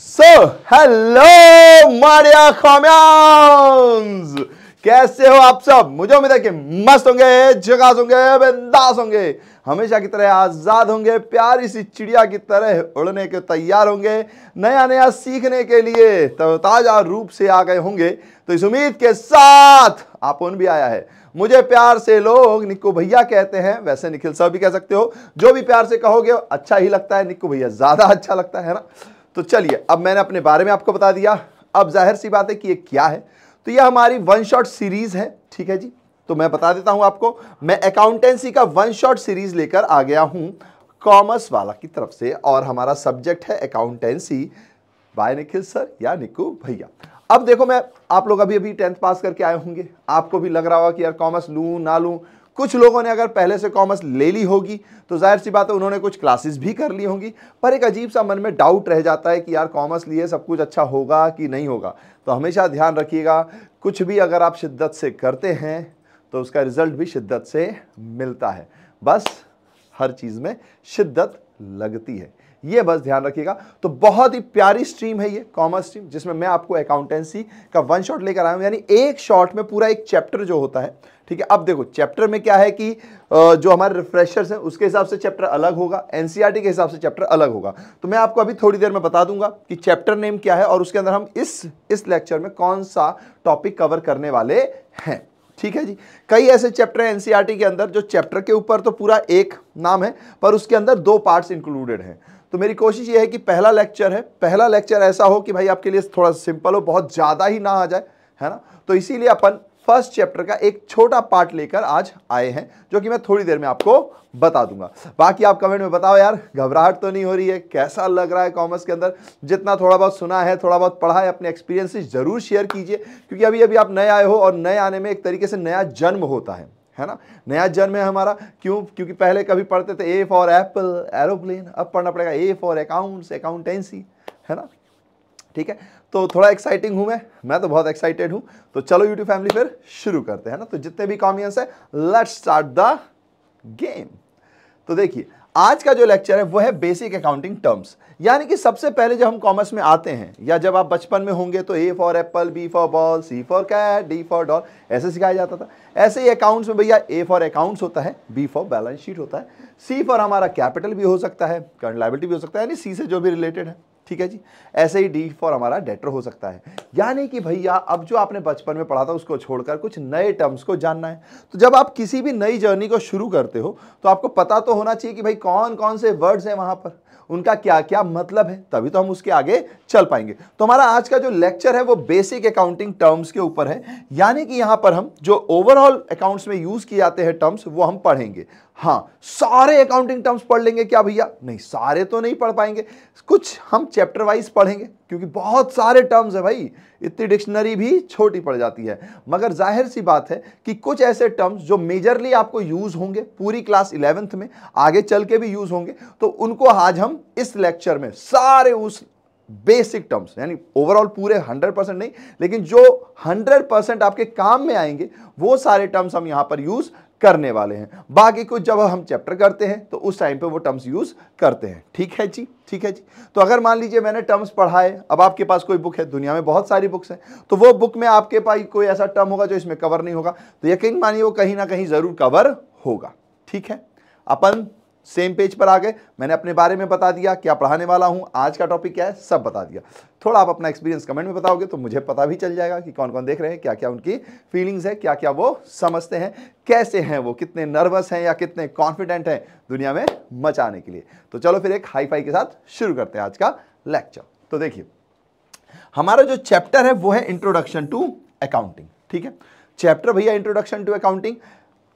So hello Maria खाम्यांस कैसे हो आप सब मुझे उम्मीद है कि मस्त होंगे जगास होंगे बिंदास होंगे हमेशा की तरह आज़ाद होंगे प्यारी सी चिड़िया की तरह उड़ने के तैयार होंगे नया नया सीखने के लिए तो ताजा रूप से आ गए होंगे तो इस उम्मीद के साथ उन भी आया है मुझे प्यार से लोग निक्को भैया कहते हैं वैसे निखिल सर भी कह सकते हो जो भी प्यार से कहोगे अच्छा ही लगता है निक्को भैया ज़्यादा अच्छा लगता है ना तो चलिए अब मैंने अपने बारे में आपको बता दिया अब जाहिर सी बात है कि ये क्या है तो ये हमारी वन शॉट सीरीज़ है ठीक है जी तो मैं बता देता हूं आपको मैं अकाउंटेंसी का वन शॉट सीरीज़ लेकर आ गया हूं कॉमर्स वाला की तरफ से और हमारा सब्जेक्ट है अकाउंटेंसी बाय निखिल सर या निकू भैया अब देखो मैं आप लोग अभी अभी टेंथ पास करके आए होंगे आपको भी लग रहा होगा कि यार कॉमर्स लूँ ना लूँ कुछ लोगों ने अगर पहले से कॉमर्स ले ली होगी तो जाहिर सी बात है उन्होंने कुछ क्लासेस भी कर ली होंगी पर एक अजीब सा मन में डाउट रह जाता है कि यार कॉमर्स लिए सब कुछ अच्छा होगा कि नहीं होगा तो हमेशा ध्यान रखिएगा कुछ भी अगर आप शिद्दत से करते हैं तो उसका रिज़ल्ट भी शिद्दत से मिलता है बस हर चीज़ में शिद्दत लगती है ये बस ध्यान रखिएगा तो बहुत ही प्यारी स्ट्रीम है ये कॉमर्स स्ट्रीम जिसमें मैं आपको अकाउंटेंसी का वन शॉट लेकर आया हूँ यानी एक शॉट में पूरा एक चैप्टर जो होता है ठीक है अब देखो चैप्टर में क्या है कि जो हमारे रिफ्रेशर्स हैं उसके हिसाब से चैप्टर अलग होगा एनसीईआरटी e के हिसाब से चैप्टर अलग होगा तो मैं आपको अभी थोड़ी देर में बता दूंगा कि चैप्टर नेम क्या है और उसके अंदर हम इस इस लेक्चर में कौन सा टॉपिक कवर करने वाले हैं ठीक है जी कई ऐसे चैप्टर हैं एनसीईआरटी e के अंदर जो चैप्टर के ऊपर तो पूरा एक नाम है पर उसके अंदर दो पार्ट्स इंक्लूडेड हैं तो मेरी कोशिश ये है कि पहला लेक्चर है पहला लेक्चर ऐसा हो कि भाई आपके लिए थोड़ा सिंपल हो बहुत ज़्यादा ही ना आ जाए है ना तो इसीलिए अपन फर्स्ट चैप्टर का एक छोटा पार्ट लेकर आज आए हैं जो कि मैं थोड़ी देर में आपको बता दूंगा बाकी आप कमेंट में बताओ यार घबराहट तो नहीं हो रही है कैसा लग रहा है कॉमर्स के अंदर जितना थोड़ा बहुत सुना है थोड़ा बहुत पढ़ा है अपने एक्सपीरियंसेस जरूर शेयर कीजिए क्योंकि अभी अभी आप नए आए हो और नए आने में एक तरीके से नया जन्म होता है है ना नया जन्म है हमारा क्यों क्योंकि पहले कभी पढ़ते थे ए फॉर एप्पल एरोप्लेन अब पढ़ना पड़ेगा ए फॉर अकाउंट्स अकाउंटेंसी है ना ठीक है तो थोड़ा एक्साइटिंग हूं मैं मैं तो बहुत एक्साइटेड हूं तो चलो यूट्यूब फैमिली फिर शुरू करते हैं ना तो जितने भी कॉमियंस है लेट स्टार्ट द गेम तो देखिए आज का जो लेक्चर है वो है बेसिक अकाउंटिंग टर्म्स यानी कि सबसे पहले जब हम कॉमर्स में आते हैं या जब आप बचपन में होंगे तो A for apple B for ball C for cat D for doll ऐसे सिखाया जाता था ऐसे ही अकाउंट्स में भैया ए फॉर अकाउंट्स होता है बी फॉर बैलेंस शीट होता है सी फॉर हमारा कैपिटल भी हो सकता है करंट लाइबिलिटी भी हो सकता है यानी सी से जो भी रिलेटेड है ठीक है जी ऐसे ही डी फॉर हमारा डेटर हो सकता है यानी कि भैया अब जो आपने बचपन में पढ़ा था उसको छोड़कर कुछ नए टर्म्स को जानना है तो जब आप किसी भी नई जर्नी को शुरू करते हो तो आपको पता तो होना चाहिए कि भाई कौन कौन से वर्ड्स हैं वहाँ पर उनका क्या क्या मतलब है तभी तो हम उसके आगे चल पाएंगे तो हमारा आज का जो लेक्चर है वो बेसिक अकाउंटिंग टर्म्स के ऊपर है यानी कि यहां पर हम जो ओवरऑल अकाउंट्स में यूज़ किए जाते हैं टर्म्स वो हम पढ़ेंगे हाँ सारे अकाउंटिंग टर्म्स पढ़ लेंगे क्या भैया नहीं सारे तो नहीं पढ़ पाएंगे कुछ हम चैप्टर वाइज पढ़ेंगे क्योंकि बहुत सारे टर्म्स है भाई इतनी डिक्शनरी भी छोटी पड़ जाती है मगर जाहिर सी बात है कि कुछ ऐसे टर्म्स जो मेजरली आपको यूज़ होंगे पूरी क्लास इलेवेंथ में आगे चल के भी यूज़ होंगे तो उनको आज हम इस लेक्चर में सारे उस बेसिक टर्म्स यानी ओवरऑल पूरे 100 परसेंट नहीं लेकिन जो 100 परसेंट आपके काम में आएंगे वो सारे टर्म्स हम यहाँ पर यूज़ करने वाले हैं बाकी को जब हम चैप्टर करते हैं तो उस टाइम पे वो टर्म्स यूज़ करते हैं ठीक है जी ठीक है जी तो अगर मान लीजिए मैंने टर्म्स पढ़ाए अब आपके पास कोई बुक है दुनिया में बहुत सारी बुक्स हैं तो वो बुक में आपके पास कोई ऐसा टर्म होगा जो इसमें कवर नहीं होगा तो यकीन मानिए वो कहीं ना कहीं ज़रूर कवर होगा ठीक है अपन सेम पेज पर आ गए मैंने अपने बारे में बता दिया क्या पढ़ाने वाला हूँ आज का टॉपिक क्या है सब बता दिया थोड़ा आप अपना एक्सपीरियंस कमेंट में बताओगे तो मुझे पता भी चल जाएगा कि कौन कौन देख रहे हैं क्या क्या उनकी फीलिंग्स है क्या क्या वो समझते हैं कैसे हैं वो कितने नर्वस हैं या कितने कॉन्फिडेंट हैं दुनिया में मचाने के लिए तो चलो फिर एक हाई के साथ शुरू करते हैं आज का लेक्चर तो देखिए हमारा जो चैप्टर है वो है इंट्रोडक्शन टू अकाउंटिंग ठीक है चैप्टर भैया इंट्रोडक्शन टू अकाउंटिंग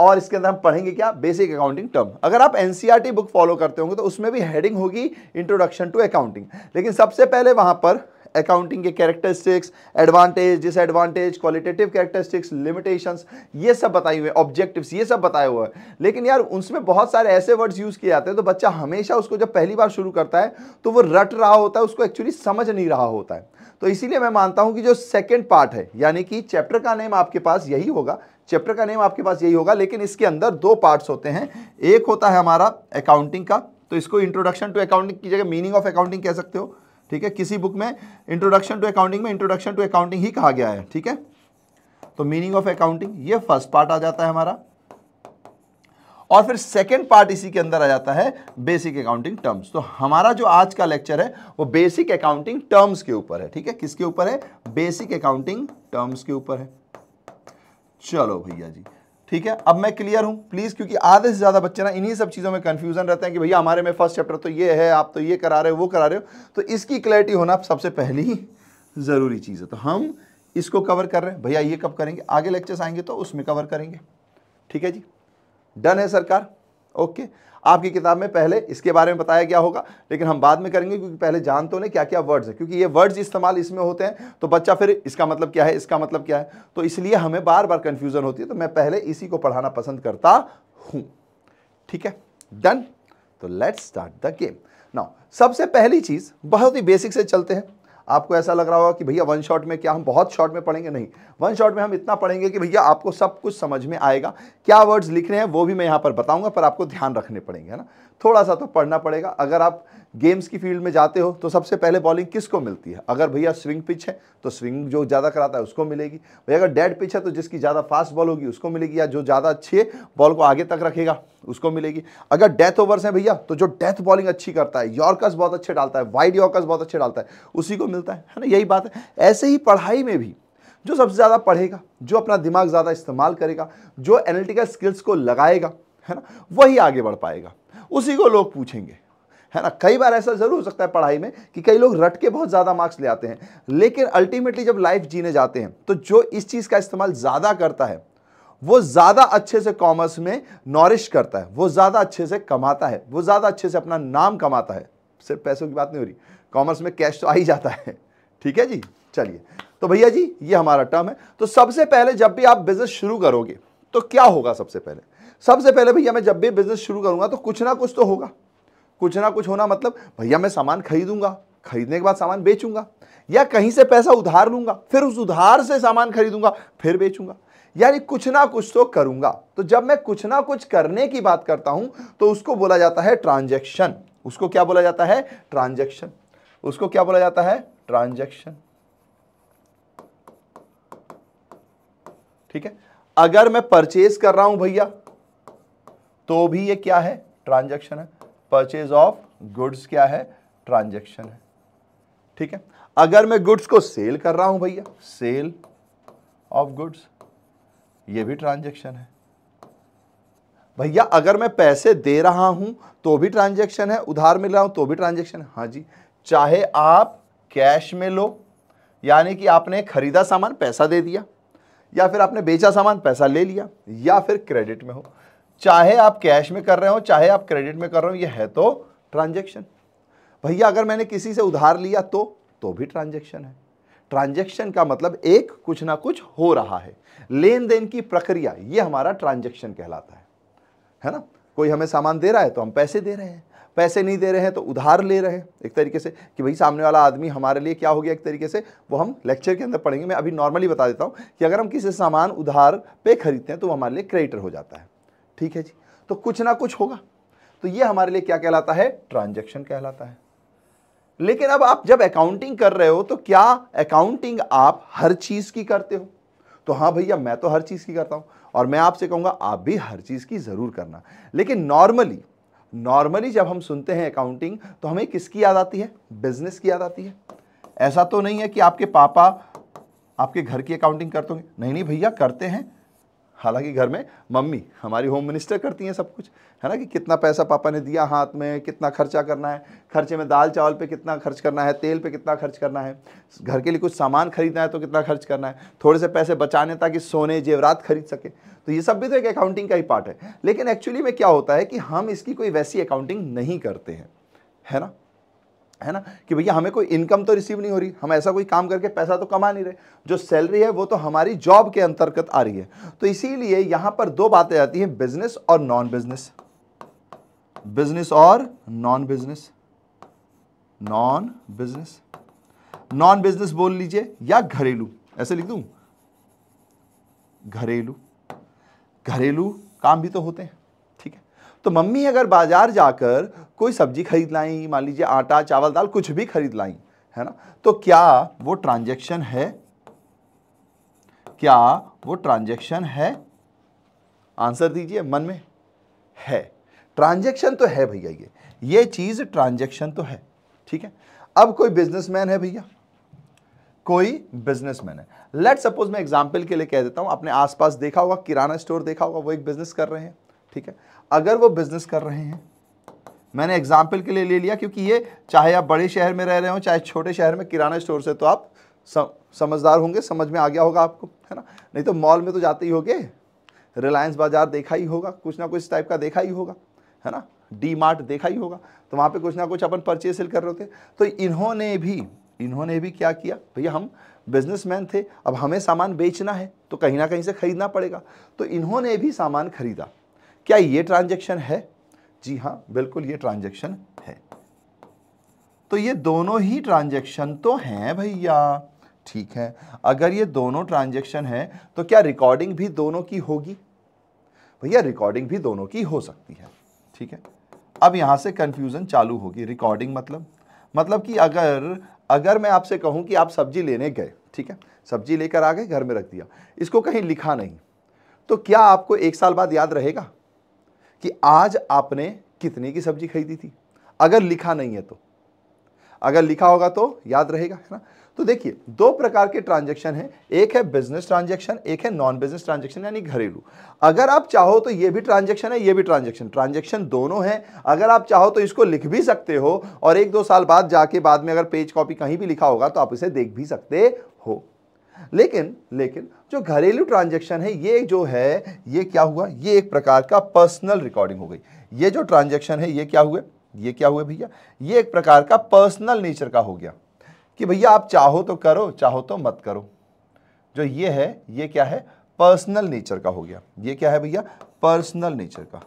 और इसके अंदर हम पढ़ेंगे क्या बेसिक अकाउंटिंग टर्म अगर आप एनसीईआरटी बुक फॉलो करते होंगे तो उसमें भी हेडिंग होगी इंट्रोडक्शन टू अकाउंटिंग लेकिन सबसे पहले वहाँ पर अकाउंटिंग के characteristics advantage disadvantage qualitative characteristics limitations ये सब बताए हुए ऑब्जेक्टिव्स ये सब बताए हुए हैं लेकिन यार उसमें बहुत सारे ऐसे वर्ड्स यूज़ किए जाते हैं तो बच्चा हमेशा उसको जब पहली बार शुरू करता है तो वो रट रहा होता है उसको एक्चुअली समझ नहीं रहा होता है तो इसीलिए मैं मानता हूँ कि जो सेकेंड पार्ट है यानी कि चैप्टर का नेम आपके पास यही होगा चैप्टर का नेम आपके पास यही होगा लेकिन इसके अंदर दो पार्ट्स होते हैं एक होता है हमारा अकाउंटिंग का तो इसको इंट्रोडक्शन टू अकाउंटिंग की जगह मीनिंग ऑफ अकाउंटिंग कह सकते हो ठीक है किसी बुक में इंट्रोडक्शन टू अकाउंटिंग में इंट्रोडक्शन टू अकाउंटिंग ही कहा गया है ठीक है तो मीनिंग ऑफ अकाउंटिंग ये फर्स्ट पार्ट आ जाता है हमारा और फिर सेकेंड पार्ट इसी के अंदर आ जाता है बेसिक अकाउंटिंग टर्म्स तो हमारा जो आज का लेक्चर है वो बेसिक अकाउंटिंग टर्म्स के ऊपर है ठीक है किसके ऊपर है बेसिक अकाउंटिंग टर्म्स के ऊपर है चलो भैया जी ठीक है अब मैं क्लियर हूं प्लीज़ क्योंकि आधे से ज़्यादा बच्चे ना इन्हीं सब चीज़ों में कंफ्यूजन रहते हैं कि भैया हमारे में फर्स्ट चैप्टर तो ये है आप तो ये करा रहे हो वो करा रहे हो तो इसकी क्लैरिटी होना सबसे पहली ज़रूरी चीज़ है तो हम इसको कवर कर रहे हैं भैया ये कब करेंगे आगे लेक्चर्स आएंगे तो उसमें कवर करेंगे ठीक है जी डन है सरकार ओके आपकी किताब में पहले इसके बारे में बताया गया होगा लेकिन हम बाद में करेंगे क्योंकि पहले जान तो लें क्या क्या वर्ड्स है क्योंकि ये वर्ड्स इस्तेमाल इसमें होते हैं तो बच्चा फिर इसका मतलब क्या है इसका मतलब क्या है तो इसलिए हमें बार बार कन्फ्यूज़न होती है तो मैं पहले इसी को पढ़ाना पसंद करता हूँ ठीक है डन तो let's start the game now सबसे पहली चीज़ बहुत ही बेसिक से चलते हैं आपको ऐसा लग रहा होगा कि भैया वन शॉट में क्या हम बहुत शॉर्ट में पढ़ेंगे नहीं वन शॉट में हम इतना पढ़ेंगे कि भैया आपको सब कुछ समझ में आएगा क्या वर्ड्स लिख रहे हैं वो भी मैं यहाँ पर बताऊँगा पर आपको ध्यान रखने पड़ेंगे है ना थोड़ा सा तो पढ़ना पड़ेगा अगर आप गेम्स की फील्ड में जाते हो तो सबसे पहले बॉलिंग किसको मिलती है अगर भैया स्विंग पिच है तो स्विंग जो ज़्यादा कराता है उसको मिलेगी भैया अगर डेड पिच है तो जिसकी ज़्यादा फास्ट बॉल होगी उसको मिलेगी या जो ज़्यादा अच्छी है बॉल को आगे तक रखेगा उसको मिलेगी अगर डेथ ओवर्स हैं भैया तो जो डेथ बॉलिंग अच्छी करता है यॉर्कर्स बहुत अच्छे डालता है वाइड यॉर्कर्स बहुत अच्छे डालता है उसी को मिलता है है ना यही बात है ऐसे ही पढ़ाई में भी जो सबसे ज़्यादा पढ़ेगा जो अपना दिमाग ज़्यादा इस्तेमाल करेगा जो एनालिटिकल स्किल्स को लगाएगा है ना वही आगे बढ़ पाएगा उसी को लोग पूछेंगे है ना कई बार ऐसा जरूर हो सकता है पढ़ाई में कि कई लोग रट के बहुत ज़्यादा मार्क्स ले आते हैं लेकिन अल्टीमेटली जब लाइफ जीने जाते हैं तो जो इस चीज़ का इस्तेमाल ज़्यादा करता है वो ज़्यादा अच्छे से कॉमर्स में नॉरिश करता है वो ज़्यादा अच्छे से कमाता है वो ज़्यादा अच्छे से अपना नाम कमाता है सिर्फ पैसों की बात नहीं हो रही कॉमर्स में कैश तो आ ही जाता है ठीक है जी चलिए तो भैया जी ये हमारा टर्म है तो सबसे पहले जब भी आप बिज़नेस शुरू करोगे तो क्या होगा सबसे पहले सबसे पहले भैया मैं जब भी बिज़नेस शुरू करूंगा तो कुछ ना कुछ तो होगा कुछ ना कुछ होना मतलब भैया मैं सामान खरीदूंगा खरीदने के बाद सामान बेचूंगा या कहीं से पैसा उधार लूंगा फिर उस उधार से सामान खरीदूंगा फिर बेचूंगा यानी कुछ ना कुछ तो करूंगा तो जब मैं कुछ ना कुछ करने की बात करता हूं तो उसको बोला जाता है ट्रांजेक्शन उसको क्या बोला जाता है ट्रांजेक्शन उसको क्या बोला जाता है ट्रांजेक्शन ठीक है अगर मैं परचेज कर रहा हूं भैया तो भी ये क्या है ट्रांजेक्शन है परचेज ऑफ गुड्स क्या है ट्रांजेक्शन है ठीक है अगर मैं गुड्स को सेल कर रहा हूं भैया सेल ऑफ गुड्स ये भी ट्रांजेक्शन है भैया अगर मैं पैसे दे रहा हूं तो भी ट्रांजेक्शन है उधार मिल रहा हूं तो भी ट्रांजेक्शन है हाँ जी चाहे आप कैश में लो यानी कि आपने खरीदा सामान पैसा दे दिया या फिर आपने बेचा सामान पैसा ले लिया या फिर क्रेडिट में हो चाहे आप कैश में कर रहे हो चाहे आप क्रेडिट में कर रहे हो ये है तो ट्रांजेक्शन भैया अगर मैंने किसी से उधार लिया तो तो भी ट्रांजेक्शन है ट्रांजेक्शन का मतलब एक कुछ ना कुछ हो रहा है लेन देन की प्रक्रिया ये हमारा ट्रांजेक्शन कहलाता है है ना कोई हमें सामान दे रहा है तो हम पैसे दे रहे हैं पैसे नहीं दे रहे हैं तो उधार ले रहे हैं एक तरीके से कि भाई सामने वाला आदमी हमारे लिए क्या हो गया एक तरीके से वो हम लेक्चर के अंदर पढ़ेंगे मैं अभी नॉर्मली बता देता हूँ कि अगर हम किसी सामान उधार पे खरीदते हैं तो वो हमारे लिए क्रेडिटर हो जाता है ठीक है जी तो कुछ ना कुछ होगा तो ये हमारे लिए क्या कहलाता है ट्रांजेक्शन कहलाता है लेकिन अब आप जब अकाउंटिंग कर रहे हो तो क्या अकाउंटिंग आप हर चीज़ की करते हो तो हाँ भैया मैं तो हर चीज़ की करता हूं और मैं आपसे कहूँगा आप भी हर चीज़ की ज़रूर करना लेकिन नॉर्मली नॉर्मली जब हम सुनते हैं अकाउंटिंग तो हमें किसकी याद आती है बिजनेस की याद आती है ऐसा तो नहीं है कि आपके पापा आपके घर की अकाउंटिंग करते होंगे नहीं नहीं भैया करते हैं हालांकि घर में मम्मी हमारी होम मिनिस्टर करती हैं सब कुछ है ना कि कितना पैसा पापा ने दिया हाथ में कितना खर्चा करना है खर्चे में दाल चावल पे कितना खर्च करना है तेल पे कितना खर्च करना है घर के लिए कुछ सामान खरीदना है तो कितना खर्च करना है थोड़े से पैसे बचाने ताकि सोने जेवरात खरीद सके तो ये सब भी तो एक अकाउंटिंग का ही पार्ट है लेकिन एक्चुअली में क्या होता है कि हम इसकी कोई वैसी अकाउंटिंग नहीं करते हैं है ना है ना कि भैया हमें कोई इनकम तो रिसीव नहीं हो रही हम ऐसा कोई काम करके पैसा तो कमा नहीं रहे जो सैलरी है वो तो हमारी जॉब के अंतर्गत आ रही है तो इसीलिए यहां पर दो बातें आती हैं बिजनेस और नॉन बिजनेस बिजनेस और non business non business non business बोल लीजिए या घरेलू ऐसे लिख दू घरेलू घरेलू काम भी तो होते हैं तो मम्मी अगर बाज़ार जाकर कोई सब्जी खरीद लाई मान लीजिए आटा चावल दाल कुछ भी खरीद लाई है ना तो क्या वो ट्रांजेक्शन है क्या वो ट्रांजेक्शन है आंसर दीजिए मन में है ट्रांजेक्शन तो है भैया ये ये चीज़ ट्रांजेक्शन तो है ठीक है अब कोई बिजनेसमैन है भैया कोई बिजनेसमैन है लेट सपोज मैं एग्जांपल के लिए कह देता हूं अपने आसपास देखा होगा किराना स्टोर देखा होगा वो एक बिजनेस कर रहे हैं ठीक है अगर वो बिजनेस कर रहे हैं मैंने एग्जाम्पल के लिए ले लिया क्योंकि ये चाहे आप बड़े शहर में रह रहे हो चाहे छोटे शहर में किराना स्टोर से तो आप समझदार होंगे समझ में आ गया होगा आपको है ना नहीं तो मॉल में तो जाते ही होगे रिलायंस बाजार देखा ही होगा कुछ ना कुछ इस टाइप का देखा ही होगा है ना डी मार्ट देखा ही होगा तो वहाँ पे कुछ ना कुछ अपन परचेज सेल कर रहे थे तो इन्होंने भी इन्होंने भी क्या किया भैया हम बिजनेसमैन थे अब हमें सामान बेचना है तो कहीं ना कहीं से ख़रीदना पड़ेगा तो इन्होंने भी सामान खरीदा क्या ये ट्रांजेक्शन है जी हाँ बिल्कुल ये ट्रांजेक्शन है तो ये दोनों ही ट्रांजेक्शन तो हैं भैया ठीक है अगर ये दोनों ट्रांजेक्शन है तो क्या रिकॉर्डिंग भी दोनों की होगी भैया रिकॉर्डिंग भी दोनों की हो सकती है ठीक है अब यहाँ से कन्फ्यूज़न चालू होगी रिकॉर्डिंग मतलब मतलब कि अगर अगर मैं आपसे कहूँ कि आप सब्जी लेने गए ठीक है सब्जी लेकर आ गए घर में रख दिया इसको कहीं लिखा नहीं तो क्या आपको एक साल बाद याद रहेगा कि आज आपने कितने की सब्जी खरीदी थी अगर लिखा नहीं है तो अगर लिखा होगा तो याद रहेगा है ना तो देखिए दो प्रकार के ट्रांजेक्शन हैं एक है बिजनेस ट्रांजेक्शन एक है नॉन बिजनेस ट्रांजेक्शन यानी घरेलू अगर आप चाहो तो ये भी ट्रांजेक्शन है ये भी ट्रांजेक्शन ट्रांजेक्शन दोनों हैं अगर आप चाहो तो इसको लिख भी सकते हो और एक दो साल बाद जाके बाद में अगर पेज कॉपी कहीं भी लिखा होगा तो आप इसे देख भी सकते हो लेकिन लेकिन जो घरेलू ट्रांजेक्शन है ये जो है ये क्या हुआ ये एक प्रकार का पर्सनल रिकॉर्डिंग हो गई ये जो ट्रांजेक्शन है ये क्या हुए ये क्या हुए भैया ये एक प्रकार का पर्सनल नेचर का हो गया कि भैया आप चाहो तो करो चाहो तो मत करो जो ये है ये क्या है पर्सनल नेचर का हो गया ये क्या है भैया पर्सनल नेचर का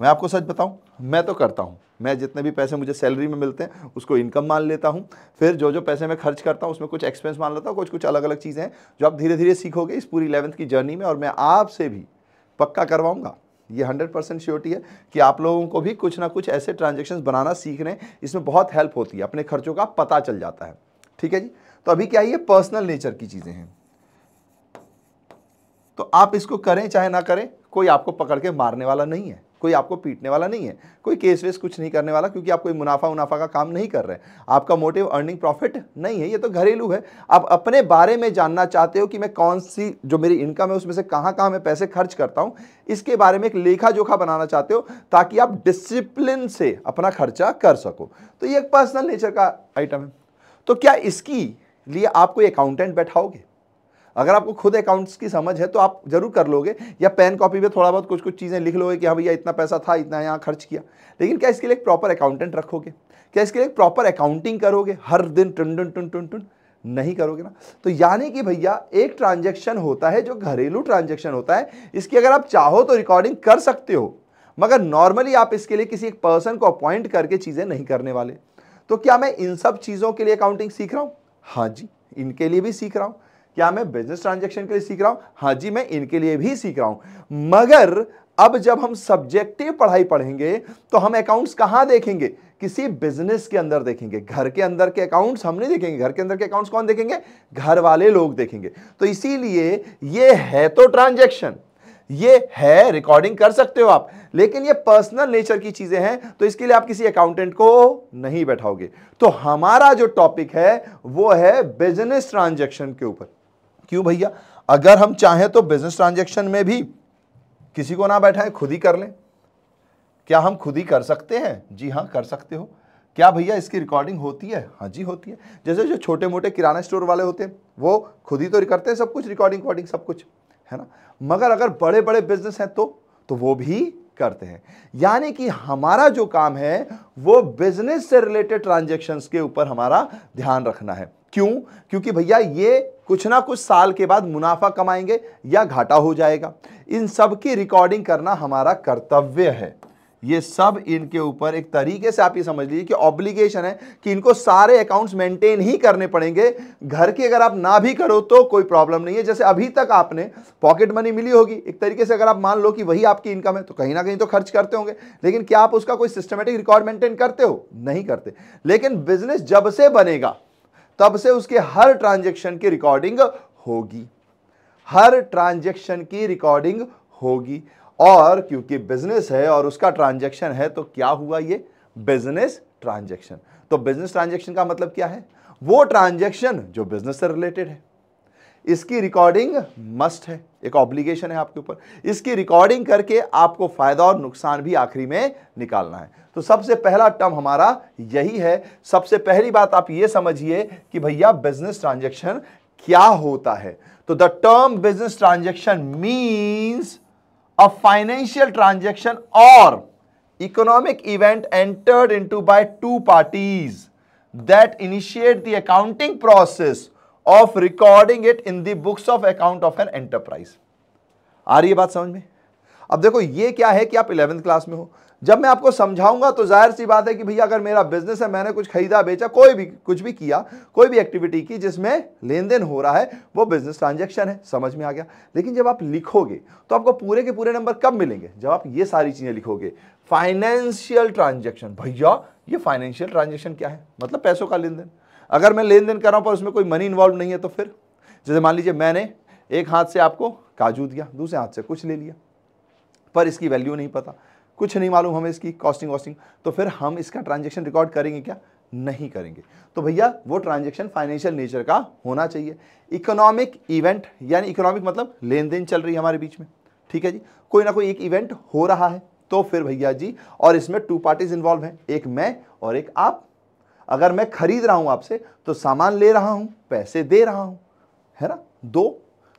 मैं आपको सच बताऊं मैं तो करता हूं मैं जितने भी पैसे मुझे सैलरी में मिलते हैं उसको इनकम मान लेता हूँ फिर जो जो पैसे मैं खर्च करता हूँ उसमें कुछ एक्सपेंस मान लेता हूँ कुछ कुछ अलग अलग चीज़ें हैं जो आप धीरे धीरे सीखोगे इस पूरी इलेवंथ की जर्नी में और मैं आपसे भी पक्का करवाऊँगा ये हंड्रेड परसेंट श्योरिटी है कि आप लोगों को भी कुछ ना कुछ ऐसे ट्रांजेक्शन बनाना सीख रहे हैं इसमें बहुत हेल्प होती है अपने खर्चों का पता चल जाता है ठीक है जी तो अभी क्या ये पर्सनल नेचर की चीज़ें हैं तो आप इसको करें चाहे ना करें कोई आपको पकड़ के मारने वाला नहीं है कोई आपको पीटने वाला नहीं है कोई केस वेस कुछ नहीं करने वाला क्योंकि आप कोई मुनाफा उनाफा का काम नहीं कर रहे हैं आपका मोटिव अर्निंग प्रॉफिट नहीं है ये तो घरेलू है आप अपने बारे में जानना चाहते हो कि मैं कौन सी जो मेरी इनकम है उसमें से कहाँ कहाँ मैं पैसे खर्च करता हूँ इसके बारे में एक लेखा जोखा बनाना चाहते हो ताकि आप डिसिप्लिन से अपना खर्चा कर सको तो ये एक पर्सनल नेचर का आइटम है तो क्या इसकी लिए आप कोई अकाउंटेंट बैठाओगे अगर आपको खुद अकाउंट्स की समझ है तो आप जरूर कर लोगे या पेन कॉपी पे थोड़ा बहुत कुछ कुछ चीज़ें लिख लोगे कि हाँ भैया इतना पैसा था इतना यहाँ खर्च किया लेकिन क्या इसके लिए एक प्रॉपर अकाउंटेंट रखोगे क्या इसके लिए एक प्रॉपर अकाउंटिंग करोगे हर दिन टुन टुन टुन टुन टुन नहीं करोगे ना तो यानी कि भैया एक ट्रांजेक्शन होता है जो घरेलू ट्रांजेक्शन होता है इसकी अगर आप चाहो तो रिकॉर्डिंग कर सकते हो मगर नॉर्मली आप इसके लिए किसी एक पर्सन को अपॉइंट करके चीज़ें नहीं करने वाले तो क्या मैं इन सब चीज़ों के लिए अकाउंटिंग सीख रहा हूँ हाँ जी इनके लिए भी सीख रहा हूँ क्या मैं बिजनेस ट्रांजेक्शन के लिए सीख रहा हूं हाँ जी मैं इनके लिए भी सीख रहा हूं मगर अब जब हम सब्जेक्टिव पढ़ाई पढ़ेंगे तो हम अकाउंट्स कहां देखेंगे किसी बिजनेस के अंदर देखेंगे घर के अंदर के अकाउंट्स हम नहीं देखेंगे घर के अंदर के अकाउंट्स कौन देखेंगे घर वाले लोग देखेंगे तो इसीलिए ये है तो ट्रांजेक्शन ये है रिकॉर्डिंग कर सकते हो आप लेकिन ये पर्सनल नेचर की चीजें हैं तो इसके लिए आप किसी अकाउंटेंट को नहीं बैठाओगे तो हमारा जो टॉपिक है वो है बिजनेस ट्रांजेक्शन के ऊपर क्यों भैया अगर हम चाहें तो बिजनेस ट्रांजेक्शन में भी किसी को ना बैठाएं खुद ही कर लें क्या हम खुद ही कर सकते हैं जी हाँ कर सकते हो क्या भैया इसकी रिकॉर्डिंग होती है हाँ जी होती है जैसे जो छोटे मोटे किराना स्टोर वाले होते हैं वो खुद ही तो करते हैं सब कुछ रिकॉर्डिंग वॉर्डिंग सब कुछ है ना मगर अगर बड़े बड़े बिजनेस हैं तो तो वो भी करते हैं यानी कि हमारा जो काम है वो बिजनेस से रिलेटेड ट्रांजेक्शन के ऊपर हमारा ध्यान रखना है क्यों क्योंकि भैया ये कुछ ना कुछ साल के बाद मुनाफा कमाएंगे या घाटा हो जाएगा इन सब की रिकॉर्डिंग करना हमारा कर्तव्य है ये सब इनके ऊपर एक तरीके से आप ये समझ लीजिए कि ऑब्लिगेशन है कि इनको सारे अकाउंट्स मेंटेन ही करने पड़ेंगे घर की अगर आप ना भी करो तो कोई प्रॉब्लम नहीं है जैसे अभी तक आपने पॉकेट मनी मिली होगी एक तरीके से अगर आप मान लो कि वही आपकी इनकम है तो कहीं ना कहीं तो खर्च करते होंगे लेकिन क्या आप उसका कोई सिस्टमेटिक रिकॉर्ड मेंटेन करते हो नहीं करते लेकिन बिजनेस जब से बनेगा तब से उसके हर ट्रांजेक्शन की रिकॉर्डिंग होगी हर ट्रांजेक्शन की रिकॉर्डिंग होगी और क्योंकि बिजनेस है और उसका ट्रांजेक्शन है तो क्या हुआ ये बिजनेस ट्रांजेक्शन तो बिजनेस ट्रांजेक्शन का मतलब क्या है वो ट्रांजेक्शन जो बिजनेस से रिलेटेड है इसकी रिकॉर्डिंग मस्ट है एक ऑब्लिगेशन है आपके ऊपर इसकी रिकॉर्डिंग करके आपको फायदा और नुकसान भी आखिरी में निकालना है तो सबसे पहला टर्म हमारा यही है सबसे पहली बात आप ये समझिए कि भैया बिजनेस ट्रांजेक्शन क्या होता है तो the term business transaction means a financial transaction और economic event entered into by two parties that initiate the accounting process of recording it in the books of account of an enterprise आ रही है बात समझ में अब देखो ये क्या है कि आप इलेवेंथ क्लास में हो जब मैं आपको समझाऊंगा तो जाहिर सी बात है कि भैया अगर मेरा बिजनेस है मैंने कुछ खरीदा बेचा कोई भी कुछ भी किया कोई भी एक्टिविटी की जिसमें लेन देन हो रहा है वो बिजनेस ट्रांजैक्शन है समझ में आ गया लेकिन जब आप लिखोगे तो आपको पूरे के पूरे नंबर कब मिलेंगे जब आप ये सारी चीज़ें लिखोगे फाइनेंशियल ट्रांजेक्शन भैया ये फाइनेंशियल ट्रांजेक्शन क्या है मतलब पैसों का लेन अगर मैं लेन देन कर रहा हूँ पर उसमें कोई मनी इन्वॉल्व नहीं है तो फिर जैसे मान लीजिए मैंने एक हाथ से आपको काजू दिया दूसरे हाथ से कुछ ले लिया पर इसकी वैल्यू नहीं पता कुछ नहीं मालूम हमें इसकी कॉस्टिंग वॉस्टिंग तो फिर हम इसका ट्रांजेक्शन रिकॉर्ड करेंगे क्या नहीं करेंगे तो भैया वो ट्रांजेक्शन फाइनेंशियल नेचर का होना चाहिए इकोनॉमिक इवेंट यानी इकोनॉमिक मतलब लेन देन चल रही है हमारे बीच में ठीक है जी कोई ना कोई एक इवेंट हो रहा है तो फिर भैया जी और इसमें टू पार्टीज इन्वॉल्व हैं एक मैं और एक आप अगर मैं खरीद रहा हूं आपसे तो सामान ले रहा हूं पैसे दे रहा हूं है ना दो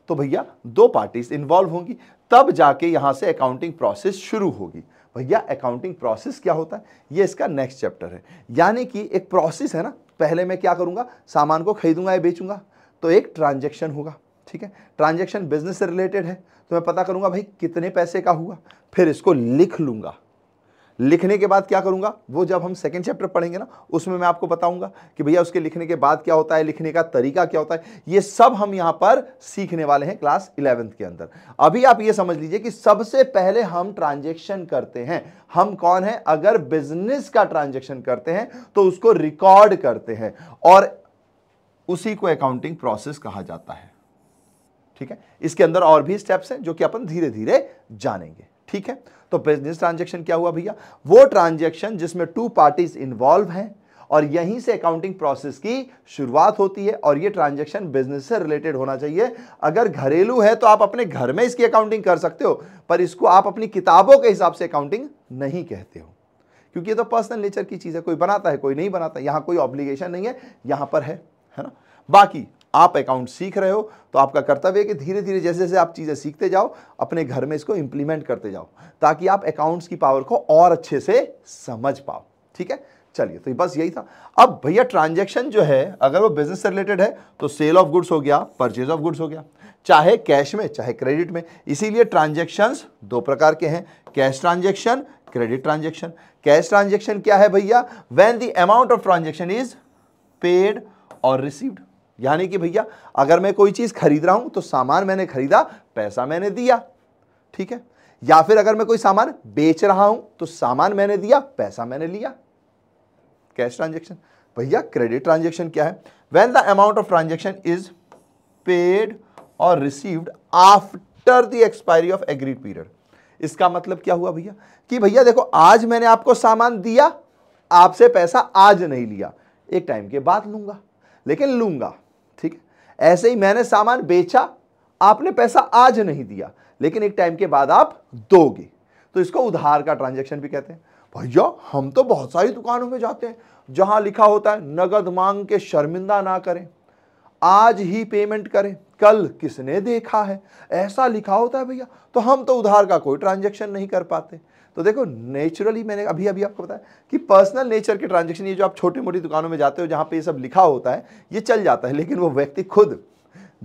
तो भैया दो पार्टीज इन्वॉल्व होंगी तब जाके यहां से अकाउंटिंग प्रोसेस शुरू होगी भैया अकाउंटिंग प्रोसेस क्या होता है ये इसका नेक्स्ट चैप्टर है यानी कि एक प्रोसेस है ना पहले मैं क्या करूँगा सामान को खरीदूंगा या बेचूंगा तो एक ट्रांजेक्शन होगा ठीक है ट्रांजेक्शन बिजनेस से रिलेटेड है तो मैं पता करूंगा भाई कितने पैसे का हुआ फिर इसको लिख लूंगा लिखने के बाद क्या करूंगा वो जब हम सेकेंड चैप्टर पढ़ेंगे ना उसमें मैं आपको बताऊंगा कि भैया उसके लिखने के बाद क्या होता है लिखने का तरीका क्या होता है ये सब हम यहाँ पर सीखने वाले हैं क्लास इलेवेंथ के अंदर अभी आप ये समझ लीजिए कि सबसे पहले हम ट्रांजेक्शन करते हैं हम कौन है अगर बिजनेस का ट्रांजेक्शन करते हैं तो उसको रिकॉर्ड करते हैं और उसी को अकाउंटिंग प्रोसेस कहा जाता है ठीक है इसके अंदर और भी स्टेप्स हैं जो कि अपन धीरे धीरे जानेंगे ठीक है तो बिजनेस ट्रांजेक्शन क्या हुआ भैया वो ट्रांजेक्शन जिसमें टू पार्टीज इन्वॉल्व हैं और यहीं से अकाउंटिंग प्रोसेस की शुरुआत होती है और ये ट्रांजेक्शन बिजनेस से रिलेटेड होना चाहिए अगर घरेलू है तो आप अपने घर में इसकी अकाउंटिंग कर सकते हो पर इसको आप अपनी किताबों के हिसाब से अकाउंटिंग नहीं कहते हो क्योंकि ये तो पर्सनल नेचर की चीज़ है कोई बनाता है कोई नहीं बनाता यहाँ कोई ऑब्लिगेशन नहीं है यहाँ पर है है ना बाकी आप अकाउंट सीख रहे हो तो आपका कर्तव्य है कि धीरे धीरे जैसे जैसे आप चीज़ें सीखते जाओ अपने घर में इसको इम्प्लीमेंट करते जाओ ताकि आप अकाउंट्स की पावर को और अच्छे से समझ पाओ ठीक है चलिए तो बस यही था अब भैया ट्रांजेक्शन जो है अगर वो बिजनेस से रिलेटेड है तो सेल ऑफ गुड्स हो गया परचेज ऑफ गुड्स हो गया चाहे कैश में चाहे क्रेडिट में इसीलिए ट्रांजेक्शन दो प्रकार के हैं cash transaction credit transaction cash transaction क्या है भैया when the amount of transaction is paid और रिसीव्ड यानी कि भैया अगर मैं कोई चीज़ खरीद रहा हूं तो सामान मैंने खरीदा पैसा मैंने दिया ठीक है या फिर अगर मैं कोई सामान बेच रहा हूं तो सामान मैंने दिया पैसा मैंने लिया कैश ट्रांजेक्शन भैया क्रेडिट ट्रांजेक्शन क्या है when the amount of transaction is paid और received after the expiry of agreed period इसका मतलब क्या हुआ भैया कि भैया देखो आज मैंने आपको सामान दिया आपसे पैसा आज नहीं लिया एक टाइम के बाद लूंगा लेकिन लूंगा ठीक है ऐसे ही मैंने सामान बेचा आपने पैसा आज नहीं दिया लेकिन एक टाइम के बाद आप दोगे तो इसको उधार का ट्रांजेक्शन भी कहते हैं भैया हम तो बहुत सारी दुकानों में जाते हैं जहां लिखा होता है नगद मांग के शर्मिंदा ना करें आज ही पेमेंट करें कल किसने देखा है ऐसा लिखा होता है भैया तो हम तो उधार का कोई ट्रांजेक्शन नहीं कर पाते तो देखो नेचुरली मैंने अभी अभी आपको बताया कि पर्सनल नेचर के ट्रांजेक्शन ये जो आप छोटी मोटी दुकानों में जाते हो जहाँ पे ये सब लिखा होता है ये चल जाता है लेकिन वो व्यक्ति खुद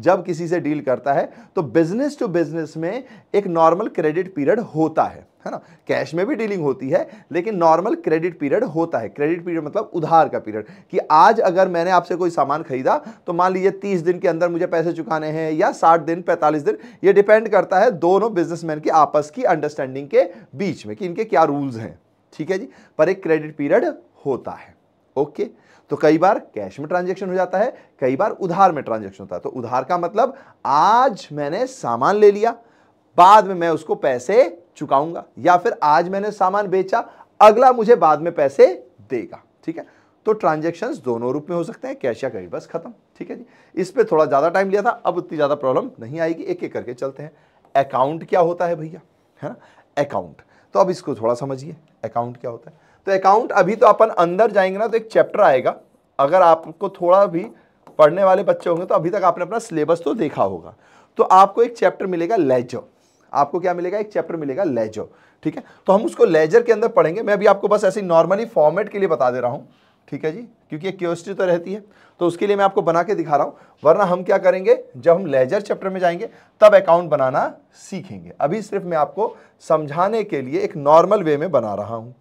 जब किसी से डील करता है तो बिजनेस टू बिजनेस में एक नॉर्मल क्रेडिट पीरियड होता है है ना कैश में भी डीलिंग होती है लेकिन नॉर्मल क्रेडिट पीरियड होता है क्रेडिट पीरियड मतलब उधार का पीरियड कि आज अगर मैंने आपसे कोई सामान खरीदा तो मान लीजिए तीस दिन के अंदर मुझे पैसे चुकाने हैं या साठ दिन पैंतालीस दिन ये डिपेंड करता है दोनों बिजनेसमैन की आपस की अंडरस्टैंडिंग के बीच में कि इनके क्या रूल्स हैं ठीक है जी पर एक क्रेडिट पीरियड होता है ओके okay? तो कई बार कैश में ट्रांजेक्शन हो जाता है कई बार उधार में ट्रांजेक्शन होता है तो उधार का मतलब आज मैंने सामान ले लिया बाद में मैं उसको पैसे चुकाऊंगा या फिर आज मैंने सामान बेचा अगला मुझे बाद में पैसे देगा ठीक है तो ट्रांजेक्शन दोनों रूप में हो सकते हैं कैश या क्रेडिट बस खत्म ठीक है जी इस पर थोड़ा ज़्यादा टाइम लिया था अब उतनी ज़्यादा प्रॉब्लम नहीं आएगी एक एक करके चलते हैं अकाउंट क्या होता है भैया है ना अकाउंट तो अब इसको थोड़ा समझिए अकाउंट क्या होता है तो अकाउंट अभी तो अपन अंदर जाएंगे ना तो एक चैप्टर आएगा अगर आपको थोड़ा भी पढ़ने वाले बच्चे होंगे तो अभी तक आपने अपना सिलेबस तो देखा होगा तो आपको एक चैप्टर मिलेगा लेजो आपको क्या मिलेगा एक चैप्टर मिलेगा लेजो ठीक है तो हम उसको लेजर के अंदर पढ़ेंगे मैं अभी आपको बस ऐसे नॉर्मली फॉर्मेट के लिए बता दे रहा हूँ ठीक है जी क्योंकि एक क्योस्ट्री तो रहती है तो उसके लिए मैं आपको बना के दिखा रहा हूँ वरना हम क्या करेंगे जब हम लेजर चैप्टर में जाएंगे तब अकाउंट बनाना सीखेंगे अभी सिर्फ मैं आपको समझाने के लिए एक नॉर्मल वे में बना रहा हूँ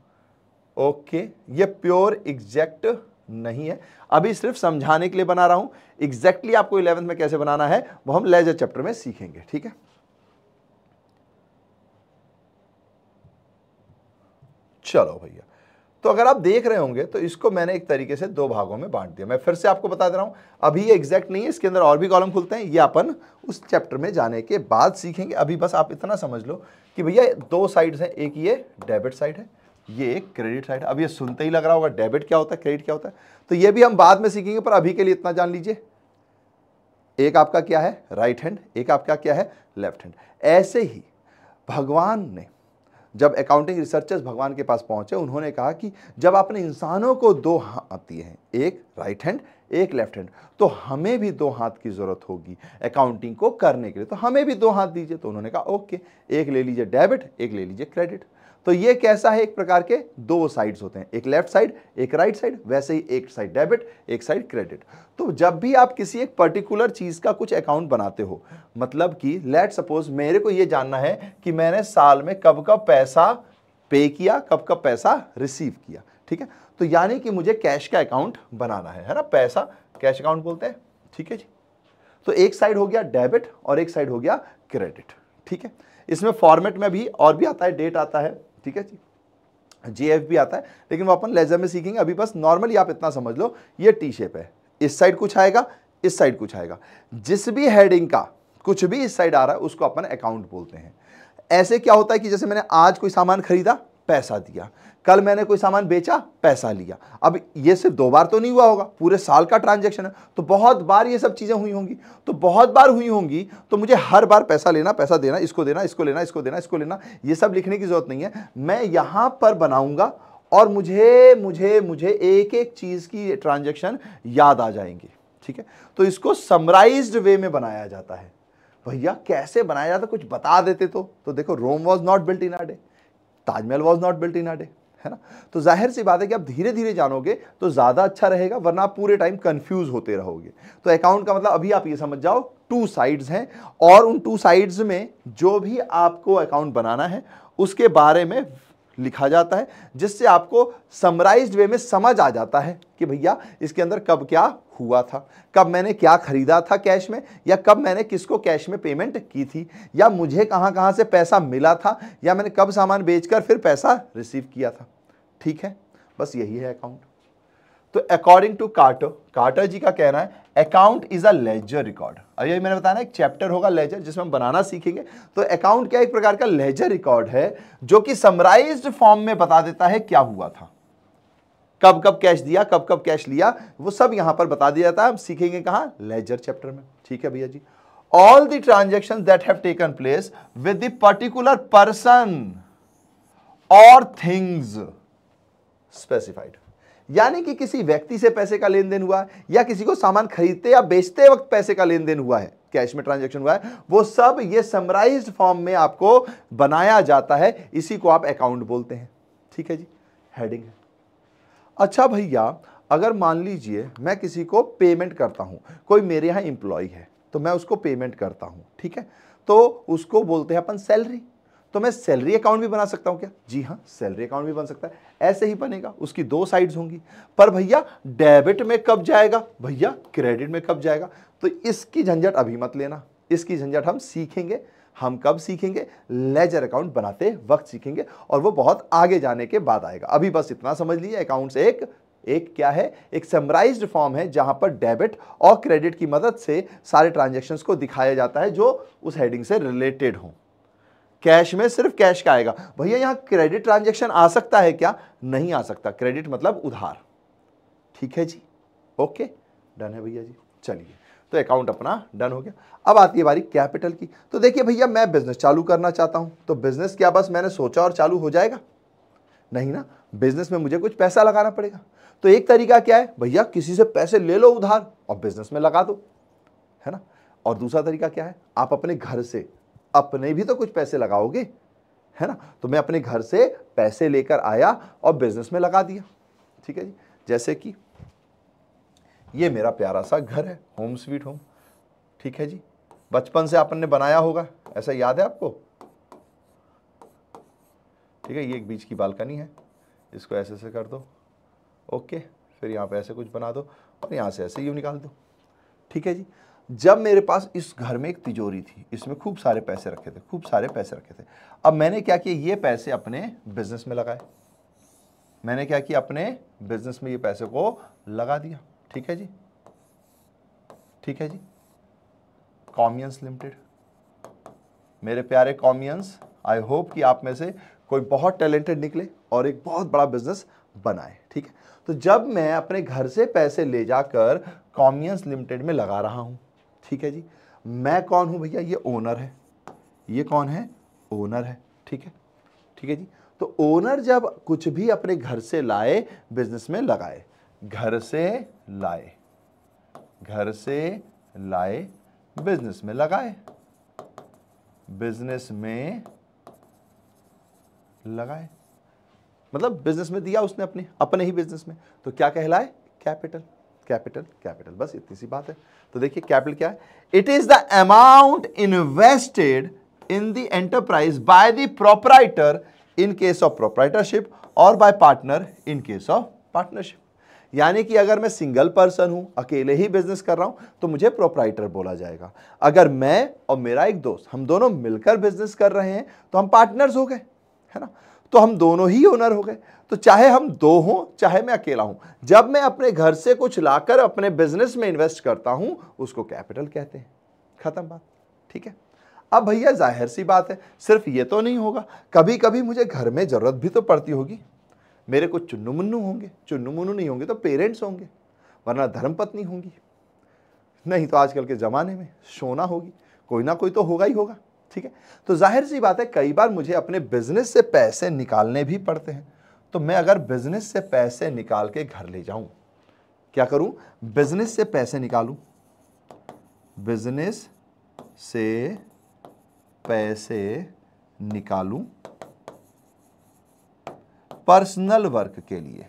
ओके ये प्योर एग्जैक्ट नहीं है अभी सिर्फ समझाने के लिए बना रहा हूं एग्जैक्टली आपको इलेवेंथ में कैसे बनाना है वो हम लेजर चैप्टर में सीखेंगे ठीक है चलो भैया तो अगर आप देख रहे होंगे तो इसको मैंने एक तरीके से दो भागों में बांट दिया मैं फिर से आपको बता दे रहा हूं अभी ये एग्जैक्ट नहीं है इसके अंदर और भी कॉलम खुलते हैं ये अपन उस चैप्टर में जाने के बाद सीखेंगे अभी बस आप इतना समझ लो कि भैया दो साइड्स हैं एक ये डेबिट साइड है ये क्रेडिट साइड अब ये सुनते ही लग रहा होगा डेबिट क्या होता है क्रेडिट क्या होता है तो ये भी हम बाद में सीखेंगे पर अभी के लिए इतना जान लीजिए एक आपका क्या है राइट हैंड एक आपका क्या है लेफ्ट हैंड ऐसे ही भगवान ने जब अकाउंटिंग रिसर्चर्स भगवान के पास पहुंचे उन्होंने कहा कि जब आपने इंसानों को दो हाथ दिए हैं एक राइट हैंड एक लेफ्ट हैंड तो हमें भी दो हाथ की ज़रूरत होगी अकाउंटिंग को करने के लिए तो हमें भी दो हाथ दीजिए तो उन्होंने कहा ओके एक ले लीजिए डेबिट एक ले लीजिए क्रेडिट तो ये कैसा है एक प्रकार के दो साइड्स होते हैं एक लेफ्ट साइड एक राइट साइड वैसे ही एक साइड डेबिट एक साइड क्रेडिट तो जब भी आप किसी एक पर्टिकुलर चीज़ का कुछ अकाउंट बनाते हो मतलब कि लेट सपोज मेरे को ये जानना है कि मैंने साल में कब कब पैसा पे किया कब कब पैसा रिसीव किया ठीक है तो यानी कि मुझे कैश का अकाउंट बनाना है है ना पैसा कैश अकाउंट बोलते हैं ठीक है जी तो एक साइड हो गया डेबिट और एक साइड हो गया क्रेडिट ठीक है इसमें फॉर्मेट में भी और भी आता है डेट आता है ठीक है जी जे भी आता है लेकिन वो अपन लेजर में सीखेंगे अभी बस नॉर्मली आप इतना समझ लो ये टी शेप है इस साइड कुछ आएगा इस साइड कुछ आएगा जिस भी हेडिंग का कुछ भी इस साइड आ रहा है उसको अपन अकाउंट बोलते हैं ऐसे क्या होता है कि जैसे मैंने आज कोई सामान खरीदा पैसा दिया कल मैंने कोई सामान बेचा पैसा लिया अब ये सिर्फ दो बार तो नहीं हुआ होगा पूरे साल का ट्रांजैक्शन है तो बहुत बार ये सब चीज़ें हुई होंगी तो बहुत बार हुई होंगी तो मुझे हर बार पैसा लेना पैसा देना इसको देना इसको लेना इसको देना इसको लेना ये सब लिखने की ज़रूरत नहीं है मैं यहाँ पर बनाऊँगा और मुझे मुझे मुझे एक एक चीज़ की ट्रांजेक्शन याद आ जाएंगी ठीक है तो इसको समराइज वे में बनाया जाता है भैया कैसे बनाया जाता कुछ बता देते तो तो देखो Rome was not built in a day Taj Mahal was not built in a day है ना तो जाहिर सी बात है कि आप धीरे धीरे जानोगे तो ज़्यादा अच्छा रहेगा वरना आप पूरे टाइम कंफ्यूज होते रहोगे तो अकाउंट का मतलब अभी आप ये समझ जाओ टू साइड्स हैं और उन टू साइड्स में जो भी आपको अकाउंट बनाना है उसके बारे में लिखा जाता है जिससे आपको समराइज्ड वे में समझ आ जाता है कि भैया इसके अंदर कब क्या हुआ था कब मैंने क्या खरीदा था कैश में या कब मैंने किसको कैश में पेमेंट की थी या मुझे कहाँ कहाँ से पैसा मिला था या मैंने कब सामान बेचकर फिर पैसा रिसीव किया था ठीक है बस यही है अकाउंट तो according to Carter Carter ji का कहना है account is a ledger record अभी मैंने बताया ना एक चैप्टर होगा लेजर जिसमें हम बनाना सीखेंगे तो अकाउंट क्या एक प्रकार का लेजर रिकॉर्ड है जो कि समराइज फॉर्म में बता देता है क्या हुआ था कब कब कैश दिया कब कब कैश लिया वो सब यहां पर बता दिया जाता है हम सीखेंगे कहा लेजर चैप्टर में ठीक है भैया जी all the transaction that have taken place with the particular person और थिंग्स स्पेसिफाइड यानी कि किसी व्यक्ति से पैसे का लेन देन हुआ है या किसी को सामान खरीदते या बेचते वक्त पैसे का लेन देन हुआ है कैश में ट्रांजेक्शन हुआ है वो सब ये समराइज फॉर्म में आपको बनाया जाता है इसी को आप अकाउंट बोलते हैं ठीक है जी हेडिंग है अच्छा भैया अगर मान लीजिए मैं किसी को पेमेंट करता हूँ कोई मेरे यहाँ इंप्लॉय है तो मैं उसको पेमेंट करता हूँ ठीक है तो उसको बोलते हैं अपन सैलरी तो मैं सैलरी अकाउंट भी बना सकता हूँ क्या जी हाँ सैलरी अकाउंट भी बन सकता है ऐसे ही बनेगा उसकी दो साइड्स होंगी पर भैया डेबिट में कब जाएगा भैया क्रेडिट में कब जाएगा तो इसकी झंझट अभी मत लेना इसकी झंझट हम सीखेंगे हम कब सीखेंगे लेजर अकाउंट बनाते वक्त सीखेंगे और वो बहुत आगे जाने के बाद आएगा अभी बस इतना समझ लीजिए अकाउंट्स एक एक क्या है एक सेमराइज फॉर्म है जहां पर डेबिट और क्रेडिट की मदद से सारे ट्रांजेक्शन को दिखाया जाता है जो उस हेडिंग से रिलेटेड हों कैश में सिर्फ कैश का आएगा भैया यहाँ क्रेडिट ट्रांजेक्शन आ सकता है क्या नहीं आ सकता क्रेडिट मतलब उधार ठीक है जी ओके डन है भैया जी चलिए तो अकाउंट अपना डन हो गया अब आती है बारी कैपिटल की तो देखिए भैया मैं बिजनेस चालू करना चाहता हूँ तो बिजनेस क्या बस मैंने सोचा और चालू हो जाएगा नहीं ना बिजनेस में मुझे कुछ पैसा लगाना पड़ेगा तो एक तरीका क्या है भैया किसी से पैसे ले लो उधार और बिजनेस में लगा दो है ना और दूसरा तरीका क्या है आप अपने घर से अपने भी तो कुछ पैसे लगाओगे है ना तो मैं अपने घर से पैसे लेकर आया और बिजनेस में लगा दिया ठीक है जी जैसे कि ये मेरा प्यारा सा घर है होम स्वीट होम ठीक है जी बचपन से आपने बनाया होगा ऐसा याद है आपको ठीक है ये एक बीच की बालकनी है इसको ऐसे ऐसे कर दो ओके फिर यहाँ पे ऐसे कुछ बना दो और यहाँ से ऐसे यू निकाल दो ठीक है जी जब मेरे पास इस घर में एक तिजोरी थी इसमें खूब सारे पैसे रखे थे खूब सारे पैसे रखे थे अब मैंने क्या किया ये पैसे अपने बिजनेस में लगाए मैंने क्या किया अपने बिजनेस में ये पैसे को लगा दिया ठीक है जी ठीक है जी कॉमियंस लिमिटेड मेरे प्यारे कॉमियंस आई होप कि आप में से कोई बहुत टैलेंटेड निकले और एक बहुत बड़ा बिजनेस बनाए ठीक है तो जब मैं अपने घर से पैसे ले जाकर कॉमियंस लिमिटेड में लगा रहा हूं ठीक है जी मैं कौन हूँ भैया ये ओनर है ये कौन है ओनर है ठीक है ठीक है जी तो ओनर जब कुछ भी अपने घर से लाए बिजनेस में लगाए घर से लाए घर से लाए बिजनेस में लगाए बिजनेस में लगाए मतलब बिजनेस में दिया उसने अपने अपने ही बिजनेस में तो क्या कहलाए कैपिटल कैपिटल कैपिटल बस इतनी सी बात है तो देखिए कैपिटल क्या है it is the amount invested in the enterprise by the proprietor in case of proprietorship और by partner in case of partnership यानी कि अगर मैं सिंगल पर्सन हूं अकेले ही बिजनेस कर रहा हूं तो मुझे प्रोपराइटर बोला जाएगा अगर मैं और मेरा एक दोस्त हम दोनों मिलकर बिजनेस कर रहे हैं तो हम पार्टनर्स हो गए है ना तो हम दोनों ही ओनर हो गए तो चाहे हम दो हों चाहे मैं अकेला हूँ जब मैं अपने घर से कुछ लाकर अपने बिजनेस में इन्वेस्ट करता हूँ उसको कैपिटल कहते हैं ख़त्म बात ठीक है अब भैया जाहिर सी बात है सिर्फ ये तो नहीं होगा कभी कभी मुझे घर में ज़रूरत भी तो पड़ती होगी मेरे को चुन्नू मुन्नू होंगे चुन्नू मुन्नू नहीं होंगे तो पेरेंट्स होंगे वरना धर्मपत्नी होंगी नहीं तो आजकल के ज़माने में सोना होगी कोई ना कोई तो होगा ही होगा ठीक है तो जाहिर सी बात है कई बार मुझे अपने बिजनेस से पैसे निकालने भी पड़ते हैं तो मैं अगर बिजनेस से पैसे निकाल के घर ले जाऊं क्या करूं बिजनेस से पैसे निकालूं बिजनेस से पैसे निकालूं पर्सनल वर्क के लिए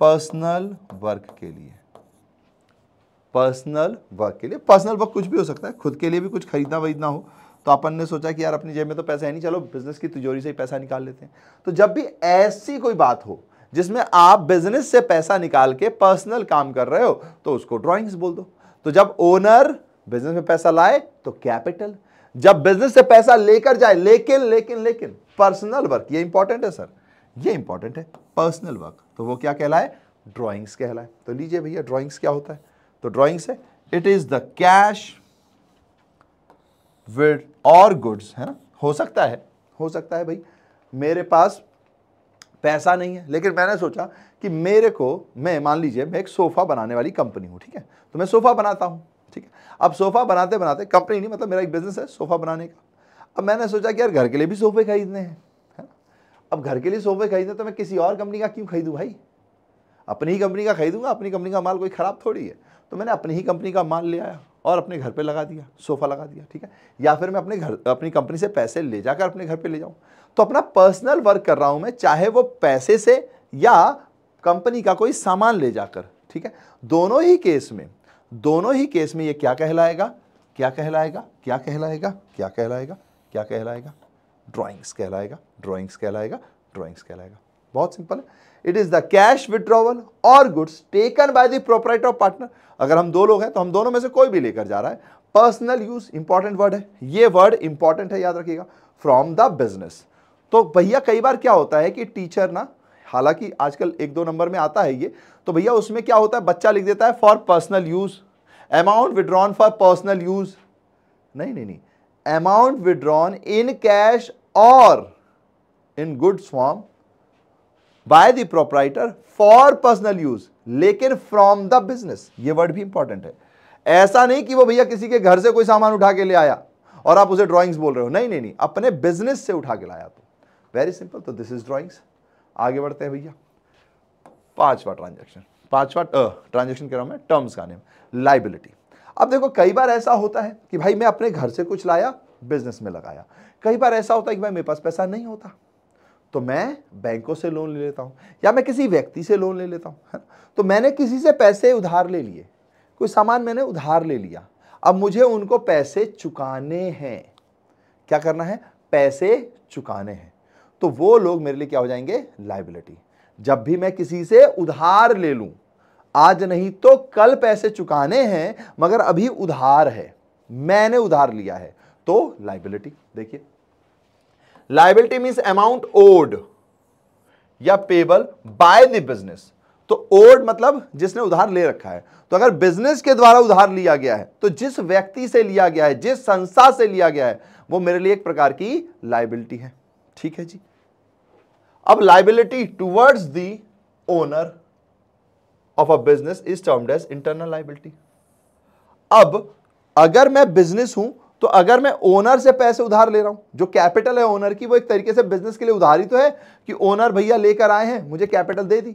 पर्सनल वर्क के लिए पर्सनल वर्क के लिए पर्सनल वर्क कुछ भी हो सकता है खुद के लिए भी कुछ खरीदना वरीदना हो तो अपन ने सोचा कि यार अपनी जेब में तो पैसा है नहीं चलो बिजनेस की तिजोरी से ही पैसा निकाल लेते हैं तो जब भी ऐसी कोई बात हो जिसमें आप बिजनेस से पैसा निकाल के पर्सनल काम कर रहे हो तो उसको ड्रॉइंग्स बोल दो तो जब ओनर बिजनेस में पैसा लाए तो कैपिटल जब बिजनेस से पैसा लेकर जाए लेकिन लेकिन लेकिन पर्सनल वर्क ये इंपॉर्टेंट है सर ये इंपॉर्टेंट है पर्सनल वर्क तो वो क्या कहलाए ड्रॉइंग्स कहलाए तो लीजिए भैया ड्रॉइंग्स क्या होता है तो ड्रॉइंग्स है it is the cash with और गुड्स है ना हो सकता है हो सकता है भाई मेरे पास पैसा नहीं है लेकिन मैंने सोचा कि मेरे को मैं मान लीजिए मैं एक सोफ़ा बनाने वाली कंपनी हूँ ठीक है तो मैं सोफ़ा बनाता हूँ ठीक है अब सोफ़ा बनाते बनाते कंपनी नहीं मतलब मेरा एक बिज़नेस है सोफ़ा बनाने का अब मैंने सोचा कि यार घर के लिए भी सोफ़े खरीदने हैं है अब घर के लिए सोफ़े खरीदने तो मैं किसी और कंपनी का क्यों खरीदूँ भाई अपनी ही कंपनी का खरीदूँगा अपनी कंपनी का माल कोई ख़राब थोड़ी है तो मैंने अपनी ही कंपनी का माल ले आया और अपने घर पे लगा दिया सोफ़ा लगा दिया ठीक है या फिर मैं अपने घर अपनी कंपनी से पैसे ले जाकर अपने घर पे ले जाऊँ तो अपना पर्सनल वर्क कर रहा हूँ मैं चाहे वो पैसे से या कंपनी का कोई सामान ले जाकर ठीक है दोनों ही केस में दोनों ही केस में ये क्या कहलाएगा क्या कहलाएगा क्या कहलाएगा क्या कहलाएगा क्या कहलाएगा ड्रॉइंग्स कहलाएगा ड्रॉइंग्स कहलाएगा ड्रॉइंग्स कहलाएगा बहुत सिंपल है it is the cash withdrawal और goods taken by the proprietor of partner अगर हम दो लोग हैं तो हम दोनों में से कोई भी लेकर जा रहा है पर्सनल यूज इंपॉर्टेंट वर्ड है ये वर्ड इंपॉर्टेंट है याद रखिएगा फ्रॉम द बिजनेस तो भैया कई बार क्या होता है कि टीचर ना हालांकि आजकल एक दो नंबर में आता है ये तो भैया उसमें क्या होता है बच्चा लिख देता है for personal use amount withdrawn for personal use नहीं नहीं नहीं अमाउंट विड्रॉन इन कैश और in goods form by the proprietor for personal use लेकिन फ्रॉम द बिजनेस ये वर्ड भी इंपॉर्टेंट है ऐसा नहीं कि वो भैया किसी के घर से कोई सामान उठा के ले आया और आप उसे ड्राइंग्स बोल रहे हो नहीं नहीं नहीं अपने बिजनेस से उठा के लाया तो वेरी सिंपल तो दिस इज ड्राइंग्स आगे बढ़ते हैं भैया पांचवा ट्रांजेक्शन पांचवा ट्रांजेक्शन कह रहा हूं टर्म्स का नेम लाइबिलिटी अब देखो कई बार ऐसा होता है कि भाई मैं अपने घर से कुछ लाया बिजनेस में लगाया कई बार ऐसा होता है कि भाई मेरे पास पैसा नहीं होता तो मैं बैंकों से लोन ले लेता हूँ या मैं किसी व्यक्ति से लोन ले लेता हूँ है ना तो मैंने किसी से पैसे उधार ले लिए कोई सामान मैंने उधार ले लिया अब मुझे उनको पैसे चुकाने हैं क्या करना है पैसे चुकाने हैं तो वो लोग मेरे लिए क्या हो जाएंगे लाइबिलिटी जब भी मैं किसी से उधार ले लूँ आज नहीं तो कल पैसे चुकाने हैं मगर अभी उधार है मैंने उधार लिया है तो लाइबिलिटी देखिए लाइबिलिटी मीन अमाउंट ओड या पेबल बाय द बिजनेस तो ओड मतलब जिसने उधार ले रखा है तो अगर बिजनेस के द्वारा उधार लिया गया है तो जिस व्यक्ति से लिया गया है जिस संस्था से लिया गया है वो मेरे लिए एक प्रकार की लाइबिलिटी है ठीक है जी अब liability towards the owner of a business is termed as internal liability अब अगर मैं बिजनेस हूं तो अगर मैं ओनर से पैसे उधार ले रहा हूं जो कैपिटल है ओनर की वो एक तरीके से बिजनेस के लिए उधार ही तो है कि ओनर भैया लेकर आए हैं मुझे कैपिटल दे दी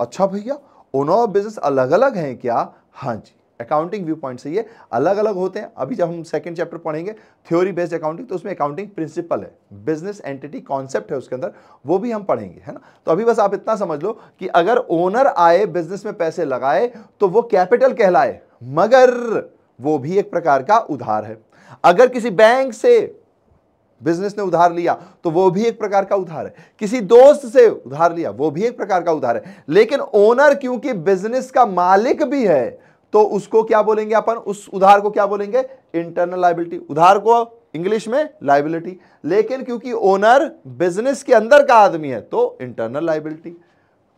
अच्छा भैया ओनर और बिजनेस अलग अलग हैं क्या हाँ जी अकाउंटिंग व्यू पॉइंट से ये अलग अलग होते हैं अभी जब हम सेकंड चैप्टर पढ़ेंगे थ्योरी बेस्ड अकाउंटिंग तो उसमें अकाउंटिंग प्रिंसिपल है बिजनेस एंटिटी कॉन्सेप्ट है उसके अंदर वो भी हम पढ़ेंगे है ना तो अभी बस आप इतना समझ लो कि अगर ओनर आए बिजनेस में पैसे लगाए तो वो कैपिटल कहलाए मगर वो भी एक प्रकार का उधार है अगर किसी बैंक से बिजनेस ने उधार लिया तो वो भी एक प्रकार का उधार है किसी दोस्त से उधार लिया वो भी एक प्रकार का उधार है लेकिन ओनर क्योंकि बिजनेस का मालिक भी है तो उसको क्या बोलेंगे अपन उस उधार को क्या बोलेंगे इंटरनल लाइबिलिटी उधार को इंग्लिश में लाइबिलिटी लेकिन क्योंकि ओनर बिजनेस के अंदर का आदमी है तो इंटरनल लाइबिलिटी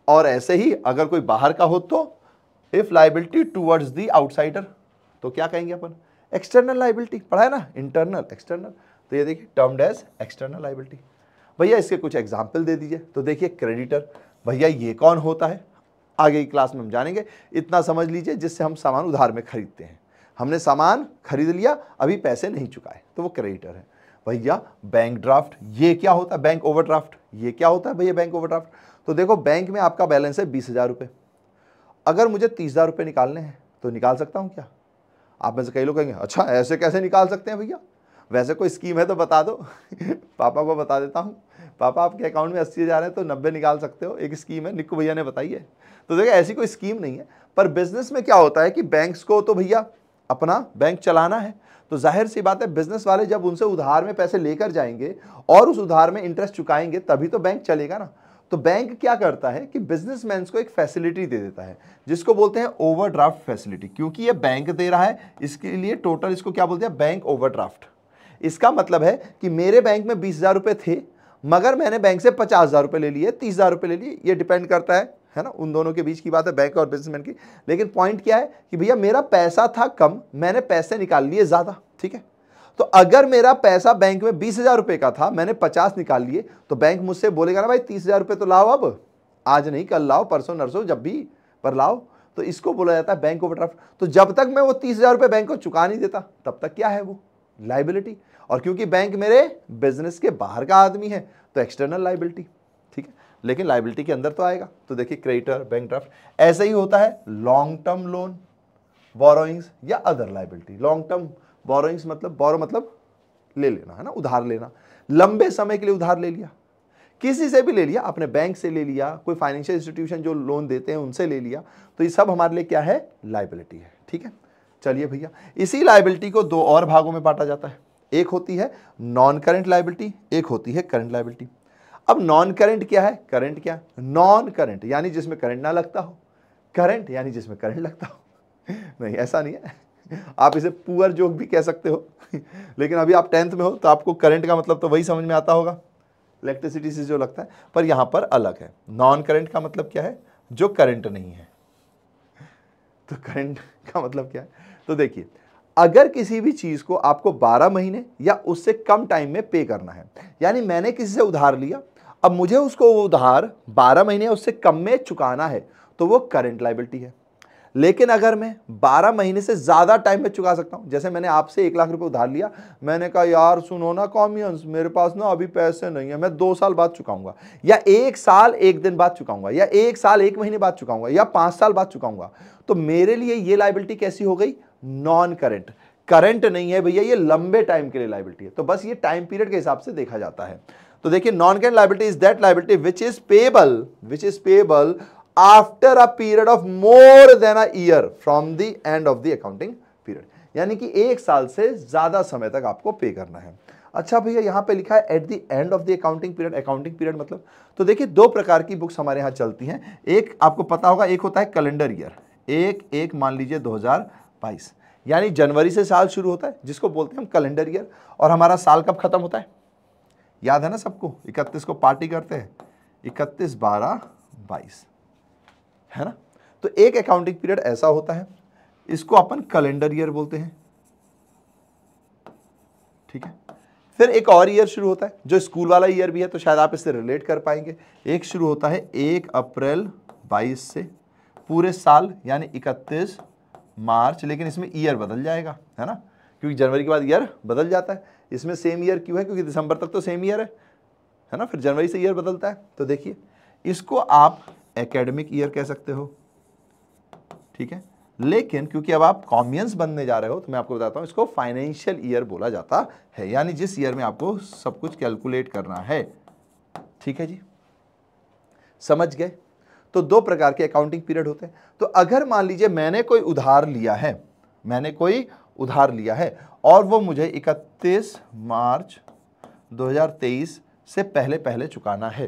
और ऐसे ही अगर कोई बाहर का हो तो if liability towards the outsider तो क्या कहेंगे अपन एक्सटर्नल लाइबिलिटी पढ़ा है ना इंटरनल एक्सटर्नल तो ये देखिए टर्म डेज एक्सटर्नल लाइबिलिटी भैया इसके कुछ एग्जाम्पल दे दीजिए तो देखिए क्रेडिटर भैया ये कौन होता है आगे की क्लास में हम जानेंगे इतना समझ लीजिए जिससे हम सामान उधार में खरीदते हैं हमने सामान खरीद लिया अभी पैसे नहीं चुकाए तो वो क्रेडिटर है भैया बैंक ड्राफ्ट ये क्या होता है बैंक ओवरड्राफ्ट ये क्या होता है भैया बैंक ओवरड्राफ्ट तो देखो बैंक में आपका बैलेंस है बीस हज़ार रुपये अगर मुझे तीस हज़ार रुपये निकालने हैं तो निकाल सकता हूँ क्या आप में से कई लोग कहेंगे अच्छा ऐसे कैसे निकाल सकते हैं भैया वैसे कोई स्कीम है तो बता दो पापा को बता देता हूँ पापा आपके अकाउंट में अस्सी हज़ार है तो नब्बे निकाल सकते हो एक स्कीम है निक्कू भैया ने बताई है तो देखिए ऐसी कोई स्कीम नहीं है पर बिजनेस में क्या होता है कि बैंक्स को तो भैया अपना बैंक चलाना है तो जाहिर सी बात है बिजनेस वाले जब उनसे उधार में पैसे लेकर जाएंगे और उस उधार में इंटरेस्ट चुकाएंगे तभी तो बैंक चलेगा ना तो बैंक क्या करता है कि बिजनेसमैन को एक फैसिलिटी दे देता है जिसको बोलते हैं ओवरड्राफ्ट फैसिलिटी क्योंकि ये बैंक दे रहा है इसके लिए टोटल इसको क्या बोलते हैं बैंक ओवरड्राफ्ट इसका मतलब है कि मेरे बैंक में बीस हज़ार रुपये थे मगर मैंने बैंक से पचास हज़ार रुपये ले लिए तीस हज़ार रुपये ले लिए ये डिपेंड करता है है ना उन दोनों के बीच की बात है बैंक और बिजनेसमैन की लेकिन पॉइंट क्या है कि भैया मेरा पैसा था कम मैंने पैसे निकाल लिए ज़्यादा ठीक है तो अगर मेरा पैसा बैंक में बीस हजार रुपए का था मैंने पचास निकाल लिए तो बैंक मुझसे बोलेगा ना भाई तीस हजार रुपए तो लाओ अब आज नहीं कल लाओ परसों नरसों जब भी पर लाओ तो इसको बोला जाता है बैंक ओवर तो जब तक मैं वो तीस हजार रुपये बैंक को चुका नहीं देता तब तक क्या है वो लाइबिलिटी और क्योंकि बैंक मेरे बिजनेस के बाहर का आदमी है तो एक्सटर्नल लाइबिलिटी ठीक है लेकिन लाइबिलिटी के अंदर तो आएगा तो देखिए क्रेडिटर बैंक ड्राफ्ट ऐसे ही होता है लॉन्ग टर्म लोन बोरोइंग्स या other liability long term borrowings मतलब बोरो मतलब ले लेना है ना उधार लेना लंबे समय के लिए उधार ले लिया किसी से भी ले लिया अपने बैंक से ले लिया कोई फाइनेंशियल इंस्टीट्यूशन जो लोन देते हैं उनसे ले लिया तो ये सब हमारे लिए क्या है लाइबिलिटी है ठीक है चलिए भैया इसी लाइबिलिटी को दो और भागों में बांटा जाता है एक होती है नॉन करेंट लाइबिलिटी एक होती है करंट लाइबिलिटी अब नॉन करेंट क्या है करंट क्या नॉन करंट यानी जिसमें करंट ना लगता हो करंट यानी जिसमें करंट लगता हो नहीं ऐसा नहीं है आप इसे पुअर जोक भी कह सकते हो लेकिन अभी आप टेंथ में हो तो आपको करंट का मतलब तो वही समझ में आता होगा इलेक्ट्रिसिटी से जो लगता है पर यहां पर अलग है नॉन करंट का मतलब क्या है जो करंट नहीं है तो करंट का मतलब क्या है तो देखिए अगर किसी भी चीज़ को आपको 12 महीने या उससे कम टाइम में पे करना है यानी मैंने किसी से उधार लिया अब मुझे उसको उधार 12 महीने उससे कम में चुकाना है तो वो करंट लाइबिलिटी है लेकिन अगर मैं 12 महीने से ज़्यादा टाइम में चुका सकता हूँ जैसे मैंने आपसे एक लाख रुपए उधार लिया मैंने कहा यार सुनो ना कॉमियंस मेरे पास ना अभी पैसे नहीं है मैं दो साल बाद चुकाऊंगा या एक साल एक दिन बाद चुकाऊंगा या एक साल एक महीने बाद चुकाऊंगा या पाँच साल बाद चुकाऊंगा तो मेरे लिए ये लाइबिलिटी कैसी हो गई नॉन करेंट करंट नहीं है भैया ये लंबे टाइम के लिए लाइबिलिटी है तो बस ये टाइम पीरियड के हिसाब से देखा जाता है तो देखिए non current liability is that liability which is payable which is payable after a period of more than a year year from the end of the accounting period यानी कि एक साल से ज़्यादा समय तक आपको पे करना है अच्छा भैया यहाँ पे लिखा है at the end of the accounting period accounting period मतलब तो देखिए दो प्रकार की बुक्स हमारे यहाँ चलती हैं एक आपको पता होगा एक होता है कैलेंडर ईयर एक एक मान लीजिए 2022 यानी जनवरी से साल शुरू होता है जिसको बोलते हैं हम कैलेंडर ईयर और हमारा साल कब खत्म होता है याद है ना सबको इकतीस को पार्टी करते हैं इकतीस बारह बाईस है ना तो एक अकाउंटिंग पीरियड ऐसा होता है इसको अपन कैलेंडर ईयर बोलते हैं ठीक है फिर एक और ईयर शुरू होता है जो स्कूल वाला ईयर भी है तो शायद आप इससे रिलेट कर पाएंगे एक शुरू होता है एक अप्रैल बाईस से पूरे साल यानी इकतीस मार्च लेकिन इसमें ईयर बदल जाएगा है ना क्योंकि जनवरी के बाद ईयर बदल जाता है इसमें सेम ईयर क्यों है क्योंकि दिसंबर तक तो सेम ईयर है है ना फिर जनवरी से ईयर बदलता है तो देखिए इसको आप एकेडमिक ईयर कह सकते हो ठीक है लेकिन क्योंकि अब आप कॉम्बियंस बनने जा रहे हो तो मैं आपको बताता हूं इसको फाइनेंशियल ईयर बोला जाता है यानी जिस ईयर में आपको सब कुछ कैलकुलेट करना है ठीक है जी समझ गए तो दो प्रकार के अकाउंटिंग पीरियड होते हैं तो अगर मान लीजिए मैंने कोई उधार लिया है मैंने कोई उधार लिया है और वो मुझे 31 मार्च 2023 से पहले पहले चुकाना है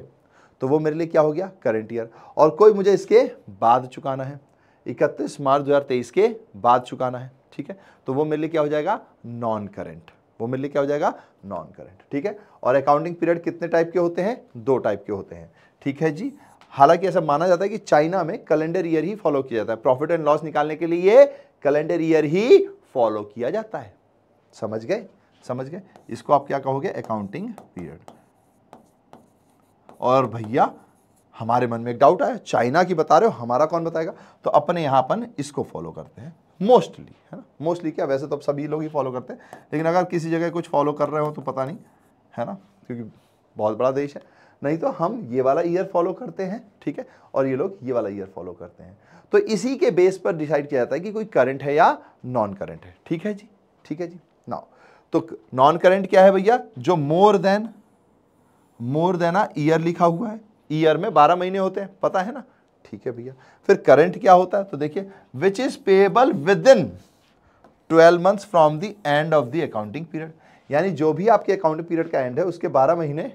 तो वो मेरे लिए क्या हो गया करंट ईयर और कोई मुझे इसके बाद चुकाना है इकतीस मार्च 2023 के बाद चुकाना है ठीक है तो वो मेरे लिए क्या हो जाएगा नॉन करेंट वो मेरे लिए क्या हो जाएगा नॉन करेंट ठीक है और अकाउंटिंग पीरियड कितने टाइप के होते हैं दो टाइप के होते हैं ठीक है जी हालांकि ऐसा माना जाता है कि चाइना में कैलेंडर ईयर ही फॉलो किया जाता है प्रॉफिट एंड लॉस निकालने के लिए कैलेंडर ईयर ही फॉलो किया जाता है समझ गए समझ गए इसको आप क्या कहोगे अकाउंटिंग पीरियड और भैया हमारे मन में एक डाउट आया चाइना की बता रहे हो हमारा कौन बताएगा तो अपने यहाँ अपन इसको फॉलो करते हैं मोस्टली है ना मोस्टली क्या वैसे तो अब सभी लोग ही फॉलो करते हैं लेकिन अगर किसी जगह कुछ फॉलो कर रहे हो तो पता नहीं है ना क्योंकि बहुत बड़ा देश है नहीं तो हम ये वाला ईयर फॉलो करते हैं ठीक है और ये लोग ये वाला ईयर फॉलो करते हैं तो इसी के बेस पर डिसाइड किया जाता है कि कोई करंट है या नॉन करंट है ठीक है जी ठीक है जी ना तो नॉन करंट क्या है भैया जो more than more than year लिखा हुआ है ईयर में बारह महीने होते हैं पता है ना ठीक है भैया फिर करंट क्या होता है तो देखिए which is payable within twelve months from the end of the accounting period यानी जो भी आपके अकाउंटिंग पीरियड का एंड है उसके बारह महीने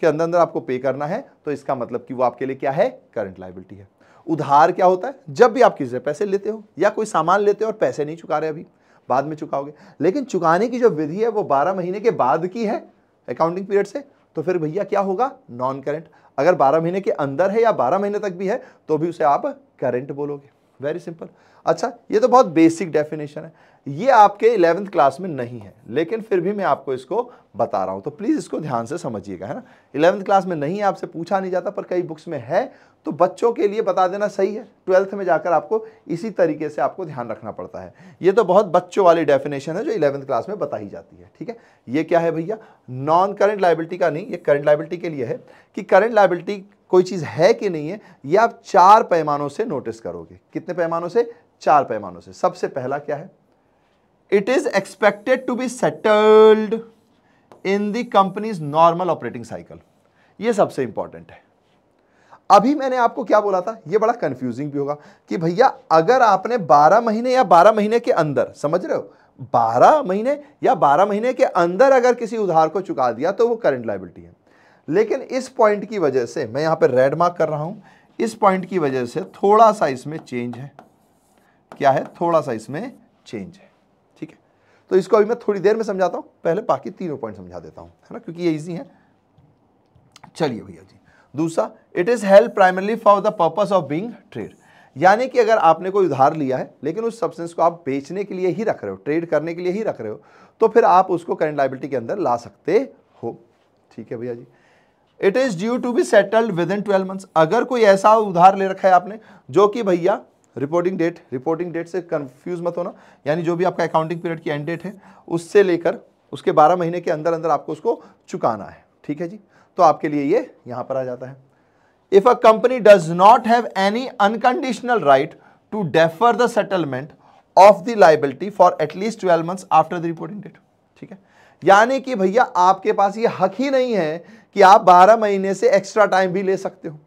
के अंदर अंदर आपको पे करना है तो इसका मतलब कि वो आपके लिए क्या है करंट लाइबिलिटी है उधार क्या होता है जब भी आप किसी से पैसे लेते हो या कोई सामान लेते हो और पैसे नहीं चुका रहे अभी बाद में चुकाओगे लेकिन चुकाने की जो विधि है वो बारह महीने के बाद की है अकाउंटिंग पीरियड से तो फिर भैया क्या होगा नॉन करंट अगर 12 महीने के अंदर है या 12 महीने तक भी है तो भी उसे आप करेंट बोलोगे वेरी सिंपल अच्छा ये तो बहुत बेसिक डेफिनेशन है ये आपके इलेवेंथ क्लास में नहीं है लेकिन फिर भी मैं आपको इसको बता रहा हूँ तो प्लीज़ इसको ध्यान से समझिएगा है ना इलेवंथ क्लास में नहीं आपसे पूछा नहीं जाता पर कई बुक्स में है तो बच्चों के लिए बता देना सही है ट्वेल्थ में जाकर आपको इसी तरीके से आपको ध्यान रखना पड़ता है ये तो बहुत बच्चों वाली डेफिनेशन है जो इलेवंथ क्लास में बताई जाती है ठीक है ये क्या है भैया नॉन करंट लाइबिलिटी का नहीं ये करंट लाइबिलिटी के लिए है कि करंट लाइबिलिटी कोई चीज़ है कि नहीं है ये आप चार पैमानों से नोटिस करोगे कितने पैमानों से चार पैमानों से सबसे पहला क्या है it is expected to be settled in the company's normal operating cycle ये सबसे इंपॉर्टेंट है अभी मैंने आपको क्या बोला था ये बड़ा कंफ्यूजिंग भी होगा कि भैया अगर आपने 12 महीने या 12 महीने के अंदर समझ रहे हो 12 महीने या 12 महीने के अंदर अगर किसी उधार को चुका दिया तो वो करंट लाइबिलिटी है लेकिन इस पॉइंट की वजह से मैं यहाँ पर रेड मार्क कर रहा हूँ इस पॉइंट की वजह से थोड़ा सा इसमें चेंज है क्या है थोड़ा सा इसमें चेंज है तो इसको अभी मैं थोड़ी देर में समझाता हूँ पहले बाकी तीनों पॉइंट समझा देता हूँ है ना क्योंकि ये ईजी है चलिए भैया जी दूसरा it is help primarily for the purpose of being trade यानी कि अगर आपने कोई उधार लिया है लेकिन उस सब्सटेंस को आप बेचने के लिए ही रख रहे हो ट्रेड करने के लिए ही रख रहे हो तो फिर आप उसको करेंट लाइबिलिटी के अंदर ला सकते हो ठीक है भैया जी it is due to be settled within twelve months अगर कोई ऐसा उधार ले रखा है आपने जो कि भैया रिपोर्टिंग डेट रिपोर्टिंग डेट से कंफ्यूज मत होना यानी जो भी आपका अकाउंटिंग पीरियड की एंड डेट है उससे लेकर उसके 12 महीने के अंदर अंदर आपको उसको चुकाना है ठीक है जी तो आपके लिए ये यहाँ पर आ जाता है if a company does not have any unconditional right to defer the settlement of the liability for at least twelve months after the reporting date ठीक है यानी कि भैया आपके पास ये हक ही नहीं है कि आप 12 महीने से एक्स्ट्रा टाइम भी ले सकते हो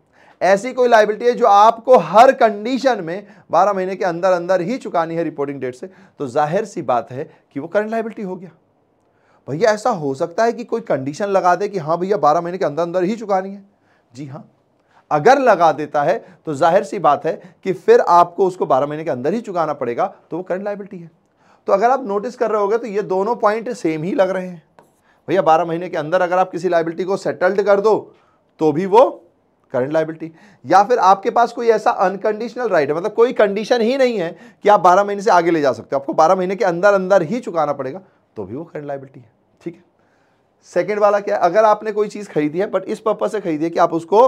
ऐसी कोई लाइबिलिटी है जो आपको हर कंडीशन में 12 महीने के अंदर अंदर ही चुकानी है रिपोर्टिंग डेट से तो जाहिर सी बात है कि वो करंट लाइबिलिटी हो गया भैया ऐसा हो सकता है कि कोई कंडीशन लगा दे कि हाँ भैया बारह महीने के अंदर अंदर ही चुकानी है जी हाँ अगर लगा देता है तो जाहिर सी बात है कि फिर आपको उसको बारह महीने के अंदर ही चुकाना पड़ेगा तो वो करंट लाइबिलिटी है तो अगर आप नोटिस कर रहे हो तो ये दोनों पॉइंट सेम ही लग रहे हैं भैया बारह महीने के अंदर अगर आप किसी लाइबिलिटी को सेटल्ड कर दो तो भी वो करंट लाइबिलिटी या फिर आपके पास कोई ऐसा अनकंडीशनल राइट है मतलब कोई कंडीशन ही नहीं है कि आप 12 महीने से आगे ले जा सकते हो आपको 12 महीने के अंदर अंदर ही चुकाना पड़ेगा तो भी वो करंट लाइबिलिटी है ठीक है सेकेंड वाला क्या है अगर आपने कोई चीज़ खरीदी है बट इस पर्पज से खरीदी है कि आप उसको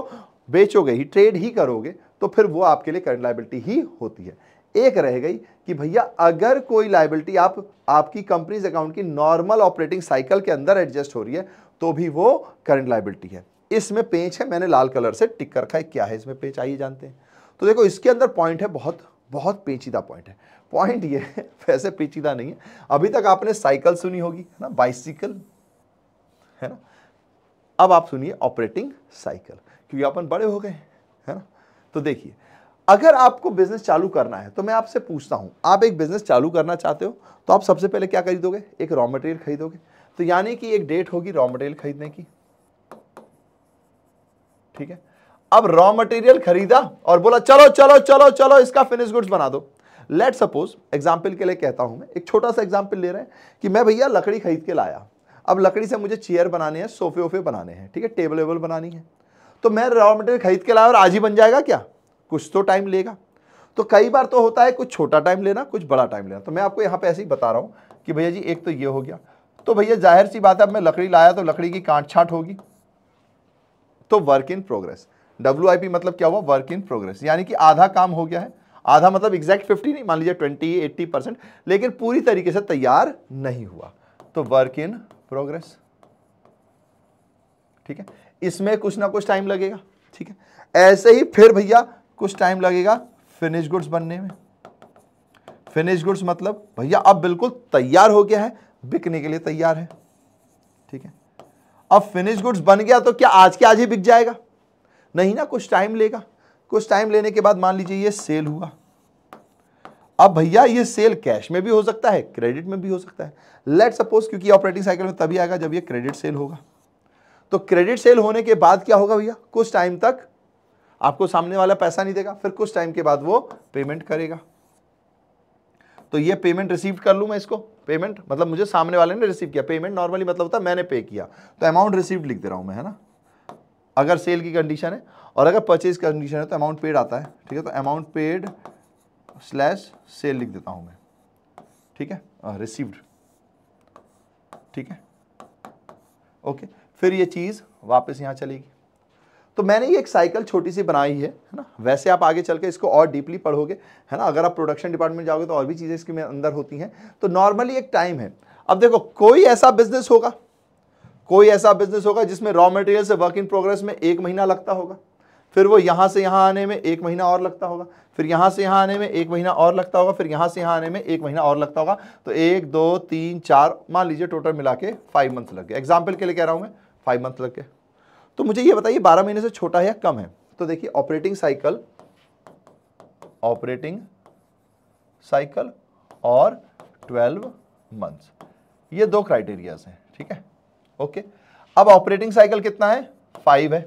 बेचोगे ही ट्रेड ही करोगे तो फिर वो आपके लिए करंट लाइबिलिटी ही होती है एक रह गई कि भैया अगर कोई लाइबिलिटी आप आपकी कंपनीज अकाउंट की नॉर्मल ऑपरेटिंग साइकिल के अंदर एडजस्ट हो रही है तो भी वो करंट लाइबिलिटी है इसमें पेंच है मैंने लाल कलर से टिक कर रखा है क्या है इसमें पेंच आइए जानते हैं तो देखो इसके अंदर पॉइंट है बहुत बहुत पेचीदा पॉइंट है पॉइंट ये वैसे पेचीदा नहीं है अभी तक आपने साइकिल सुनी होगी है ना बाइसिकल है ना अब आप सुनिए ऑपरेटिंग साइकिल क्योंकि अपन बड़े हो गए है ना तो देखिए अगर आपको बिजनेस चालू करना है तो मैं आपसे पूछता हूं आप एक बिजनेस चालू करना चाहते हो तो आप सबसे पहले क्या खरीदोगे एक रॉ मटेरियल खरीदोगे तो यानी कि एक डेट होगी रॉ मटेरियल खरीदने की ठीक है अब रॉ मटेरियल खरीदा और बोला चलो चलो चलो चलो इसका फिनिश गुड्स बना दो लेट सपोज एग्जाम्पल के लिए कहता हूं मैं एक छोटा सा एग्जाम्पल ले रहे हैं कि मैं भैया लकड़ी खरीद के लाया अब लकड़ी से मुझे चेयर बनाने हैं सोफे वोफे बनाने हैं ठीक है टेबल वेबल बनानी है तो मैं रॉ मटेरियल खरीद के लाया और आज ही बन जाएगा क्या कुछ तो टाइम लेगा तो कई बार तो होता है कुछ छोटा टाइम लेना कुछ बड़ा टाइम लेना तो मैं आपको यहाँ पे ऐसे ही बता रहा हूँ कि भैया जी एक तो ये हो गया तो भैया जाहिर सी बात है अब मैं लकड़ी लाया तो लकड़ी की काट छाट होगी तो वर्क इन प्रोग्रेस डब्ल्यू मतलब क्या हुआ वर्क इन प्रोग्रेस यानी कि आधा काम हो गया है आधा मतलब एग्जैक्ट फिफ्टी नहीं मान लीजिए ट्वेंटी एट्टी परसेंट लेकिन पूरी तरीके से तैयार नहीं हुआ तो वर्क इन प्रोग्रेस ठीक है इसमें कुछ ना कुछ टाइम लगेगा ठीक है ऐसे ही फिर भैया कुछ टाइम लगेगा फिनिश गुड्स बनने में फिनिश गुड्स मतलब भैया अब बिल्कुल तैयार हो गया है बिकने के लिए तैयार है ठीक है अब फिनिश गुड्स बन गया तो क्या आज के आज ही बिक जाएगा नहीं ना कुछ टाइम लेगा कुछ टाइम लेने के बाद मान लीजिए ये सेल हुआ अब भैया ये सेल कैश में भी हो सकता है क्रेडिट में भी हो सकता है लेट सपोज क्योंकि ऑपरेटिंग साइकिल में तभी आएगा जब ये क्रेडिट सेल होगा तो क्रेडिट सेल होने के बाद क्या होगा भैया कुछ टाइम तक आपको सामने वाला पैसा नहीं देगा फिर कुछ टाइम के बाद वो पेमेंट करेगा तो ये पेमेंट रिसीव कर लूँ मैं इसको पेमेंट मतलब मुझे सामने वाले ने रिसीव किया पेमेंट नॉर्मली मतलब होता है मैंने पे किया तो अमाउंट रिसीव्ड लिख दे रहा हूँ मैं है ना अगर सेल की कंडीशन है और अगर परचेज कंडीशन है तो अमाउंट पेड आता है ठीक है तो अमाउंट पेड स्लैश सेल लिख देता हूँ मैं ठीक है रिसीव्ड हाँ, ठीक है ओके फिर ये चीज़ वापस यहाँ चलेगी तो मैंने ये एक साइकिल छोटी सी बनाई है है ना वैसे आप आगे चल के इसको और डीपली पढ़ोगे है ना अगर आप प्रोडक्शन डिपार्टमेंट जाओगे तो और भी चीज़ें इसके अंदर होती हैं तो नॉर्मली एक टाइम है अब देखो कोई ऐसा बिजनेस होगा कोई ऐसा बिजनेस होगा जिसमें रॉ मटेरियल से वर्क इन प्रोग्रेस में एक महीना लगता होगा फिर वो यहाँ से यहाँ आने में एक महीना और लगता होगा फिर यहाँ से यहाँ आने में एक महीना और लगता होगा फिर यहाँ से यहाँ आने में एक महीना और लगता होगा तो एक दो तीन चार मान लीजिए टोटल मिला के फाइव मंथ लग गए एग्जाम्पल के लिए कह रहा हूँ मैं फाइव मंथ लग गया तो मुझे ये बताइए बारह महीने से छोटा है या कम है तो देखिए ऑपरेटिंग साइकिल ऑपरेटिंग साइकिल और 12 मंथ्स ये दो क्राइटेरियाज हैं ठीक है ओके अब ऑपरेटिंग साइकिल कितना है फाइव है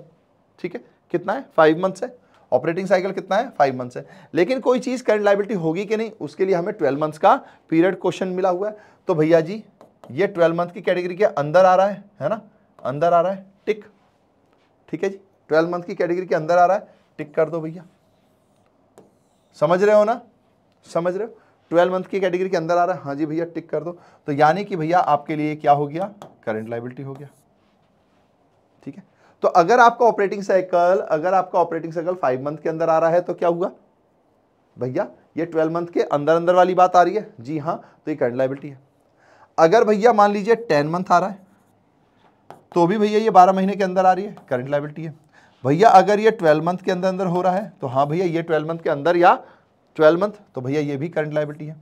ठीक है कितना है फाइव मंथ्स है ऑपरेटिंग साइकिल कितना है फाइव मंथ्स है लेकिन कोई चीज़ करंट लाइबिलिटी होगी कि नहीं उसके लिए हमें ट्वेल्व मंथ्स का पीरियड क्वेश्चन मिला हुआ है तो भैया जी ये ट्वेल्व मंथ की कैटेगरी के अंदर आ रहा है है ना अंदर आ रहा है टिक ठीक है जी ट्वेल्व मंथ की कैटेगरी के अंदर आ रहा है टिक कर दो भैया समझ रहे हो ना समझ रहे हो ट्वेल्व मंथ की कैटेगरी के अंदर आ रहा है हाँ जी भैया टिक कर दो तो यानी कि भैया आपके लिए क्या हो गया करेंट लाइबिलिटी हो गया ठीक है तो अगर आपका ऑपरेटिंग साइकिल अगर आपका ऑपरेटिंग साइकिल फाइव मंथ के अंदर आ रहा है तो क्या हुआ भैया ये ट्वेल्व मंथ के अंदर अंदर वाली बात आ रही है जी हाँ तो ये करंट लाइबिलिटी है अगर भैया मान लीजिए टेन मंथ आ रहा है तो भी भैया ये बारह महीने के अंदर आ रही है करंट लाइबिलिटी है भैया अगर ये ट्वेल्व मंथ के अंदर अंदर हो रहा है तो हाँ भैया ये ट्वेल्व मंथ के अंदर या ट्वेल्व मंथ तो भैया ये भी करंट लाइबिलिटी है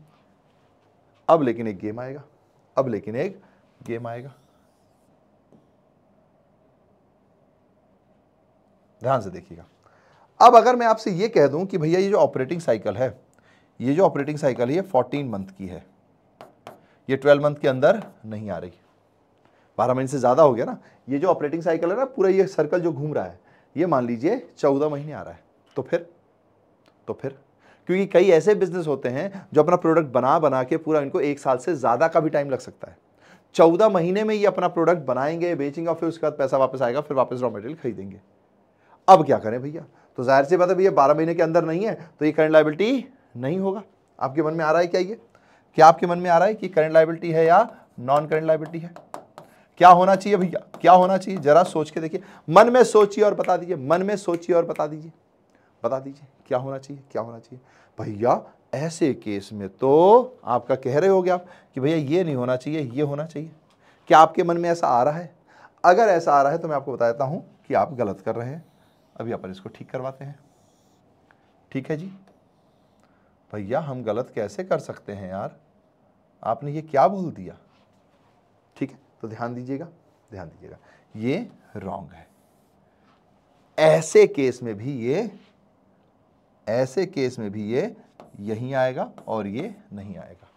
अब लेकिन एक गेम आएगा अब लेकिन एक गेम आएगा ध्यान से देखिएगा अब अगर मैं आपसे ये कह दूं कि भैया ये जो ऑपरेटिंग साइकिल है ये जो ऑपरेटिंग साइकिल है ये 14 मंथ की है ये 12 मंथ के अंदर नहीं आ रही बारह महीने से ज़्यादा हो गया ना ये जो ऑपरेटिंग साइकिल है ना पूरा ये सर्कल जो घूम रहा है ये मान लीजिए चौदह महीने आ रहा है तो फिर तो फिर क्योंकि कई ऐसे बिजनेस होते हैं जो अपना प्रोडक्ट बना बना के पूरा इनको एक साल से ज़्यादा का भी टाइम लग सकता है चौदह महीने में ये अपना प्रोडक्ट बनाएंगे बेचेंगे और फिर उसके बाद पैसा वापस आएगा फिर वापस रॉ मटेरियल खरीदेंगे अब क्या करें भैया तो जाहिर सी बात है भैया बारह महीने के अंदर नहीं है तो ये करंट लाइबिलिटी नहीं होगा आपके मन में आ रहा है क्या ये क्या आपके मन में आ रहा है कि करंट लाइबिलिटी है या नॉन करंट लाइबिलिटी है क्या होना चाहिए भैया क्या होना चाहिए जरा सोच के देखिए मन में सोचिए और बता दीजिए मन में सोचिए और बता दीजिए बता दीजिए क्या होना चाहिए क्या होना चाहिए भैया ऐसे केस में तो आपका कह रहे हो गया आप कि भैया ये नहीं होना चाहिए ये होना चाहिए क्या आपके मन में ऐसा आ रहा है अगर ऐसा आ रहा है तो मैं आपको बता देता हूँ कि आप गलत कर रहे हैं अभी अपन इसको ठीक करवाते हैं ठीक है जी भैया हम गलत कैसे कर सकते हैं यार आपने ये क्या भूल दिया तो ध्यान दीजिएगा ध्यान दीजिएगा ये रॉन्ग है ऐसे केस में भी ये ऐसे केस में भी ये यही आएगा और ये नहीं आएगा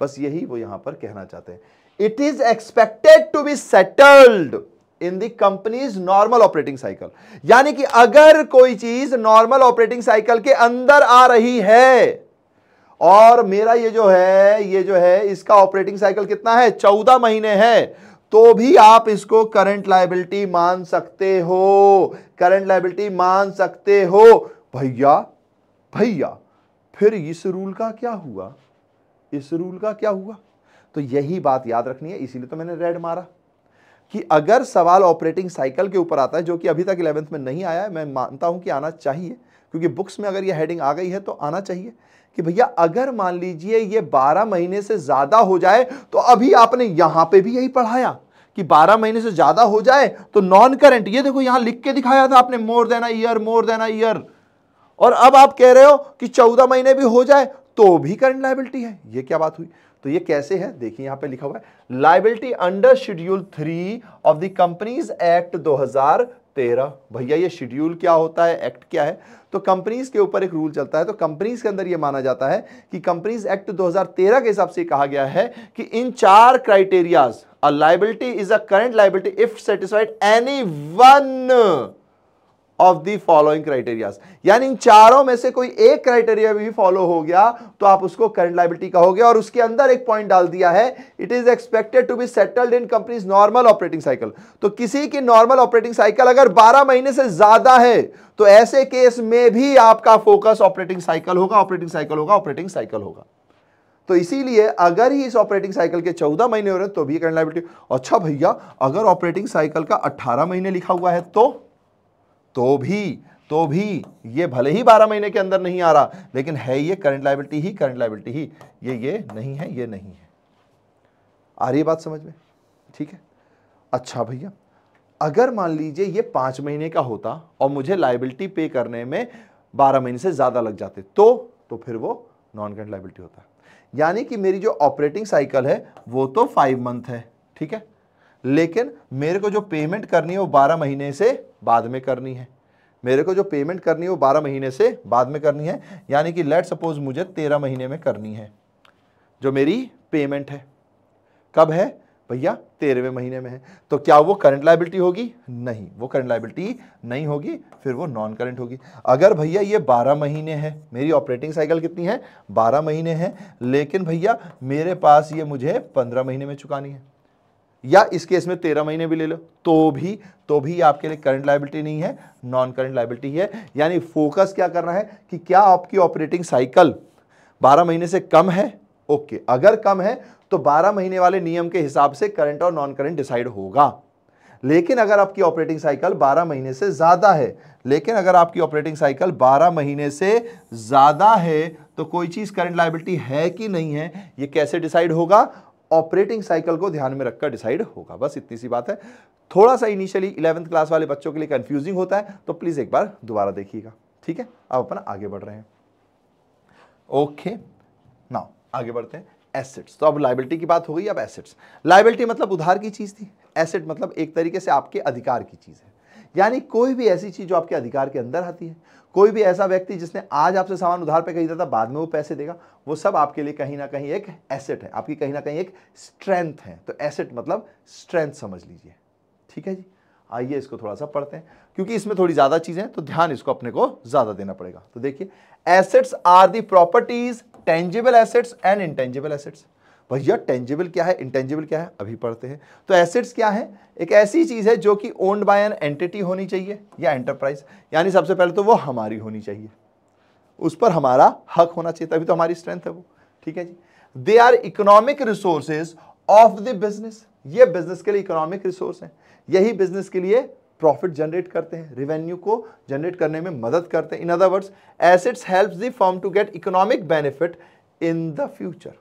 बस यही वो यहां पर कहना चाहते हैं it is expected to be settled in the company's normal operating cycle यानी कि अगर कोई चीज नॉर्मल ऑपरेटिंग साइकिल के अंदर आ रही है और मेरा ये जो है ये जो है इसका ऑपरेटिंग साइकिल कितना है चौदह महीने है तो भी आप इसको करंट लाइबिलिटी मान सकते हो करंट लाइबिलिटी मान सकते हो भैया भैया फिर इस रूल का क्या हुआ इस रूल का क्या हुआ तो यही बात याद रखनी है इसीलिए तो मैंने रेड मारा कि अगर सवाल ऑपरेटिंग साइकिल के ऊपर आता है जो कि अभी तक इलेवेंथ में नहीं आया है मैं मानता हूं कि आना चाहिए क्योंकि बुक्स में अगर ये हेडिंग आ गई है तो आना चाहिए कि भैया अगर मान लीजिए ये 12 महीने से ज़्यादा हो जाए तो अभी आपने यहां पे भी यही पढ़ाया कि 12 महीने से ज़्यादा हो जाए तो नॉन करंट ये देखो यहां लिख के दिखाया था आपने more than year more than year और अब आप कह रहे हो कि 14 महीने भी हो जाए तो भी करंट लाइबिलिटी है ये क्या बात हुई तो ये कैसे है देखिए यहां पे लिखा हुआ है liability under schedule three of the companies act तेरह भैया ये शेड्यूल क्या होता है एक्ट क्या है तो कंपनीज के ऊपर एक रूल चलता है तो कंपनीज के अंदर ये माना जाता है कि कंपनीज एक्ट 2013 के हिसाब से कहा गया है कि इन चार criterias a liability is a current liability if satisfied any one of the following criteria यानी इन चारों में से कोई एक क्राइटेरिया भी फॉलो हो गया तो आप उसको करंट लाइबिलिटी कहोगे और उसके अंदर एक पॉइंट डाल दिया है it is expected to be settled in company's normal operating cycle तो किसी की नॉर्मल ऑपरेटिंग साइकिल अगर 12 महीने से ज्यादा है तो ऐसे केस में भी आपका फोकस ऑपरेटिंग साइकिल होगा ऑपरेटिंग साइकिल होगा ऑपरेटिंग साइकिल होगा तो इसीलिए अगर ही इस ऑपरेटिंग साइकिल के 14 महीने हो रहे तो भी करंट लाइबिलिटी अच्छा भैया अगर ऑपरेटिंग साइकिल का 18 महीने लिखा हुआ है तो तो भी तो भी ये भले ही बारह महीने के अंदर नहीं आ रहा लेकिन है ये करंट लाइबिलिटी ही करंट लाइबिलिटी ही ये ये नहीं है ये नहीं है आ रही बात समझ में ठीक है अच्छा भैया अगर मान लीजिए ये पांच महीने का होता और मुझे लाइबिलिटी पे करने में बारह महीने से ज़्यादा लग जाते तो तो फिर वो नॉन करंट लाइबिलिटी होता है यानी कि मेरी जो ऑपरेटिंग साइकिल है वो तो फाइव मंथ है ठीक है लेकिन मेरे को जो पेमेंट करनी है वो बारह महीने से बाद में करनी है मेरे को जो पेमेंट करनी है वो बारह महीने से बाद में करनी है यानी कि लेट सपोज मुझे तेरह महीने में करनी है जो मेरी पेमेंट है कब है भैया तेरहवें महीने में है तो क्या वो करंट लाइबिलिटी होगी नहीं वो करंट लाइबिलिटी नहीं होगी फिर वो नॉन करंट होगी अगर भैया ये बारह महीने हैं मेरी ऑपरेटिंग साइकिल कितनी है बारह महीने हैं लेकिन भैया मेरे पास ये मुझे पंद्रह महीने में चुकानी है या इस केस में तेरह महीने भी ले लो तो भी तो भी आपके लिए करंट लाइबिलिटी नहीं है नॉन करंट लाइबिलिटी है यानी फोकस क्या करना है कि क्या आपकी ऑपरेटिंग साइकिल बारह महीने से कम है ओके okay. अगर कम है तो बारह महीने वाले नियम के हिसाब से करंट और नॉन करंट डिसाइड होगा लेकिन अगर आपकी ऑपरेटिंग साइकिल 12 महीने से ज़्यादा है लेकिन अगर आपकी ऑपरेटिंग साइकिल 12 महीने से ज़्यादा है तो कोई चीज़ करंट लाइबिलिटी है कि नहीं है ये कैसे डिसाइड होगा ऑपरेटिंग साइकिल को ध्यान में रखकर डिसाइड होगा बस इतनी सी बात है थोड़ा सा इनिशियली इलेवंथ क्लास वाले बच्चों के लिए कंफ्यूजिंग होता है तो प्लीज़ एक बार दोबारा देखिएगा ठीक है अब अपन आगे बढ़ रहे हैं ओके नाउ आगे बढ़ते हैं एसेट्स तो अब लाइबिलिटी की बात हो गई अब एसेट्स लाइबिलिटी मतलब उधार की चीज़ थी एसेट मतलब एक तरीके से आपके अधिकार की चीज़ है यानी कोई भी ऐसी चीज़ जो आपके अधिकार के अंदर आती है कोई भी ऐसा व्यक्ति जिसने आज आपसे सामान उधार पे खरीदा था बाद में वो पैसे देगा वो सब आपके लिए कहीं ना कहीं एक एसेट है आपकी कहीं ना कहीं एक स्ट्रेंथ है तो एसेट मतलब स्ट्रेंथ समझ लीजिए ठीक है जी आइए इसको थोड़ा सा पढ़ते हैं क्योंकि इसमें थोड़ी ज़्यादा चीज़ें हैं तो ध्यान इसको अपने को ज़्यादा देना पड़ेगा तो देखिए assets are the properties tangible assets and intangible assets भैया टेंजिबल क्या है इंटेंजिबल क्या है अभी पढ़ते हैं तो एसेट्स क्या है एक ऐसी चीज़ है जो कि ओन्ड बाय एन एंटिटी होनी चाहिए या एंटरप्राइज यानी सबसे पहले तो वो हमारी होनी चाहिए उस पर हमारा हक होना चाहिए तभी तो हमारी स्ट्रेंथ है वो ठीक है जी they are economic resources of the business ये बिजनेस के लिए इकोनॉमिक रिसोर्स हैं यही बिजनेस के लिए प्रॉफिट जनरेट करते हैं रिवेन्यू को जनरेट करने में मदद करते हैं in other words assets helps the firm to get economic benefit in the future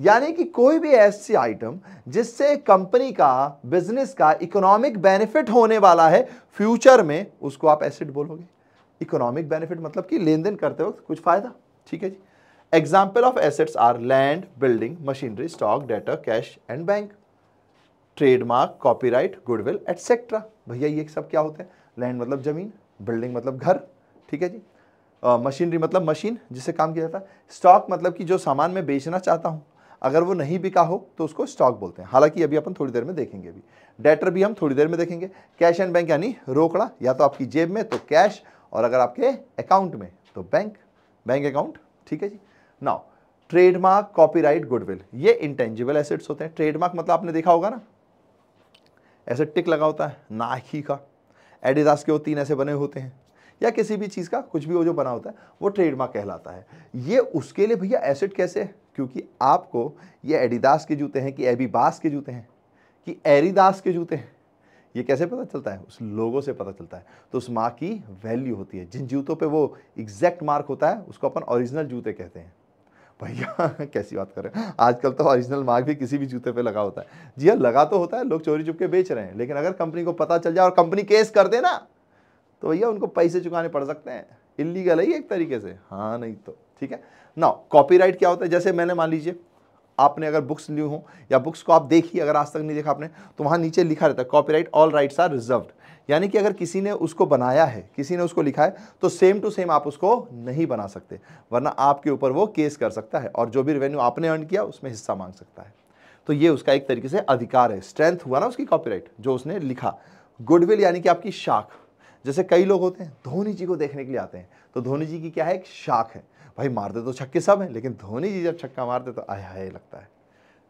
यानी कि कोई भी ऐसी आइटम जिससे कंपनी का बिजनेस का इकोनॉमिक बेनिफिट होने वाला है फ्यूचर में उसको आप एसेट बोलोगे इकोनॉमिक बेनिफिट मतलब कि लेन देन करते वक्त कुछ फायदा ठीक है जी example of assets are land building machinery stock data cash and bank trademark copyright goodwill etcetera भैया ये सब क्या होते हैं लैंड मतलब जमीन बिल्डिंग मतलब घर ठीक है जी मशीनरी uh, मतलब मशीन जिससे काम किया जाता है स्टॉक मतलब कि जो सामान मैं बेचना चाहता हूँ अगर वो नहीं बिका हो तो उसको स्टॉक बोलते हैं हालांकि अभी अपन थोड़ी देर में देखेंगे अभी डेटर भी हम थोड़ी देर में देखेंगे कैश एंड बैंक यानी रोकड़ा या तो आपकी जेब में तो कैश और अगर आपके अकाउंट में तो बैंक बैंक अकाउंट ठीक है जी नाउ ट्रेडमार्क कॉपीराइट गुडविल ये इंटेंजिबल एसेट्स होते हैं ट्रेडमार्क मतलब आपने देखा होगा ना ऐसे टिक लगा होता है नाखी का एडिडास के वो तीन ऐसे बने होते हैं या किसी भी चीज़ का कुछ भी वो जो बना होता है वो ट्रेडमार्क कहलाता है ये उसके लिए भैया एसेट कैसे है क्योंकि आपको ये एडिडास के जूते हैं कि एबीबास के जूते हैं कि एरिदास के जूते हैं ये कैसे पता चलता है उस लोगों से पता चलता है तो उस मार्क की वैल्यू होती है जिन जूतों पे वो एग्जैक्ट मार्क होता है उसको अपन ओरिजिनल जूते कहते हैं भैया कैसी बात कर रहे हैं आजकल तो ओरिजिनल मार्क भी किसी भी जूते पे लगा होता है जी हाँ लगा तो होता है लोग चोरी चुप के बेच रहे हैं लेकिन अगर कंपनी को पता चल जाए और कंपनी केस कर देना तो भैया उनको पैसे चुकाने पड़ सकते हैं इलीगल है एक तरीके से हाँ नहीं तो ठीक है ना कॉपीराइट क्या होता है जैसे मैंने मान लीजिए आपने अगर बुक्स ली हो या बुक्स को आप देखी अगर आज तक नहीं देखा आपने तो वहाँ नीचे लिखा रहता है copyright all rights are reserved यानी कि अगर किसी ने उसको बनाया है किसी ने उसको लिखा है तो सेम टू सेम आप उसको नहीं बना सकते वरना आपके ऊपर वो केस कर सकता है और जो भी रेवेन्यू आपने अर्न किया उसमें हिस्सा मांग सकता है तो ये उसका एक तरीके से अधिकार है स्ट्रेंथ हुआ ना उसकी कॉपीराइट जो उसने लिखा गुडविल यानी कि आपकी शाख जैसे कई लोग होते हैं धोनी जी को देखने के लिए आते हैं तो धोनी जी की क्या है एक शाख है भाई मारते तो छक्के सब हैं लेकिन धोनी जी जब छक्का मारते तो आय हाय लगता है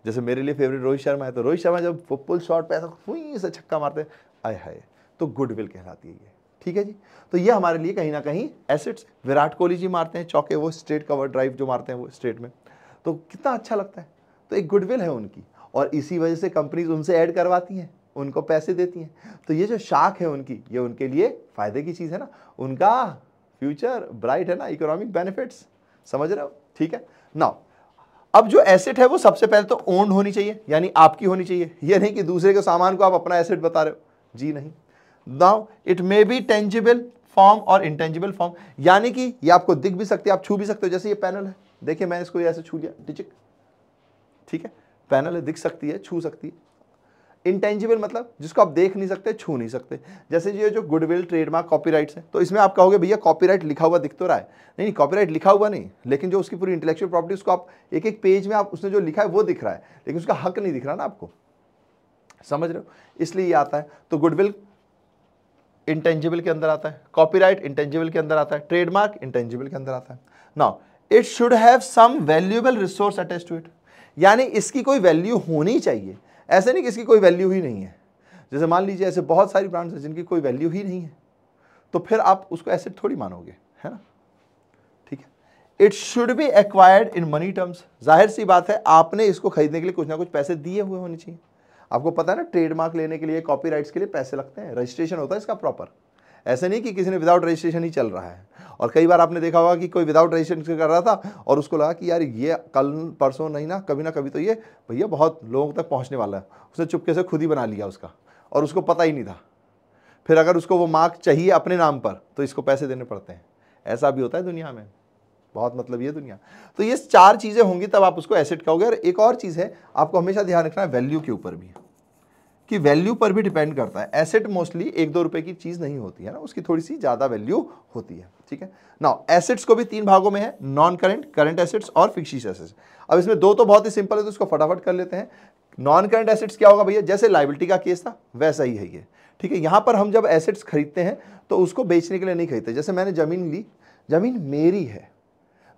जैसे मेरे लिए फेवरेट रोहित शर्मा है तो रोहित शर्मा जब पुल शॉट पे ऐसा से छक्का मारते आय हाय तो गुडविल कहलाती है ये ठीक है जी तो ये हमारे लिए कहीं ना कहीं एसेट्स विराट कोहली जी मारते हैं चौके वो स्ट्रेट कवर ड्राइव जो मारते हैं वो स्ट्रेट में तो कितना अच्छा लगता है तो एक गुडविल है उनकी और इसी वजह से कंपनीज उनसे ऐड करवाती हैं उनको पैसे देती हैं तो ये जो शाख है उनकी ये उनके लिए फ़ायदे की चीज़ है ना उनका फ्यूचर ब्राइट है ना इकोनॉमिक बेनिफिट्स समझ रहे हो ठीक है ना अब जो एसेट है वो सबसे पहले तो ओन्ड होनी चाहिए यानी आपकी होनी चाहिए ये नहीं कि दूसरे के सामान को आप अपना एसेट बता रहे हो जी नहीं now it may be tangible form or intangible form यानी कि ये आपको दिख भी सकती है आप छू भी सकते हो जैसे ये पैनल है देखिए मैं इसको ऐसे छू लिया ठीक है पैनल है दिख सकती है छू सकती है इंटेंजिबल मतलब जिसको आप देख नहीं सकते छू नहीं सकते जैसे ये जो गुडविल ट्रेडमार्क कॉपीराइट्स हैं तो इसमें आप कहोगे भैया कॉपीराइट लिखा हुआ दिख तो रहा है नहीं नहीं कॉपीराइट लिखा हुआ नहीं लेकिन जो उसकी पूरी इंटेलेक्चुअल प्रॉपर्टी उसको आप एक एक पेज में आप उसने जो लिखा है वो दिख रहा है लेकिन उसका हक नहीं दिख रहा ना आपको समझ रहे हो इसलिए ये आता है तो गुडविल इंटेंजिबल के अंदर आता है कॉपीराइट इंटेंजिबल के अंदर आता है ट्रेडमार्क इंटेंजिबल के अंदर आता है now it should have some valuable resource attach to it यानी इसकी कोई वैल्यू होनी चाहिए ऐसे नहीं कि इसकी कोई वैल्यू ही नहीं है जैसे मान लीजिए ऐसे बहुत सारी ब्रांड्स हैं जिनकी कोई वैल्यू ही नहीं है तो फिर आप उसको एसेट थोड़ी मानोगे है ना ठीक है it should be acquired in money terms जाहिर सी बात है आपने इसको खरीदने के लिए कुछ ना कुछ पैसे दिए हुए होने चाहिए आपको पता है ना ट्रेडमार्क लेने के लिए कॉपी के लिए पैसे लगते हैं रजिस्ट्रेशन होता है इसका प्रॉपर ऐसे नहीं कि किसी ने विदाउट रजिस्ट्रेशन ही चल रहा है और कई बार आपने देखा होगा कि कोई विदाउट रजिस्ट्रेशन कर रहा था और उसको लगा कि यार ये कल परसों नहीं ना कभी ना कभी तो ये भैया बहुत लोगों तक पहुँचने वाला है उसने चुपके से खुद ही बना लिया उसका और उसको पता ही नहीं था फिर अगर उसको वो मार्क चाहिए अपने नाम पर तो इसको पैसे देने पड़ते हैं ऐसा भी होता है दुनिया में बहुत मतलब ये दुनिया तो ये चार चीज़ें होंगी तब आप उसको एसेट कहोगे और एक और चीज़ है आपको हमेशा ध्यान रखना है वैल्यू के ऊपर भी कि वैल्यू पर भी डिपेंड करता है एसेट मोस्टली एक दो रुपए की चीज़ नहीं होती है ना उसकी थोड़ी सी ज़्यादा वैल्यू होती है ठीक है ना एसेट्स को भी तीन भागों में है नॉन करेंट करंट एसेट्स और फिक्शिश एसेट्स अब इसमें दो तो बहुत ही सिंपल है तो इसको फटाफट कर लेते हैं नॉन करंट एसेट्स क्या होगा भैया जैसे लाइबिलिटी का केस था वैसा ही है ये ठीक है यहाँ पर हम जब एसेट्स खरीदते हैं तो उसको बेचने के लिए नहीं खरीदते जैसे मैंने ज़मीन ली ज़मीन मेरी है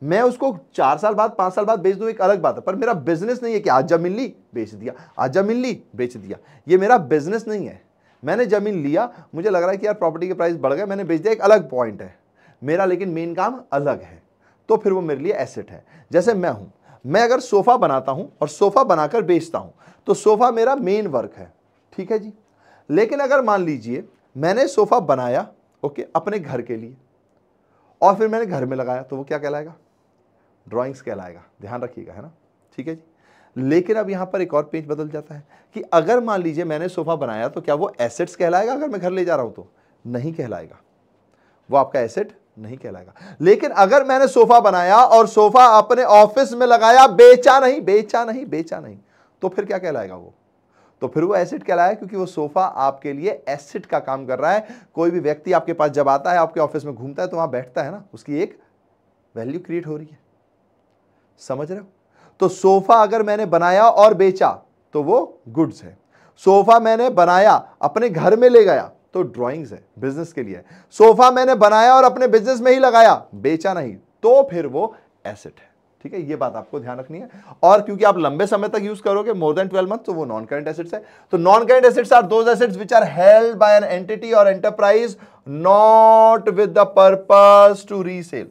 मैं उसको चार साल बाद पाँच साल बाद बेच दूँ एक अलग बात है पर मेरा बिजनेस नहीं है कि आज जमीन ली बेच दिया आज जमीन ली बेच दिया ये मेरा बिजनेस नहीं है मैंने ज़मीन लिया मुझे लग रहा है कि यार प्रॉपर्टी के प्राइस बढ़ गए मैंने बेच दिया एक अलग पॉइंट है मेरा लेकिन मेन काम अलग है तो फिर वो मेरे लिए एसेट है जैसे मैं हूँ मैं अगर सोफ़ा बनाता हूँ और सोफ़ा बनाकर बेचता हूँ तो सोफ़ा मेरा मेन वर्क है ठीक है जी लेकिन अगर मान लीजिए मैंने सोफ़ा बनाया ओके अपने घर के लिए और फिर मैंने घर में लगाया तो वो क्या कहलाएगा ड्राइंग्स कहलाएगा ध्यान रखिएगा है ना ठीक है जी लेकिन अब यहाँ पर एक और पेज बदल जाता है कि अगर मान लीजिए मैंने सोफ़ा बनाया तो क्या वो एसेट्स कहलाएगा अगर मैं घर ले जा रहा हूँ तो नहीं कहलाएगा वो आपका एसेट नहीं कहलाएगा लेकिन अगर मैंने सोफा बनाया और सोफा अपने ऑफिस में लगाया बेचा नहीं बेचा नहीं बेचा नहीं तो फिर क्या कहलाएगा वो तो फिर वो एसेट कहलाएगा क्योंकि वो सोफा आपके लिए एसिड का काम कर रहा है कोई भी व्यक्ति आपके पास जब आता है आपके ऑफिस में घूमता है तो वहां बैठता है ना उसकी एक वैल्यू क्रिएट हो रही है समझ रहे हो तो सोफा अगर मैंने बनाया और बेचा तो वो गुड्स है सोफा मैंने बनाया अपने घर में ले गया तो ड्राइंग्स है बिजनेस के लिए सोफा मैंने बनाया और अपने बिजनेस में ही लगाया बेचा नहीं तो फिर वो एसेट है ठीक है ये बात आपको ध्यान रखनी है और क्योंकि आप लंबे समय तक यूज करोगे मोर देन ट्वेल्व मंथ तो वो नॉन करेंट एसेट्स है तो non current assets are those assets which are held by an entity or enterprise not with the purpose to resale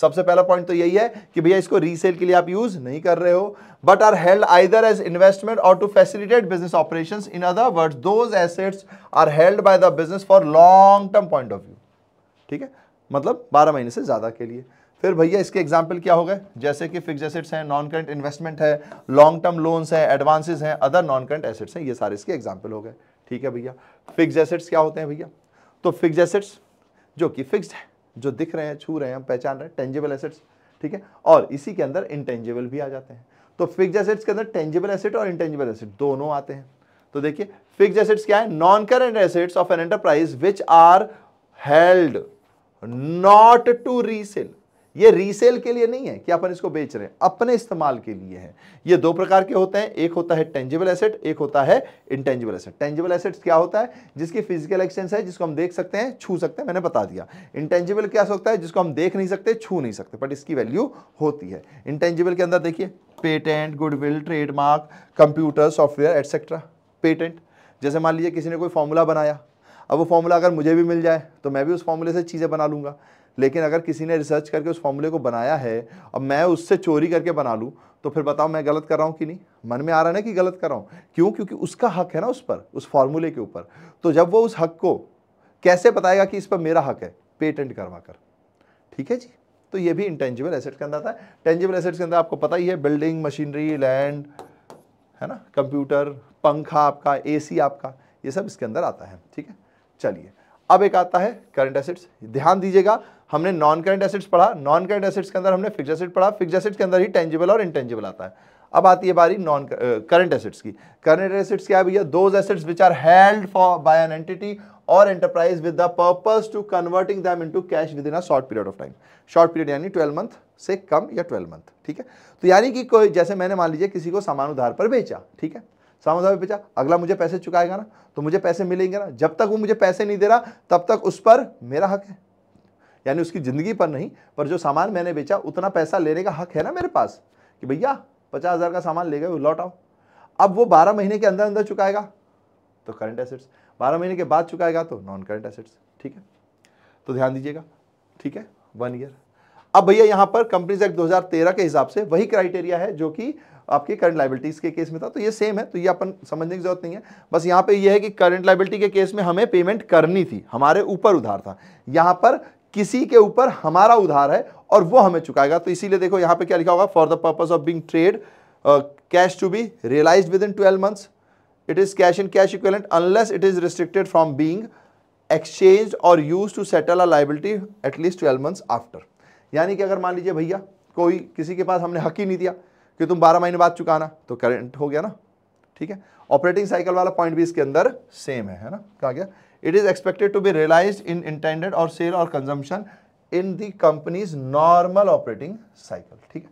सबसे पहला पॉइंट तो यही है कि भैया इसको रीसेल के लिए आप यूज नहीं कर रहे हो but are held either as investment or to facilitate business operation in other word those assets are held by the business for long term point of view ठीक है मतलब बारह महीने से ज़्यादा के लिए फिर भैया इसके एग्जाम्पल क्या हो गए जैसे कि फिक्स एसेट्स हैं नॉन करंट इन्वेस्टमेंट है लॉन्ग टर्म लोन्स हैं एडवांसेस हैं अदर नॉन करंट एसेट्स हैं ये सारे इसके एग्जाम्पल हो गए ठीक है भैया फिक्स एसेट्स क्या होते हैं भैया तो फिक्स एसेट्स जो कि फिक्स्ड है जो दिख रहे हैं छू रहे हैं पहचान रहे हैं टेंजेबल एसेट्स ठीक है और इसी के अंदर इंटेंजेबल भी आ जाते हैं तो फिक्स एसेट्स के अंदर टेंजेबल एसेट और इंटेंजेबल एसेट दोनों आते हैं तो देखिए फिक्स एसेट्स क्या है non current assets of an enterprise which are held not to resale ये रीसेल के लिए नहीं है कि अपन इसको बेच रहे हैं अपने इस्तेमाल के लिए है ये दो प्रकार के होते हैं एक होता है टेंजिबल एसेट एक होता है इंटेंजिबल एसेट टेंजिबल एसेट क्या होता है जिसकी फिजिकल एक्सचेंस है जिसको हम देख सकते हैं छू सकते हैं मैंने बता दिया इंटेंजिबल क्या सकता है जिसको हम देख नहीं सकते छू नहीं सकते बट इसकी वैल्यू होती है इंटेंजिबल के अंदर देखिए patent goodwill trademark computer software etcetera patent जैसे मान लीजिए किसी ने कोई फॉर्मूला बनाया अब वो फॉर्मूला अगर मुझे भी मिल जाए तो मैं भी उस फॉर्मूले से चीज़ें बना लूँगा लेकिन अगर किसी ने रिसर्च करके उस फॉर्मूले को बनाया है और मैं उससे चोरी करके बना लूँ तो फिर बताओ मैं गलत कर रहा हूँ कि नहीं मन में आ रहा है ना कि गलत कर रहा हूँ क्यों क्योंकि उसका हक है ना उस पर उस फॉर्मूले के ऊपर तो जब वो उस हक को कैसे बताएगा कि इस पर मेरा हक है पेटेंट करवा कर ठीक है जी तो ये भी इंटेंजिबल एसेट के अंदर आता है टेंजिबल एसेट्स के अंदर आपको पता ही है बिल्डिंग मशीनरी लैंड है ना कंप्यूटर पंखा आपका ए आपका ये सब इसके अंदर आता है ठीक है चलिए अब एक आता है करंट एसेट्स ध्यान दीजिएगा हमने नॉन करेंट एसिड्स पढ़ा नॉन करेंट एसिड्स के अंदर हमने फिक्स एसिड पढ़ा फिक्स एसिड के अंदर ही टेंजिबल और इंटेंजिबल आता है अब आती है बारी नॉन करंट एसिड्स की करंट एसिड्स क्या है भैया those assets which are held for by an entity or enterprise with the purpose to converting them into cash within a short period of time short period यानी 12 month से कम या 12 month ठीक है तो यानी कि कोई जैसे मैंने मान लीजिए किसी को सामान उधार पर बेचा ठीक है सामान उधार पर बेचा अगला मुझे पैसे चुकाएगा ना तो मुझे पैसे मिलेंगे ना जब तक वो मुझे पैसे नहीं दे रहा तब तक उस पर मेरा हक है यानी उसकी ज़िंदगी पर नहीं पर जो सामान मैंने बेचा उतना पैसा लेने का हक है ना मेरे पास कि भैया पचास हज़ार का सामान ले गए लौट आओ अब वो बारह महीने के अंदर अंदर चुकाएगा तो करंट एसेट्स बारह महीने के बाद चुकाएगा तो नॉन करंट एसेट्स ठीक है तो ध्यान दीजिएगा ठीक है वन ईयर अब भैया यहाँ पर कंपनीज एक्ट दो के हिसाब से वही क्राइटेरिया है जो कि आपके करंट लाइबिलिटीज़ के केस में था तो ये सेम है तो ये अपन समझने की जरूरत नहीं है बस यहाँ पे ये है कि करंट लाइबिलिटी के केस में हमें पेमेंट करनी थी हमारे ऊपर उधार था यहाँ पर किसी के ऊपर हमारा उधार है और वो हमें चुकाएगा तो इसीलिए देखो यहां पे क्या लिखा होगा for the purpose of being trade cash to be realise within twelve months it is cash in cash equivalent unless it is restricted from being exchange or use to settle a liability at least twelve months after यानी कि अगर मान लीजिए भैया कोई किसी के पास हमने हक ही नहीं दिया कि तुम बारह महीने बाद चुकाना तो करेंट हो गया ना ठीक है ऑपरेटिंग साइकिल वाला पॉइंट भी इसके अंदर सेम है है ना कहा गया it is expected to be realise in intended or sale or consumption in the company's normal operating cycle ठीक है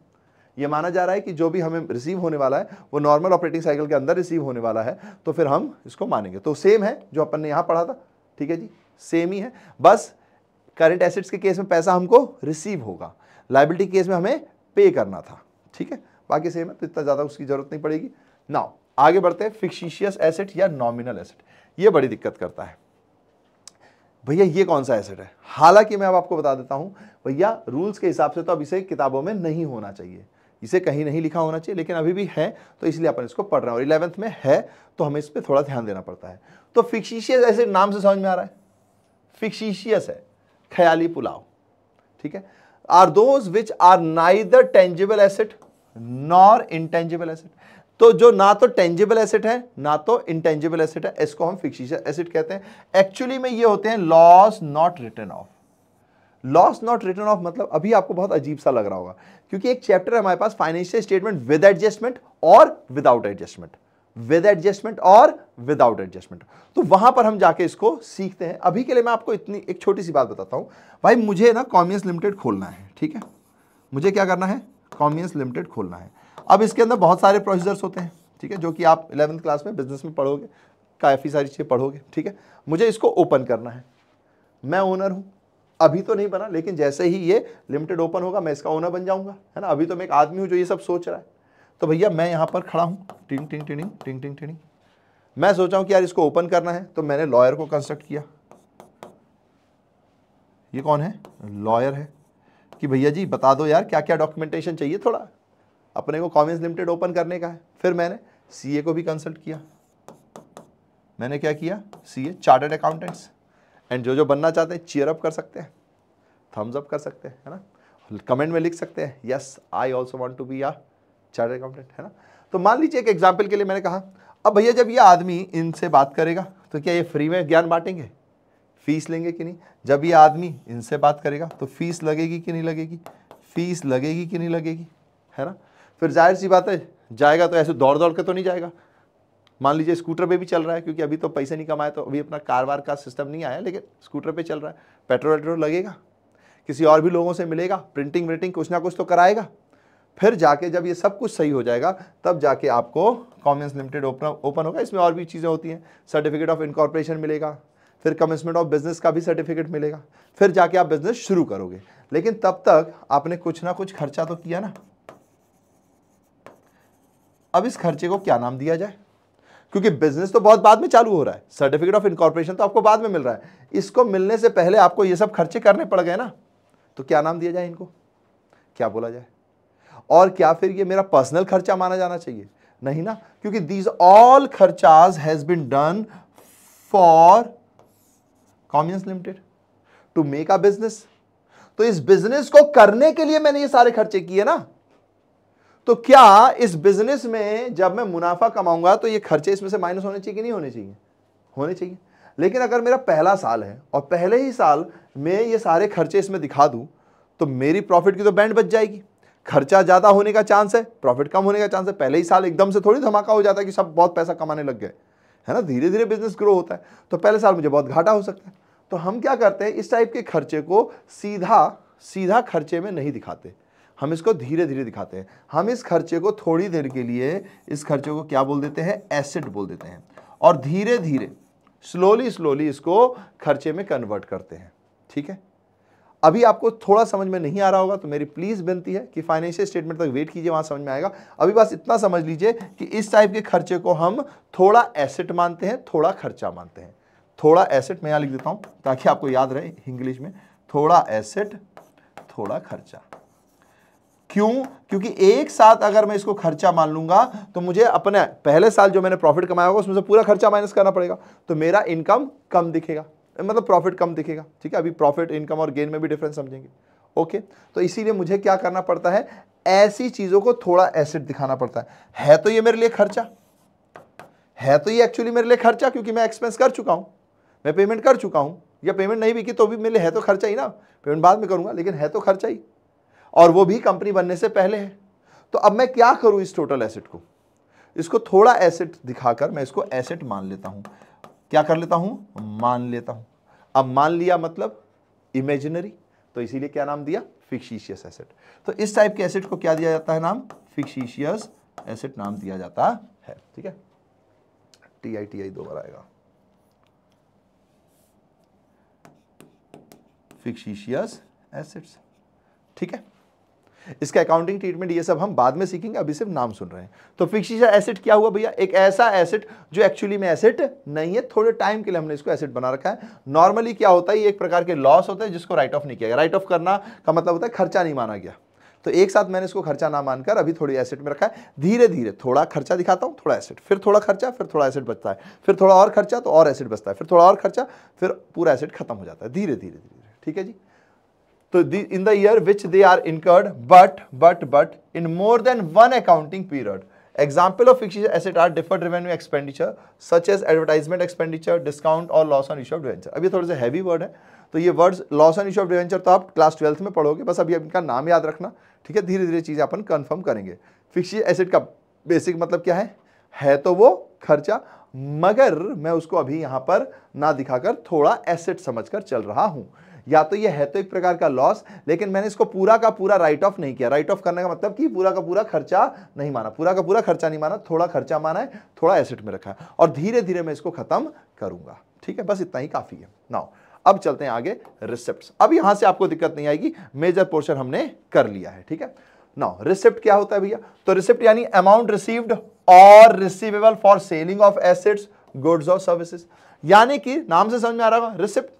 ये माना जा रहा है कि जो भी हमें रिसीव होने वाला है वो नॉर्मल ऑपरेटिंग साइकिल के अंदर रिसीव होने वाला है तो फिर हम इसको मानेंगे तो सेम है जो अपन ने यहाँ पढ़ा था ठीक है जी सेम ही है बस करंट एसेट्स के केस में पैसा हमको रिसीव होगा लाइबिलिटी केस में हमें पे करना था ठीक है बाकी सेम है तो इतना ज़्यादा उसकी ज़रूरत नहीं पड़ेगी नाउ आगे बढ़ते हैं फिक्शिशियस एसेट या नॉमिनल एसेट ये बड़ी दिक्कत करता है भैया ये कौन सा एसिड है हालांकि मैं अब आपको बता देता हूं भैया रूल्स के हिसाब से तो अब इसे किताबों में नहीं होना चाहिए इसे कहीं नहीं लिखा होना चाहिए लेकिन अभी भी है तो इसलिए अपन इसको पढ़ रहे हैं और इलेवंथ में है तो हमें इस पर थोड़ा ध्यान देना पड़ता है तो फिक्शिशियस एसिड नाम से समझ में आ रहा है फिक्शिशियस है ख्याली पुलाव ठीक है are those which are neither tangible asset nor intangible asset तो जो ना तो टेंजिबल एसेट है ना तो इंटेंजिबल एसेट है इसको हम फिक्शिशियस एसेट कहते हैं एक्चुअली में ये होते हैं loss not written off loss not written off मतलब अभी आपको बहुत अजीब सा लग रहा होगा क्योंकि एक चैप्टर हमारे पास फाइनेंशियल स्टेटमेंट विद एडजस्टमेंट और विदाउट एडजस्टमेंट विद एडजस्टमेंट और विदाउट एडजस्टमेंट तो वहां पर हम जाके इसको सीखते हैं अभी के लिए मैं आपको इतनी एक छोटी सी बात बताता हूं भाई मुझे ना कॉमियंस लिमिटेड खोलना है ठीक है मुझे क्या करना है कॉम्यून्स लिमिटेड खोलना है अब इसके अंदर बहुत सारे प्रोसीजर्स होते हैं ठीक है जो कि आप इलेवंथ क्लास में बिजनेस में पढ़ोगे काफ़ी सारी चीज़ें पढ़ोगे ठीक है मुझे इसको ओपन करना है मैं ओनर हूँ अभी तो नहीं बना लेकिन जैसे ही ये लिमिटेड ओपन होगा मैं इसका ओनर बन जाऊँगा है ना अभी तो मैं एक आदमी हूँ जो ये सब सोच रहा है तो भैया मैं यहाँ पर खड़ा हूँ टिंग टिंग टिंग टिंग टिंग टिंग मैं सोचा हूँ कि यार इसको ओपन करना है तो मैंने लॉयर को कंस्ट्रक्ट किया ये कौन है लॉयर है कि भैया जी बता दो यार क्या क्या डॉक्यूमेंटेशन चाहिए थोड़ा अपने को कॉमिन्स लिमिटेड ओपन करने का है फिर मैंने सी को भी कंसल्ट किया मैंने क्या किया C A chartered accountants and जो जो बनना चाहते हैं चेयर अप कर सकते हैं थम्स अप कर सकते हैं है ना कमेंट में लिख सकते हैं yes I also want to be a chartered accountant है ना तो मान लीजिए एक एग्जाम्पल के लिए मैंने कहा अब भैया जब ये आदमी इनसे बात करेगा तो क्या ये फ्री में ज्ञान बांटेंगे फीस लेंगे कि नहीं जब ये आदमी इनसे बात करेगा तो फीस लगेगी कि नहीं लगेगी फीस लगेगी कि नहीं लगेगी है ना फिर जाहिर सी बात है जाएगा तो ऐसे दौड़ दौड़ के तो नहीं जाएगा मान लीजिए स्कूटर पे भी चल रहा है क्योंकि अभी तो पैसे नहीं कमाए तो अभी अपना कारोबार का सिस्टम नहीं आया लेकिन स्कूटर पे चल रहा है पेट्रोल वेट्रोल लगेगा किसी और भी लोगों से मिलेगा प्रिंटिंग व्रिंटिंग कुछ ना कुछ तो कराएगा फिर जाके जब ये सब कुछ सही हो जाएगा तब जाके आपको कॉमेंस लिमिटेड ओपन ओपन होगा इसमें और भी चीज़ें होती हैं सर्टिफिकेट ऑफ इनकॉर्पोरेशन मिलेगा फिर कमेंसमेंट ऑफ बिजनेस का भी सर्टिफिकेट मिलेगा फिर जाके आप बिजनेस शुरू करोगे लेकिन तब तक आपने कुछ ना कुछ खर्चा तो किया ना अब इस खर्चे को क्या नाम दिया जाए क्योंकि बिजनेस तो बहुत बाद में चालू हो रहा है सर्टिफिकेट ऑफ इनकॉर्पोरेशन तो आपको बाद में मिल रहा है इसको मिलने से पहले आपको ये सब खर्चे करने पड़ गए ना तो क्या नाम दिया जाए इनको क्या बोला जाए और क्या फिर ये मेरा पर्सनल खर्चा माना जाना चाहिए नहीं ना क्योंकि दीज ऑल खर्चाज has been done for communes limited to make a business तो इस बिजनेस को करने के लिए मैंने ये सारे खर्चे किए ना तो क्या इस बिजनेस में जब मैं मुनाफा कमाऊंगा तो ये खर्चे इसमें से माइनस होने चाहिए कि नहीं होने चाहिए होने चाहिए लेकिन अगर मेरा पहला साल है और पहले ही साल मैं ये सारे खर्चे इसमें दिखा दूँ तो मेरी प्रॉफिट की तो बैंड बच जाएगी खर्चा ज़्यादा होने का चांस है प्रॉफिट कम होने का चांस है पहले ही साल एकदम से थोड़ी धमाका हो जाता है कि सब बहुत पैसा कमाने लग गए है ना धीरे धीरे बिजनेस ग्रो होता है तो पहले साल मुझे बहुत घाटा हो सकता है तो हम क्या करते हैं इस टाइप के खर्चे को सीधा सीधा खर्चे में नहीं दिखाते हम इसको धीरे धीरे दिखाते हैं हम इस खर्चे को थोड़ी देर के लिए इस खर्चे को क्या बोल देते हैं एसेट बोल देते हैं और धीरे धीरे स्लोली स्लोली इसको खर्चे में कन्वर्ट करते हैं ठीक है अभी आपको थोड़ा समझ में नहीं आ रहा होगा तो मेरी प्लीज़ बनती है कि फाइनेंशियल स्टेटमेंट तक वेट कीजिए वहाँ समझ में आएगा अभी बस इतना समझ लीजिए कि इस टाइप के खर्चे को हम थोड़ा एसेट मानते हैं थोड़ा खर्चा मानते हैं थोड़ा एसेट मैं यहाँ लिख देता हूँ ताकि आपको याद रहे इंग्लिश में थोड़ा एसेट थोड़ा खर्चा क्यों क्योंकि एक साथ अगर मैं इसको खर्चा मान लूंगा तो मुझे अपने पहले साल जो मैंने प्रॉफिट कमाया होगा उसमें से पूरा खर्चा माइनस करना पड़ेगा तो मेरा इनकम कम दिखेगा मतलब प्रॉफिट कम दिखेगा ठीक है अभी प्रॉफिट इनकम और गेन में भी डिफरेंस समझेंगे ओके तो इसीलिए मुझे क्या करना पड़ता है ऐसी चीज़ों को थोड़ा एसिड दिखाना पड़ता है है तो ये मेरे लिए खर्चा है तो ये एक्चुअली मेरे लिए खर्चा क्योंकि मैं एक्सपेंस कर चुका हूँ मैं पेमेंट कर चुका हूँ या पेमेंट नहीं भी की तो भी मेरे लिए है तो खर्चा ही ना पेमेंट बाद में करूंगा लेकिन है तो खर्चा ही और वो भी कंपनी बनने से पहले है तो अब मैं क्या करूं इस टोटल एसेट को इसको थोड़ा एसेट दिखाकर मैं इसको एसेट मान लेता हूं क्या कर लेता हूं मान लेता हूं अब मान लिया मतलब इमेजिनरी तो इसीलिए क्या नाम दिया फिक्शीशियस एसेट तो इस टाइप के एसेट को क्या दिया जाता है नाम फिक्शीशियस एसेट नाम दिया जाता है ठीक है टी आई टी आई दो बार आएगा फिक्शीशियस एसेट्स ठीक है इसका अकाउंटिंग ट्रीटमेंट ये सब हम बाद में सीखेंगे अभी सिर्फ नाम सुन रहे हैं तो फिक्सीचर एसेट क्या हुआ भैया एक ऐसा एसेट जो एक्चुअली में एसेट नहीं है थोड़े टाइम के लिए हमने इसको एसेट बना रखा है नॉर्मली क्या होता है एक प्रकार के लॉस होता है जिसको राइट ऑफ नहीं किया गया राइट ऑफ करना का मतलब होता है खर्चा नहीं माना गया तो एक साथ मैंने इसको खर्चा ना मानकर अभी थोड़ी एसेट में रखा है धीरे धीरे थोड़ा खर्चा दिखाता हूँ थोड़ा एसेट फिर थोड़ा खर्चा फिर थोड़ा एसेट बचता है फिर थोड़ा और खर्चा तो और एसेट बचता है फिर थोड़ा और खर्चा फिर पूरा एसेट खत्म हो जाता है धीरे धीरे धीरे ठीक है जी तो in the year which they are incurred but but but in more than one accounting period example of fix asset are defer revenue expenditure such as advertisement expenditure discount or loss on issue of debenture अभी थोड़े से heavy word है तो ये words loss on issue of debenture तो आप class twelfth में पढ़ोगे बस अभी इनका नाम याद रखना ठीक है धीरे धीरे चीज़ें अपन कन्फर्म करेंगे फिक्स एसेट का बेसिक मतलब क्या है? है तो वो खर्चा मगर मैं उसको अभी यहाँ पर ना दिखाकर थोड़ा एसेट समझ कर चल रहा हूँ या तो ये है तो एक प्रकार का लॉस लेकिन मैंने इसको पूरा का पूरा राइट ऑफ नहीं किया राइट ऑफ करने का मतलब कि पूरा का पूरा खर्चा नहीं माना पूरा का पूरा खर्चा नहीं माना थोड़ा खर्चा माना है थोड़ा एसेट में रखा है और धीरे धीरे मैं इसको खत्म करूंगा ठीक है बस इतना ही काफी है नाउ अब चलते हैं आगे रिसिप्ट अब यहां से आपको दिक्कत नहीं आएगी मेजर पोर्शन हमने कर लिया है ठीक है नाउ रिसिप्ट क्या होता है भैया तो रिसिप्ट यानी amount received or receivable for selling of assets goods और सर्विसेज यानी कि नाम से समझ में आ रहा होगा रिसिप्ट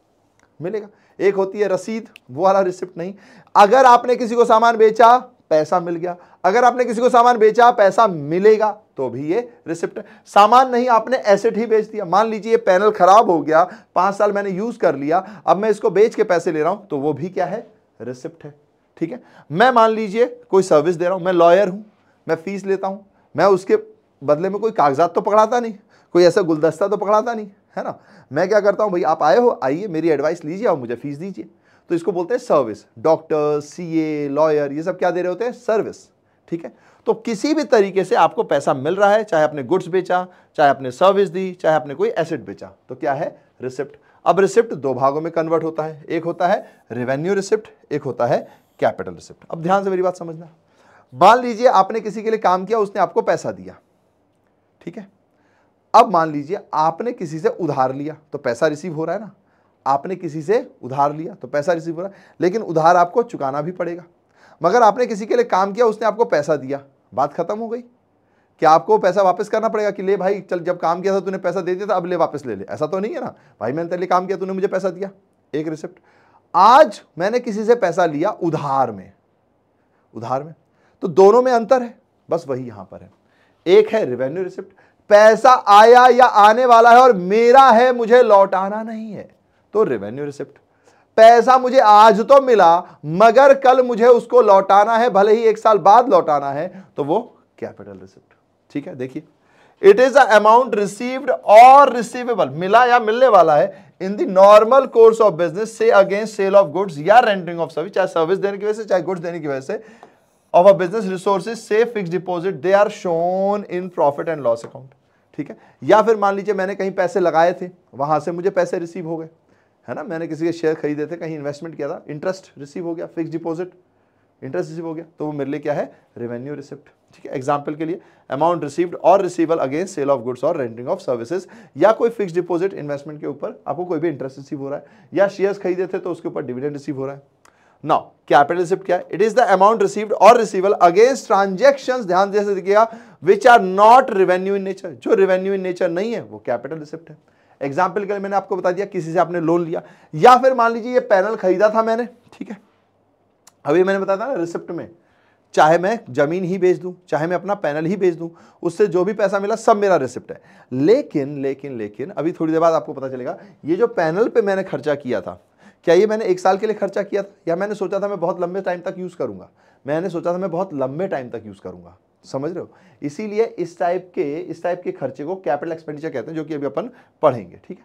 मिलेगा एक होती है रसीद वो वाला रिसिप्ट नहीं अगर आपने किसी को सामान बेचा पैसा मिल गया अगर आपने किसी को सामान बेचा पैसा मिलेगा तो भी ये रिसिप्ट है सामान नहीं आपने एसेट ही बेच दिया मान लीजिए ये पैनल खराब हो गया पाँच साल मैंने यूज़ कर लिया अब मैं इसको बेच के पैसे ले रहा हूँ तो वो भी क्या है रिसिप्ट है ठीक है मैं मान लीजिए कोई सर्विस दे रहा हूँ मैं लॉयर हूँ मैं फीस लेता हूँ मैं उसके बदले में कोई कागजात तो पकड़ाता नहीं कोई ऐसा गुलदस्ता तो पकड़ाता नहीं है ना मैं क्या करता हूँ भाई आप आए हो आइए मेरी एडवाइस लीजिए और मुझे फीस दीजिए तो इसको बोलते हैं सर्विस डॉक्टर सीए लॉयर ये सब क्या दे रहे होते हैं सर्विस ठीक है तो किसी भी तरीके से आपको पैसा मिल रहा है चाहे आपने गुड्स बेचा चाहे आपने सर्विस दी चाहे आपने कोई एसेट बेचा तो क्या है रिसिप्ट अब रिसिप्ट दो भागों में कन्वर्ट होता है एक होता है रेवेन्यू रिसिप्ट एक होता है कैपिटल रिसिप्ट अब ध्यान से मेरी बात समझना मान लीजिए आपने किसी के लिए काम किया उसने आपको पैसा दिया ठीक है अब मान लीजिए आपने किसी से उधार लिया तो पैसा रिसीव हो रहा है ना आपने किसी से उधार लिया तो पैसा रिसीव हो रहा है लेकिन उधार आपको चुकाना भी पड़ेगा मगर आपने किसी के लिए काम किया उसने आपको पैसा दिया बात खत्म हो गई क्या आपको पैसा वापस करना पड़ेगा कि ले भाई चल जब काम किया था तूने पैसा दे दिया था अब ले वापस ले ले ऐसा तो नहीं है ना भाई मैंने तेरे काम किया तूने मुझे पैसा दिया एक रिसिप्ट आज मैंने किसी से पैसा लिया उधार में उधार में तो दोनों में अंतर है बस वही यहां पर है एक है रिवेन्यू रिसिप्ट पैसा आया या आने वाला है और मेरा है मुझे लौटाना नहीं है तो रेवेन्यू रिसिप्ट पैसा मुझे आज तो मिला मगर कल मुझे उसको लौटाना है भले ही एक साल बाद लौटाना है तो वो कैपिटल रिसिप्ट ठीक है देखिए it is amount received or receivable मिला या मिलने वाला है in the normal course of business से अगेंस्ट सेल ऑफ गुड्स या रेंटिंग ऑफ सर्विस चाहे सर्विस देने की वजह से चाहे गुड्स देने की वजह से of a business resources say fix deposit they are shown in profit and loss account ठीक है या फिर मान लीजिए मैंने कहीं पैसे लगाए थे वहां से मुझे पैसे रिसीव हो गए है ना मैंने किसी के शेयर खरीदे थे कहीं इन्वेस्टमेंट किया था इंटरेस्ट रिसीव हो गया फिक्स डिपॉजिट इंटरेस्ट रिसीव हो गया तो वो मेरे लिए क्या है रेवेन्यू रिसिप्ट ठीक है एग्जाम्पल के लिए अमाउंट रिसीव्ड और receivable against sale of goods or renting of services या कोई फिक्स डिपॉजिट इन्वेस्टमेंट के ऊपर आपको कोई भी इंटरेस्ट रिसीव हो रहा है या शेयर्स खरीदे थे तो उसके ऊपर डिविडेंड रिसीव हो रहा है नाउ कैपिटल रिसिप्ट क्या it is the amount received और रिसीवल अगेंस्ट ट्रांजेक्शन ध्यान जैसे दिखेगा which are not revenue in nature जो रिवेन्यू इन नेचर नहीं है वो कैपिटल रिसिप्ट है एग्जाम्पल के लिए मैंने आपको बता दिया किसी से आपने लोन लिया या फिर मान लीजिए ये पैनल खरीदा था मैंने ठीक है अभी मैंने बताया था ना रिसिप्ट में चाहे मैं ज़मीन ही बेच दूं चाहे मैं अपना पैनल ही बेच दूं उससे जो भी पैसा मिला सब मेरा रिसिप्ट है लेकिन लेकिन लेकिन अभी थोड़ी देर बाद आपको पता चलेगा ये जो पैनल पे मैंने खर्चा किया था क्या ये मैंने एक साल के लिए खर्चा किया था या मैंने सोचा था मैं बहुत लंबे टाइम तक यूज़ करूँगा मैंने सोचा था मैं बहुत लंबे टाइम तक यूज़ करूँगा समझ रहे हो इसीलिए इस टाइप के इस टाइप के खर्चे को कैपिटल एक्सपेंडिचर कहते हैं जो कि अभी अपन पढ़ेंगे ठीक है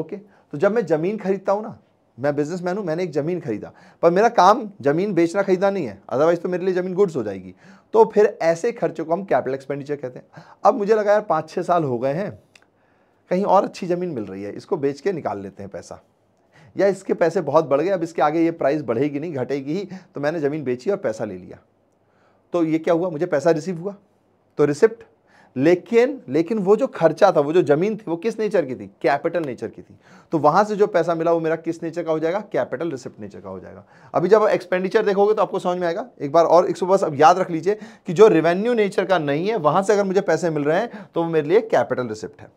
ओके तो जब मैं ज़मीन खरीदता हूँ ना मैं मैन हूँ मैंने एक ज़मीन खरीदा पर मेरा काम ज़मीन बेचना खरीदना नहीं है अदरवाइज तो मेरे लिए ज़मीन गुड्स हो जाएगी तो फिर ऐसे खर्चे को हम कैपिटल एक्सपेंडिचर कहते हैं अब मुझे लगा यार पाँच छः साल हो गए हैं कहीं और अच्छी ज़मीन मिल रही है इसको बेच के निकाल लेते हैं पैसा या इसके पैसे बहुत बढ़ गए अब इसके आगे ये प्राइस बढ़ेगी नहीं घटेगी ही तो मैंने ज़मीन बेची और पैसा ले लिया तो ये क्या हुआ मुझे पैसा रिसीव हुआ तो रिसिप्ट लेकिन लेकिन वो जो खर्चा था वो जो ज़मीन थी वो किस नेचर की थी कैपिटल नेचर की थी तो वहाँ से जो पैसा मिला वो मेरा किस नेचर का हो जाएगा कैपिटल रिसिप्ट नेचर का हो जाएगा अभी जब आप एक्सपेंडिचर देखोगे तो आपको समझ में आएगा एक बार और एक बस अब याद रख लीजिए कि जो रेवेन्यू नेचर का नहीं है वहाँ से अगर मुझे पैसे मिल रहे हैं तो वो मेरे लिए कैपिटल रिसिप्ट है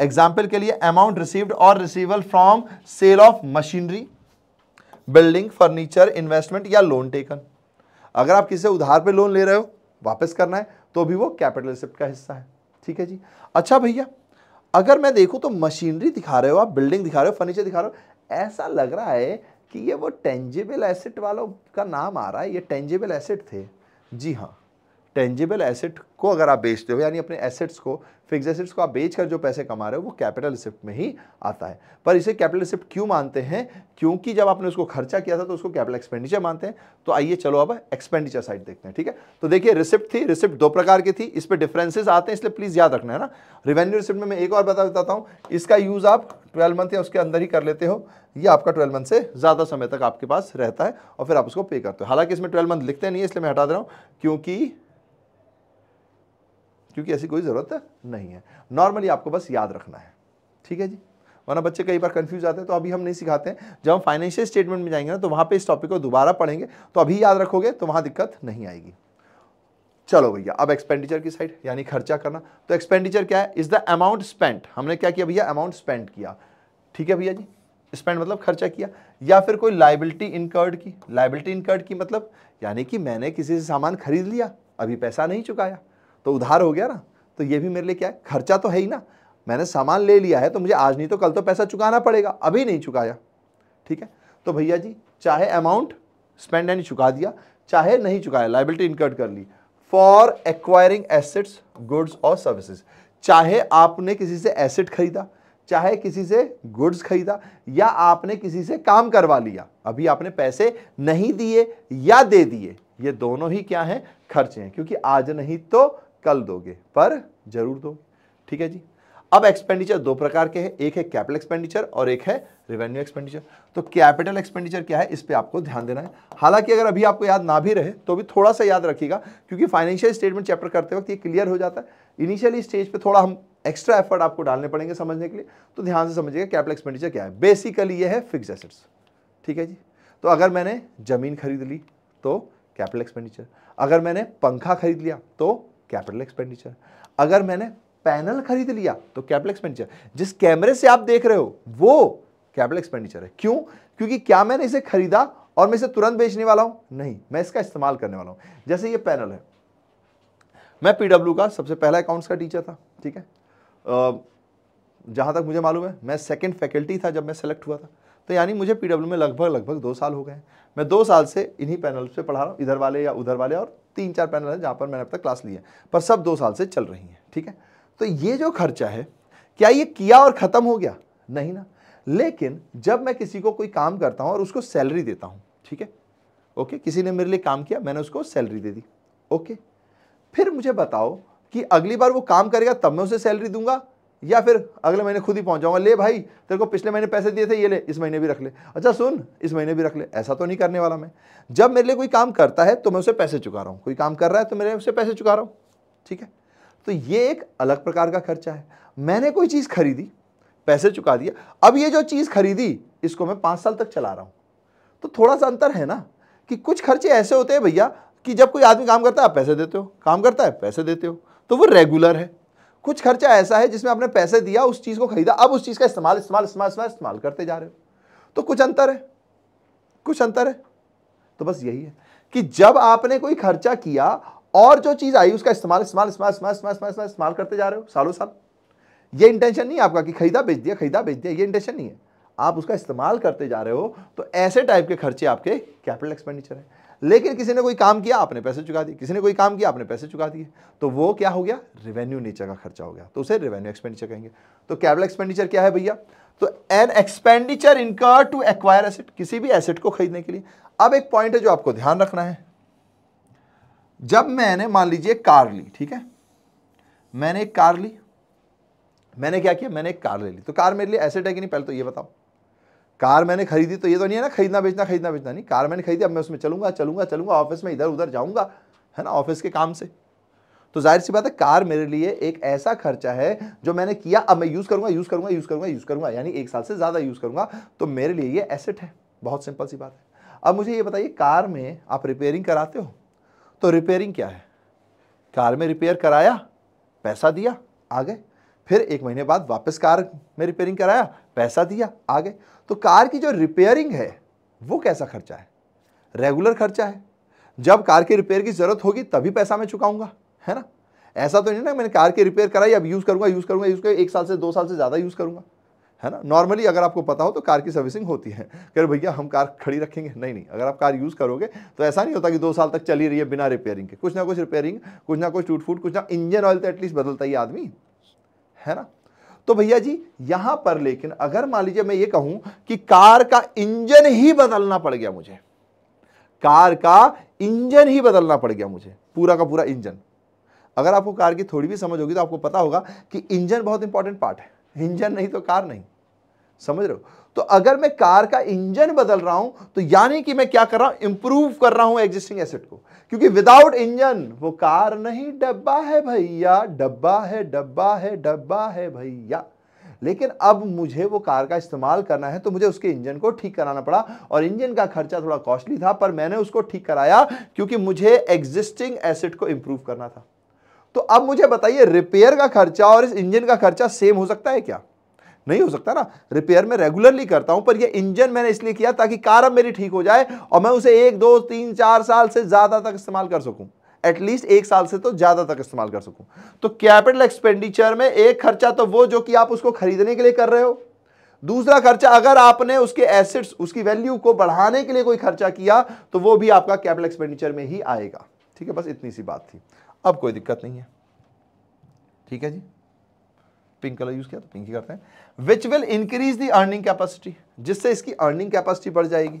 एग्जाम्पल के लिए अमाउंट रिसीव्ड और receivable from sale of machinery building furniture investment या लोन टेकन अगर आप किसी उधार पे लोन ले रहे हो वापस करना है तो भी वो कैपिटल रिसिप्ट का हिस्सा है ठीक है जी अच्छा भैया अगर मैं देखूँ तो मशीनरी दिखा रहे हो आप बिल्डिंग दिखा रहे हो फर्नीचर दिखा रहे हो ऐसा लग रहा है कि ये वो टेंजेबल एसेट वालों का नाम आ रहा है ये टेंजेबल एसेट थे जी हाँ टेंजिबल एसेट को अगर आप बेचते हो यानी अपने एसेट्स को फिक्स एसेट्स को आप बेचकर जो पैसे कमा रहे हो वो कैपिटल रिसिफ्ट में ही आता है पर इसे कैपिटल रिसिप्ट क्यों मानते हैं क्योंकि जब आपने उसको खर्चा किया था तो उसको कैपिटल एक्सपेंडिचर मानते हैं तो आइए चलो अब एक्सपेंडिचर साइड देखते हैं ठीक है तो देखिए रिसिप्ट थी रिसिप्ट दो प्रकार की थी इस पर डिफ्रेंसेज आते हैं इसलिए प्लीज़ याद रखना है ना रिवेन्यू रिसिप्ट में मैं एक और बता देता हूँ इसका यूज़ आप ट्वेल्व मंथ या उसके अंदर ही कर लेते हो ये आपका ट्वेल्व मंथ से ज़्यादा समय तक आपके पास रहता है और फिर आप उसको पे करते हो हालांकि इसमें ट्वेल्व मंथ लिखते नहीं है इसलिए मैं हटा दे रहा हूँ क्योंकि क्योंकि ऐसी कोई ज़रूरत नहीं है नॉर्मली आपको बस याद रखना है ठीक है जी वरना बच्चे कई बार कंफ्यूज आते हैं तो अभी हम नहीं सिखाते हैं जब हम फाइनेंशियल स्टेटमेंट में जाएंगे ना तो वहाँ पे इस टॉपिक को दोबारा पढ़ेंगे तो अभी याद रखोगे तो वहाँ दिक्कत नहीं आएगी चलो भैया अब एक्सपेंडिचर की साइड यानी खर्चा करना तो एक्सपेंडिचर क्या है इज़ द अमाउंट स्पेंट हमने क्या किया भैया अमाउंट स्पेंड किया ठीक है भैया जी स्पेंड मतलब खर्चा किया या फिर कोई लाइबिलिटी इनकर्ड की लाइबिलिटी इनकर्ड की मतलब यानी कि मैंने किसी से सामान खरीद लिया अभी पैसा नहीं चुकाया तो उधार हो गया ना तो ये भी मेरे लिए क्या है खर्चा तो है ही ना मैंने सामान ले लिया है तो मुझे आज नहीं तो कल तो पैसा चुकाना पड़ेगा अभी नहीं चुकाया ठीक है तो भैया जी चाहे अमाउंट स्पेंड एंड चुका दिया चाहे नहीं चुकाया लाइबिलिटी इनकर्ड कर ली फॉर एक्वायरिंग एसेट्स गुड्स और सर्विसेज चाहे आपने किसी से एसेट खरीदा चाहे किसी से गुड्स खरीदा या आपने किसी से काम करवा लिया अभी आपने पैसे नहीं दिए या दे दिए ये दोनों ही क्या हैं खर्चे हैं क्योंकि आज नहीं तो कल दोगे पर जरूर दोगे ठीक है जी अब एक्सपेंडिचर दो प्रकार के हैं एक है कैपिटल एक्सपेंडिचर और एक है रेवेन्यू एक्सपेंडिचर तो कैपिटल एक्सपेंडिचर क्या है इस पर आपको ध्यान देना है हालांकि अगर अभी आपको याद ना भी रहे तो भी थोड़ा सा याद रखिएगा क्योंकि फाइनेंशियल स्टेटमेंट चैप्टर करते वक्त ये क्लियर हो जाता है इनिशियली स्टेज पर थोड़ा हम एक्स्ट्रा एफर्ट आपको डालने पड़ेंगे समझने के लिए तो ध्यान से समझिएगा कैपिटल एक्सपेंडिचर क्या है बेसिकली ये है फिक्स एसेट्स ठीक है जी तो अगर मैंने ज़मीन खरीद ली तो कैपिटल एक्सपेंडिचर अगर मैंने पंखा खरीद लिया तो कैपिटल एक्सपेंडिचर अगर मैंने पैनल खरीद लिया तो कैपिटल एक्सपेंडिचर जिस कैमरे से आप देख रहे हो वो कैपिटल एक्सपेंडिचर है क्यों क्योंकि क्या मैंने इसे खरीदा और मैं इसे तुरंत बेचने वाला हूं नहीं मैं इसका इस्तेमाल करने वाला हूं जैसे ये पैनल है मैं पीडब्ल्यू का सबसे पहला अकाउंट्स का टीचर था ठीक है जहां तक मुझे मालूम है मैं सेकेंड फैकल्टी था जब मैं सेलेक्ट हुआ था तो यानी मुझे पी में लगभग लगभग दो साल हो गए मैं दो साल से इन्हीं पैनल पे पढ़ा रहा हूँ इधर वाले या उधर वाले और तीन चार पैनल हैं जहाँ पर मैंने अब तक क्लास ली है पर सब दो साल से चल रही हैं ठीक है तो ये जो खर्चा है क्या ये किया और ख़त्म हो गया नहीं ना लेकिन जब मैं किसी को कोई काम करता हूँ और उसको सैलरी देता हूँ ठीक है ओके किसी ने मेरे लिए काम किया मैंने उसको सैलरी दे दी ओके फिर मुझे बताओ कि अगली बार वो काम करेगा तब मैं उसे सैलरी दूंगा या फिर अगले महीने खुद ही पहुंच जाऊंगा ले भाई तेरे को पिछले महीने पैसे दिए थे ये ले इस महीने भी रख ले अच्छा सुन इस महीने भी रख ले ऐसा तो नहीं करने वाला मैं जब मेरे लिए कोई काम करता है तो मैं उसे पैसे चुका रहा हूँ कोई काम कर रहा है तो मेरे उसे पैसे चुका रहा हूँ ठीक है तो ये एक अलग प्रकार का खर्चा है मैंने कोई चीज़ खरीदी पैसे चुका दिया अब ये जो चीज़ खरीदी इसको मैं पाँच साल तक चला रहा हूँ तो थोड़ा सा अंतर है ना कि कुछ खर्चे ऐसे होते हैं भैया कि जब कोई आदमी काम करता है आप पैसे देते हो काम करता है पैसे देते हो तो वो रेगुलर है कुछ खर्चा ऐसा है जिसमें आपने पैसे दिया उस चीज़ को खरीदा अब उस चीज़ का इस्तेमाल इस्तेमाल इस्तेमाल इस्तेमाल इस्तेमाल करते जा रहे हो तो कुछ अंतर है कुछ अंतर है तो बस यही है कि जब आपने कोई खर्चा किया और जो चीज़ आई उसका इस्तेमाल इस्तेमाल इस्तेमाल इस्तेमाल इस्तेमाल इस्तेमाल इस्तेमाल करते जा रहे हो सालों साल ये इंटेंशन नहीं आपका कि खरीदा बेच दिया खरीदा बेच दिया ये इंटेंशन नहीं है आप उसका इस्तेमाल करते जा रहे हो तो ऐसे टाइप के खर्चे आपके कैपिटल एक्सपेंडिचर है लेकिन किसी ने कोई काम किया आपने पैसे चुका दिए किसी ने कोई काम किया आपने पैसे चुका दिए तो वो क्या हो गया रेवेन्यू नेचर का खर्चा हो गया तो उसे रेवेन्यू एक्सपेंडिचर कहेंगे तो कैपिटल एक्सपेंडिचर क्या है भैया तो an expenditure incurred to acquire asset किसी भी एसेट को खरीदने के लिए अब एक पॉइंट है जो आपको ध्यान रखना है जब मैंने मान लीजिए कार ली ठीक है मैंने एक कार ली मैंने क्या किया मैंने एक कार ले ली तो कार मेरे लिए एसेट है कि नहीं पहले तो ये बताओ कार मैंने खरीदी तो ये तो नहीं है ना खरीदना बेचना खरीदना बेचना नहीं कार मैंने खरीदी अब मैं उसमें चलूंगा चलूंगा चलूंगा ऑफिस में इधर उधर जाऊंगा है ना ऑफिस के काम से तो जाहिर सी बात है कार मेरे लिए एक ऐसा खर्चा है जो मैंने किया अब मैं यूज़ करूंगा यूज़ करूंगा यूज़ करूंगा यूज़ करूंगा यानी एक साल से ज़्यादा यूज़ करूंगा तो मेरे लिए ये एसेट है बहुत सिंपल सी बात है अब मुझे ये बताइए कार में आप रिपेयरिंग कराते हो तो रिपेयरिंग क्या है कार में रिपेयर कराया पैसा दिया आ गए फिर एक महीने बाद वापस कार में रिपेयरिंग कराया पैसा दिया आगे तो कार की जो रिपेयरिंग है वो कैसा खर्चा है रेगुलर खर्चा है जब कार की रिपेयर की ज़रूरत होगी तभी पैसा मैं चुकाऊंगा है ना ऐसा तो नहीं ना मैंने कार की रिपेयर कराई अब यूज़ करूंगा यूज़ करूँगा यूज़ कर एक साल से दो साल से ज़्यादा यूज़ करूँगा है ना नॉर्मली अगर आपको पता हो तो कार की सर्विसिंग होती है कह रहे भैया हम कार खड़ी रखेंगे नहीं नहीं अगर आप कार यूज़ करोगे तो ऐसा नहीं होता कि दो साल तक चली रही है बिना रिपेयरिंग के कुछ ना कुछ रिपेयरिंग कुछ ना कुछ टूट फूट कुछ ना इंजन ऑयल तो एटलीस्ट बदलता ही आदमी है ना तो भैया जी यहां पर लेकिन अगर मान लीजिए मैं ये कहूं कि कार का इंजन ही बदलना पड़ गया मुझे कार का इंजन ही बदलना पड़ गया मुझे पूरा का पूरा इंजन अगर आपको कार की थोड़ी भी समझ होगी तो आपको पता होगा कि इंजन बहुत इंपॉर्टेंट पार्ट है इंजन नहीं तो कार नहीं समझ रहे हो तो अगर मैं कार का इंजन बदल रहा हूं तो यानी कि मैं क्या कर रहा हूं इंप्रूव कर रहा हूं एग्जिस्टिंग एसेट को क्योंकि विदाउट इंजन वो कार नहीं डब्बा है भैया डब्बा है डब्बा है डब्बा है भैया लेकिन अब मुझे वो कार का इस्तेमाल करना है तो मुझे उसके इंजन को ठीक कराना पड़ा और इंजन का खर्चा थोड़ा कॉस्टली था पर मैंने उसको ठीक कराया क्योंकि मुझे एग्जिस्टिंग एसेट को इंप्रूव करना था तो अब मुझे बताइए रिपेयर का खर्चा और इस इंजन का खर्चा सेम हो सकता है क्या नहीं हो सकता ना रिपेयर में रेगुलरली करता हूं पर ये इंजन मैंने इसलिए किया ताकि कार अब मेरी ठीक हो जाए और मैं उसे एक दो तीन चार साल से ज़्यादा तक इस्तेमाल कर सकूं एटलीस्ट एक साल से तो ज़्यादा तक इस्तेमाल कर सकूं तो कैपिटल एक्सपेंडिचर में एक खर्चा तो वो जो कि आप उसको खरीदने के लिए कर रहे हो दूसरा खर्चा अगर आपने उसके एसेट्स उसकी वैल्यू को बढ़ाने के लिए कोई खर्चा किया तो वो भी आपका कैपिटल एक्सपेंडिचर में ही आएगा ठीक है बस इतनी सी बात थी अब कोई दिक्कत नहीं है ठीक है जी पिंक कलर यूज़ किया तो पिंक ही करते हैं which will increase the earning capacity जिससे इसकी अर्निंग कैपेसिटी बढ़ जाएगी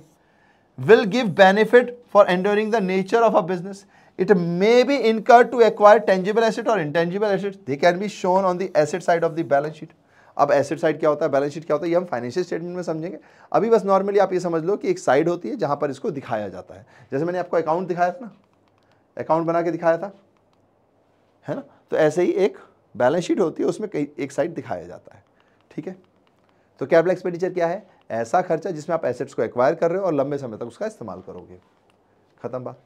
will give benefit for enduring the nature of a business it may be incurred to acquire tangible asset और intangible asset they can be shown on the asset side of the balance sheet अब asset side क्या होता है balance sheet क्या होता है ये हम फाइनेंशियल स्टेटमेंट में समझेंगे अभी बस नॉर्मली आप ये समझ लो कि एक साइड होती है जहां पर इसको दिखाया जाता है जैसे मैंने आपको अकाउंट दिखाया था ना अकाउंट बना के दिखाया था है ना तो ऐसे ही एक बैलेंस शीट होती है उसमें कई एक साइड दिखाया जाता है ठीक है तो कैपिटल एक्सपेंडिचर क्या है ऐसा खर्चा जिसमें आप एसेट्स को एक्वायर कर रहे हो और लंबे समय तक उसका इस्तेमाल करोगे ख़त्म बात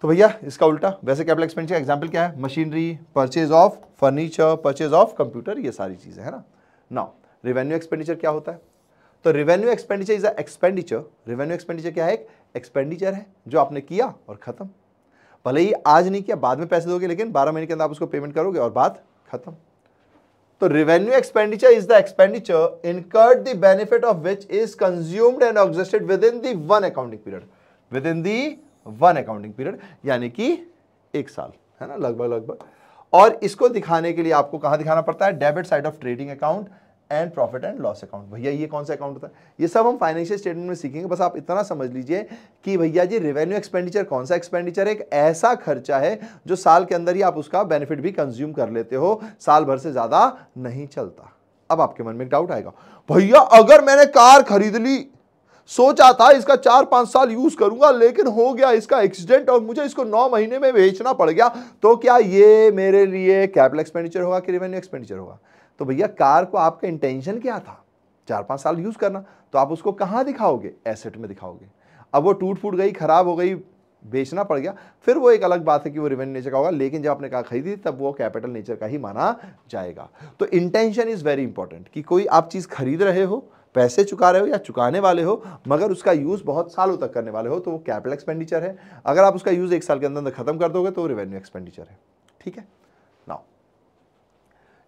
तो भैया इसका उल्टा वैसे कैपिटल एक्सपेंडिचर एग्जाम्पल क्या है machinery purchase of furniture purchase of computer ये सारी चीज़ें है ना नाउ रिवेन्यू एक्सपेंडिचर क्या होता है तो revenue expenditure is a expenditure revenue expenditure क्या है एक एक्सपेंडिचर है जो आपने किया और ख़त्म भले ही आज नहीं किया बाद में पैसे दोगे लेकिन बारह महीने के अंदर आप उसको पेमेंट करोगे और बात खत्म तो revenue expenditure is the expenditure incurred the benefit of which is consumed and exhausted within the one accounting period within the one accounting period यानी कि एक साल है ना लगभग लगभग और इसको दिखाने के लिए आपको कहां दिखाना पड़ता है debit side of trading account and profit and loss account भैया ये कौन सा अकाउंट होता है ये सब हम फाइनेंशियल स्टेटमेंट में सीखेंगे बस आप इतना समझ लीजिए कि भैया जी रेवेन्यू एक्सपेंडिचर कौन सा एक्सपेंडिचर एक ऐसा खर्चा है जो साल के अंदर ही आप उसका बेनिफिट भी कंज्यूम कर लेते हो साल भर से ज़्यादा नहीं चलता अब आपके मन में एक डाउट आएगा भैया अगर मैंने कार खरीद ली सोचा था इसका चार पांच साल यूज करूंगा लेकिन हो गया इसका एक्सीडेंट और मुझे इसको नौ महीने में बेचना पड़ गया तो क्या ये मेरे लिए कैपिटल एक्सपेंडिचर होगा कि रेवेन्यू एक्सपेंडिचर होगा तो भैया कार को आपका इंटेंशन क्या था चार पाँच साल यूज़ करना तो आप उसको कहाँ दिखाओगे एसेट में दिखाओगे अब वो टूट फूट गई खराब हो गई बेचना पड़ गया फिर वो एक अलग बात है कि वो रिवेन्यू नेचर का होगा लेकिन जब आपने कहा खरीदी तब वो कैपिटल नेचर का ही माना जाएगा तो इंटेंशन इज़ वेरी इंपॉर्टेंट कि कोई आप चीज़ खरीद रहे हो पैसे चुका रहे हो या चुकाने वाले हो मगर उसका यूज़ बहुत सालों तक करने वाले हो तो वो कैपिटल एक्सपेंडिचर है अगर आप उसका यूज़ एक साल के अंदर खत्म कर दोगे तो रेवेन्यू रिवेन्यू एक्सपेंडिचर है ठीक है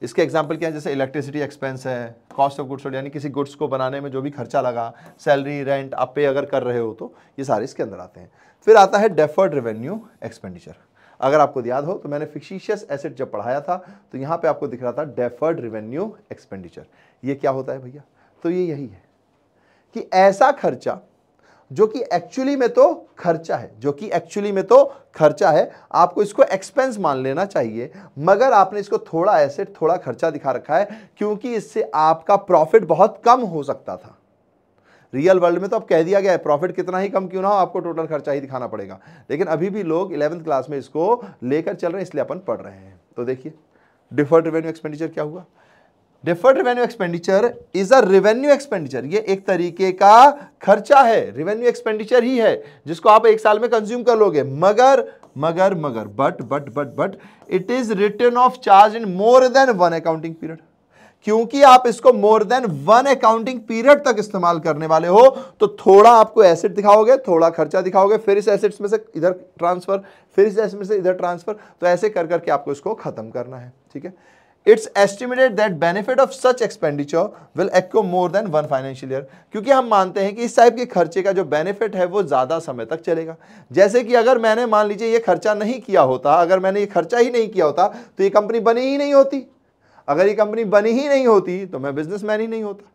इसके एग्जाम्पल क्या है जैसे इलेक्ट्रिसिटी एक्सपेंस है कॉस्ट ऑफ गुड्स यानी किसी गुड्स को बनाने में जो भी खर्चा लगा सैलरी रेंट आप पे अगर कर रहे हो तो ये सारे इसके अंदर आते हैं फिर आता है डेफर्ड रेवेन्यू एक्सपेंडिचर अगर आपको याद हो तो मैंने फिक्शीशियस एसेट जब पढ़ाया था तो यहाँ पर आपको दिख रहा था डेफर्ड रेवेन्यू एक्सपेंडिचर ये क्या होता है भैया तो ये यही है कि ऐसा खर्चा जो कि एक्चुअली में तो खर्चा है जो कि एक्चुअली में तो खर्चा है आपको इसको एक्सपेंस मान लेना चाहिए मगर आपने इसको थोड़ा एसेट थोड़ा खर्चा दिखा रखा है क्योंकि इससे आपका प्रॉफिट बहुत कम हो सकता था रियल वर्ल्ड में तो अब कह दिया गया है प्रॉफिट कितना ही कम क्यों ना हो आपको टोटल खर्चा ही दिखाना पड़ेगा लेकिन अभी भी लोग इलेवंथ क्लास में इसको लेकर चल रहे हैं इसलिए अपन पढ़ रहे हैं तो देखिए डिफर्ड रेवेन्यू एक्सपेंडिचर क्या हुआ deferred revenue expenditure is a revenue expenditure ये एक तरीके का खर्चा है रेवेन्यू एक्सपेंडिचर ही है जिसको आप एक साल में कंज्यूम कर लोगे मगर मगर मगर but but but but it is written off charge in more than one accounting period क्योंकि आप इसको more than one accounting period तक इस्तेमाल करने वाले हो तो थोड़ा आपको एसेट दिखाओगे थोड़ा खर्चा दिखाओगे फिर इस एसेट्स में से इधर ट्रांसफर फिर इस एसेट में से इधर ट्रांसफर तो ऐसे कर करके आपको इसको खत्म करना है ठीक है it's estimated that benefit of such expenditure will accrue more than one financial year क्योंकि हम मानते हैं कि इस टाइप के खर्चे का जो बेनिफिट है वो ज़्यादा समय तक चलेगा जैसे कि अगर मैंने मान लीजिए ये खर्चा नहीं किया होता अगर मैंने ये खर्चा ही नहीं किया होता तो ये कंपनी बनी ही नहीं होती अगर ये कंपनी बनी ही नहीं होती तो मैं बिजनेस ही नहीं होता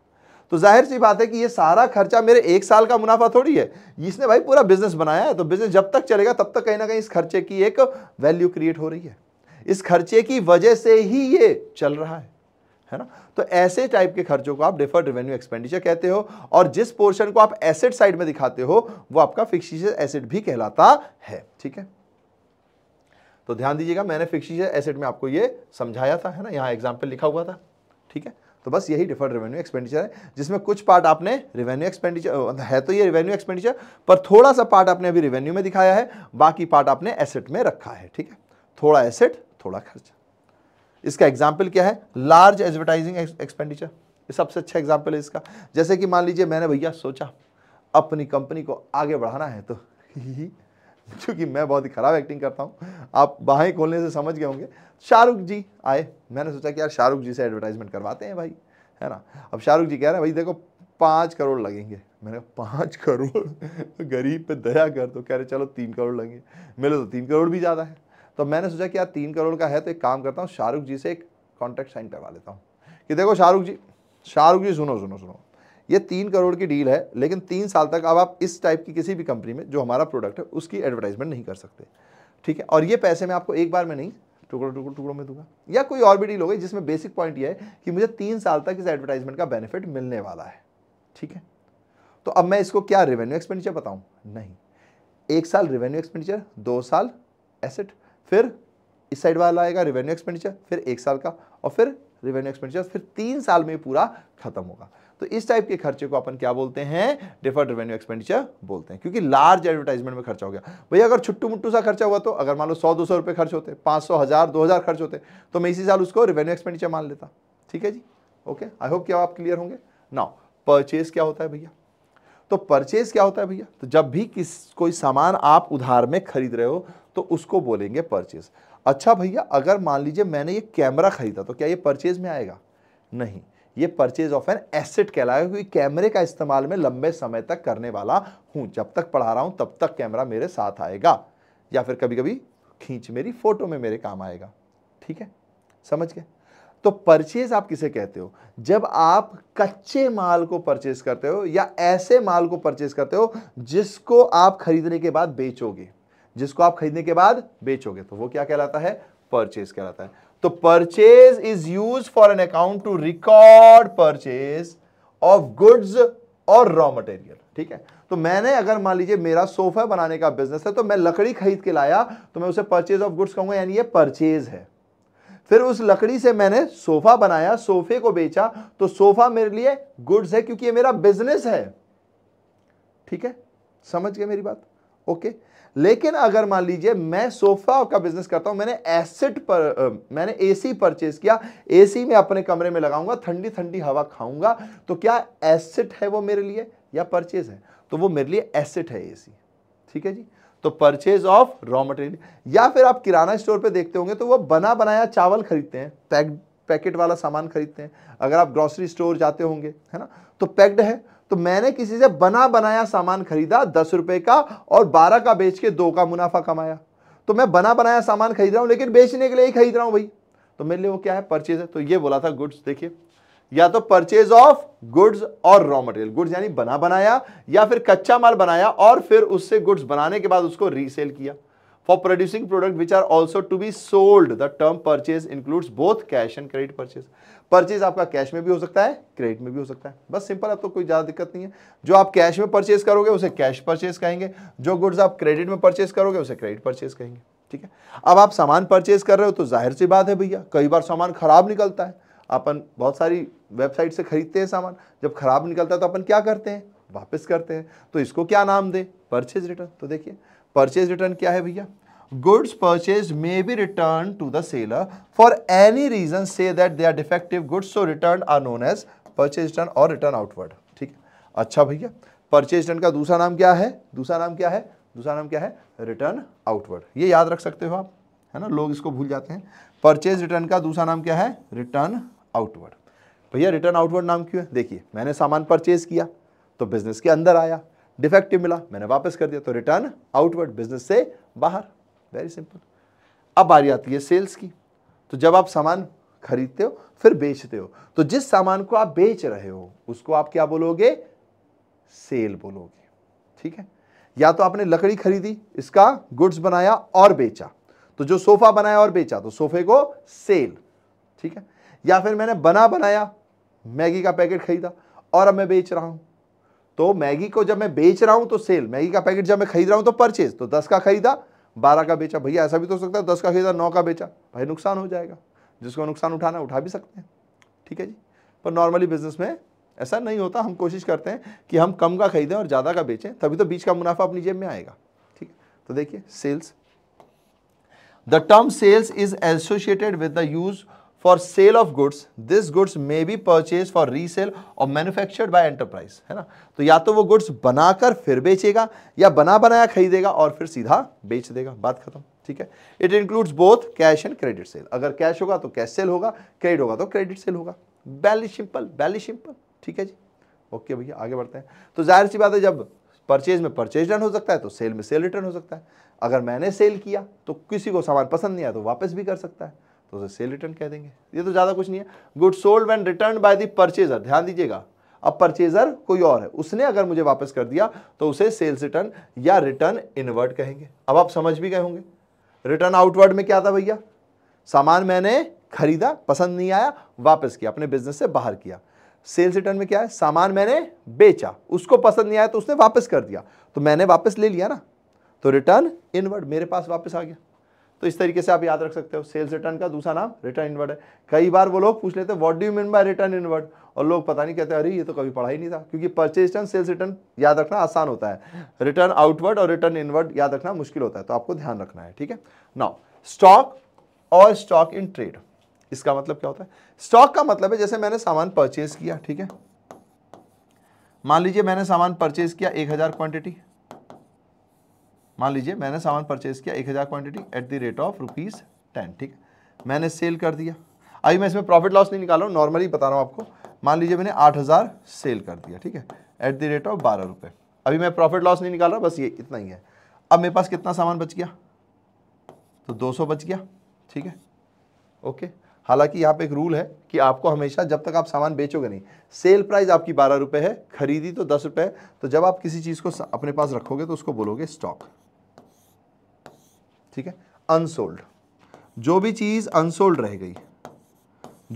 तो जाहिर सी बात है कि ये सारा खर्चा मेरे एक साल का मुनाफा थोड़ी है इसने भाई पूरा बिजनेस बनाया है तो बिजनेस जब तक चलेगा तब तक कहीं ना कहीं इस खर्चे की एक वैल्यू क्रिएट हो रही है इस खर्चे की वजह से ही ये चल रहा है है ना तो ऐसे टाइप के खर्चों को आप डिफर्ड रेवेन्यू एक्सपेंडिचर कहते हो और जिस पोर्शन को आप एसेट साइड में दिखाते हो वो आपका फिक्सिशियस एसेट भी कहलाता है ठीक है तो ध्यान दीजिएगा मैंने फिक्सिशियस एसेट में आपको ये समझाया था है ना यहाँ एग्जाम्पल लिखा हुआ था ठीक है तो बस यही डिफर्ड रेवेन्यू एक्सपेंडिचर है जिसमें कुछ पार्ट आपने रेवेन्यू एक्सपेंडिचर मतलब है तो ये रेवेन्यू एक्सपेंडिचर पर थोड़ा सा पार्ट आपने अभी रेवेन्यू में दिखाया है बाकी पार्ट आपने एसेट में रखा है ठीक है थोड़ा एसेट थोड़ा खर्चा इसका एग्जाम्पल क्या है लार्ज एडवर्टाइजिंग एक्सपेंडिचर सबसे अच्छा एग्जाम्पल है इसका जैसे कि मान लीजिए मैंने भैया सोचा अपनी कंपनी को आगे बढ़ाना है तो क्योंकि मैं बहुत ही ख़राब एक्टिंग करता हूँ आप बाहें खोलने से समझ गए होंगे शाहरुख जी आए मैंने सोचा कि यार शाहरुख जी से एडवर्टाइजमेंट करवाते हैं भाई है ना अब शाहरुख जी कह रहे हैं भाई देखो पाँच करोड़ लगेंगे मैंने कहा पाँच करोड़ गरीब पे दया कर तो कह रहे चलो तीन करोड़ लगेंगे मेरे तो तीन करोड़ भी ज़्यादा है तो मैंने सोचा कि यार तीन करोड़ का है तो एक काम करता हूँ शाहरुख जी से एक कॉन्ट्रैक्ट साइन करवा लेता हूँ कि देखो शाहरुख जी शाहरुख जी सुनो सुनो सुनो ये तीन करोड़ की डील है लेकिन तीन साल तक अब आप इस टाइप की किसी भी कंपनी में जो हमारा प्रोडक्ट है उसकी एडवर्टाइजमेंट नहीं कर सकते ठीक है और ये पैसे मैं आपको एक बार में नहीं टुकड़ों टुकड़ों टुकड़ों में दूंगा या कोई और भी डील होगी जिसमें बेसिक पॉइंट ये है कि मुझे तीन साल तक इस एडवर्टाइजमेंट का बेनिफिट मिलने वाला है ठीक है तो अब मैं इसको क्या रेवेन्यू एक्सपेंडिचर बताऊँ नहीं एक साल रेवेन्यू एक्सपेंडिचर दो साल एसेट फिर इस साइड वाला आएगा रेवेन्यू एक्सपेंडिचर फिर एक साल का और फिर रेवेन्यू एक्सपेंडिचर फिर तीन साल में पूरा खत्म होगा तो इस टाइप के खर्चे को अपन क्या बोलते हैं डिफर्ड रेवेन्यू एक्सपेंडिचर बोलते हैं क्योंकि लार्ज एडवर्टाइजमेंट में खर्चा हो गया भैया अगर छुट्टू मुट्टू सा खर्चा हुआ तो अगर मान लो सौ दो सौ रुपये खर्च होते पाँच सौ हज़ार दो हज़ार खर्च होते तो मैं इसी साल उसको रेवेन्यू एक्सपेंडिचर मान लेता ठीक है जी ओके आई होप क्या आप क्लियर होंगे नाउ परचेज क्या होता है भैया तो परचेज क्या होता है भैया तो जब भी किस कोई सामान आप उधार में खरीद रहे हो तो उसको बोलेंगे परचेज अच्छा भैया अगर मान लीजिए मैंने ये कैमरा खरीदा तो क्या ये परचेज में आएगा नहीं ये परचेज ऑफ एन एसेट कहलाएगा क्योंकि कैमरे का इस्तेमाल में लंबे समय तक करने वाला हूँ जब तक पढ़ा रहा हूँ तब तक कैमरा मेरे साथ आएगा या फिर कभी कभी खींच मेरी फोटो में मेरे काम आएगा ठीक है समझ गए तो परचेज आप किसे कहते हो जब आप कच्चे माल को परचेज करते हो या ऐसे माल को परचेज करते हो जिसको आप खरीदने के बाद बेचोगे जिसको आप खरीदने के बाद बेचोगे तो वो क्या कहलाता है परचेज कहलाता है तो purchase is use for an account to record purchase of goods और रॉ मटेरियल ठीक है तो मैंने अगर मान लीजिए मेरा सोफा बनाने का बिजनेस है तो मैं लकड़ी खरीद के लाया तो मैं उसे परचेज ऑफ गुड्स कहूंगा यानी ये परचेज है फिर उस लकड़ी से मैंने सोफा बनाया सोफे को बेचा तो सोफा मेरे लिए गुड्स है क्योंकि ये मेरा बिजनेस है ठीक है समझ गए मेरी बात ओके लेकिन अगर मान लीजिए मैं सोफा का बिजनेस करता हूं मैंने एसिड पर मैंने एसी परचेज किया एसी में अपने कमरे में लगाऊंगा ठंडी ठंडी हवा खाऊंगा तो क्या एसिड है वो मेरे लिए या परचेज है तो वो मेरे लिए एसिड है एसी ठीक है जी तो परचेज ऑफ रॉ मटेरियल या फिर आप किराना स्टोर पे देखते होंगे तो वो बना बनाया चावल खरीदते हैं पैक पैकेट वाला सामान खरीदते हैं अगर आप ग्रॉसरी स्टोर जाते होंगे है ना तो पैक्ड है तो मैंने किसी से बना बनाया सामान खरीदा दस रुपए का और बारह का बेच के दो का मुनाफा कमाया तो मैं बना बनाया सामान खरीद रहा हूं लेकिन बेचने के लिए ही खरीद रहा हूं भाई तो मेरे लिए वो क्या है परचेज है तो ये बोला था गुड्स देखिए या तो परचेज ऑफ गुड्स और रॉ मटेरियल गुड्स यानी बना बनाया या फिर कच्चा माल बनाया और फिर उससे गुड्स बनाने के बाद उसको रीसेल किया for producing product which are also to be sold the term purchase includes both cash and credit purchase purchase आपका कैश में भी हो सकता है क्रेडिट में भी हो सकता है बस सिंपल अब तो कोई ज़्यादा दिक्कत नहीं है जो आप कैश में परचेज करोगे उसे कैश परचेज कहेंगे जो गुड्स आप क्रेडिट में परचेज करोगे उसे क्रेडिट परचेज कहेंगे ठीक है अब आप सामान परचेज कर रहे हो तो जाहिर सी बात है भैया कई बार सामान खराब निकलता है अपन बहुत सारी वेबसाइट से खरीदते हैं सामान जब खराब निकलता है तो अपन क्या करते हैं वापस करते हैं तो इसको क्या नाम दें परचेज रिटर्न तो देखिए परचेज रिटर्न क्या है भैया goods purchase may be return to the seller for any reason say that they are defective goods so return are known as purchase return और रिटर्न आउटवर्ड ठीक है अच्छा भैया परचेज रिटर्न का दूसरा नाम क्या है दूसरा नाम क्या है दूसरा नाम क्या है रिटर्न आउटवर्ड ये याद रख सकते हो आप है ना लोग इसको भूल जाते हैं परचेज रिटर्न का दूसरा नाम क्या है रिटर्न आउटवर्ड भैया रिटर्न आउटवर्ड नाम क्यों है देखिए मैंने सामान परचेज किया तो बिजनेस के अंदर आया डिफेक्टिव मिला मैंने वापस कर दिया तो रिटर्न आउटवर्ड बिजनेस से बाहर वेरी सिंपल अब बारी आती है सेल्स की तो जब आप सामान खरीदते हो फिर बेचते हो तो जिस सामान को आप बेच रहे हो उसको आप क्या बोलोगे सेल बोलोगे ठीक है या तो आपने लकड़ी खरीदी इसका गुड्स बनाया और बेचा तो जो सोफा बनाया और बेचा तो सोफे को सेल ठीक है या फिर मैंने बना बनाया मैगी का पैकेट खरीदा और अब मैं बेच रहा हूँ तो मैगी को जब मैं बेच रहा हूँ तो सेल मैगी का पैकेट जब मैं खरीद रहा हूँ तो परचेज तो दस का खरीदा बारह का बेचा भैया ऐसा भी तो हो सकता है दस का खरीदा नौ का बेचा भाई नुकसान हो जाएगा जिसको नुकसान उठाना उठा भी सकते हैं ठीक है जी पर नॉर्मली बिजनेस में ऐसा नहीं होता हम कोशिश करते हैं कि हम कम का खरीदें और ज़्यादा का बेचें तभी तो बीच का मुनाफा अपनी जेब में आएगा ठीक है तो देखिए sales the term sales is associated with the use for sale of goods this goods may be purchase for resale और मैन्युफैक्चर्ड बाय एंटरप्राइज है ना तो या तो वो गुड्स बनाकर फिर बेचेगा या बना बनाया खरीदेगा और फिर सीधा बेच देगा बात खत्म ठीक है it includes both cash and credit sale अगर कैश होगा तो कैश सेल होगा क्रेडिट होगा तो क्रेडिट सेल होगा बैलेंस सिंपल बैलेंस सिंपल ठीक है जी ओके भैया आगे बढ़ते हैं तो जाहिर सी बात है जब परचेज में परचेज रिटर्न हो सकता है तो सेल में सेल रिटर्न हो सकता है अगर मैंने सेल किया तो किसी को सामान पसंद नहीं आया तो वापस भी कर सकता है तो उसे सेल रिटर्न कह देंगे ये तो ज़्यादा कुछ नहीं है good sold when return by the purchaser ध्यान दीजिएगा अब परचेजर कोई और है उसने अगर मुझे वापस कर दिया तो उसे सेल्स रिटर्न या रिटर्न इनवर्ड कहेंगे अब आप समझ भी गए होंगे रिटर्न आउटवर्ड में क्या था भैया सामान मैंने खरीदा पसंद नहीं आया वापस किया अपने बिजनेस से बाहर किया सेल्स रिटर्न में क्या है सामान मैंने बेचा उसको पसंद नहीं आया तो उसने वापस कर दिया तो मैंने वापस ले लिया ना तो रिटर्न इनवर्ड मेरे पास वापस आ गया तो इस तरीके से आप याद रख सकते हो सेल्स रिटर्न का दूसरा नाम रिटर्न इनवर्ट है कई बार वो लोग पूछ लेते हैं what do you mean by return inward और लोग पता नहीं कहते अरे ये तो कभी पढ़ा ही नहीं था क्योंकि परचेज रिटर्न सेल्स रिटर्न याद रखना आसान होता है रिटर्न आउटवर्ड और रिटर्न इनवर्ड याद रखना मुश्किल होता है तो आपको ध्यान रखना है ठीक है नाउ स्टॉक और स्टॉक इन ट्रेड इसका मतलब क्या होता है स्टॉक का मतलब है जैसे मैंने सामान परचेज किया ठीक है मान लीजिए मैंने सामान परचेज किया एक हज़ार क्वांटिटी मान लीजिए मैंने सामान परचेज किया एक हज़ार quantity at the rate of rupees ten ठीक मैंने सेल कर दिया अभी मैं इसमें प्रॉफिट लॉस नहीं निकाल रहा हूँ नॉर्मली बता रहा हूँ आपको मान लीजिए मैंने आठ हज़ार सेल कर दिया ठीक है एट द रेट ऑफ बारह रुपये अभी मैं प्रॉफिट लॉस नहीं निकाल रहा बस ये इतना ही है अब मेरे पास कितना सामान बच गया तो दो सौ बच गया ठीक है ओके हालांकि यहाँ पे एक रूल है कि आपको हमेशा जब तक आप सामान बेचोगे नहीं सेल प्राइस आपकी बारह रुपये है खरीदी तो दस रुपये तो जब आप किसी चीज़ को अपने पास रखोगे तो उसको बोलोगे स्टॉक ठीक है अनसोल्ड जो भी चीज़ अनसोल्ड रह गई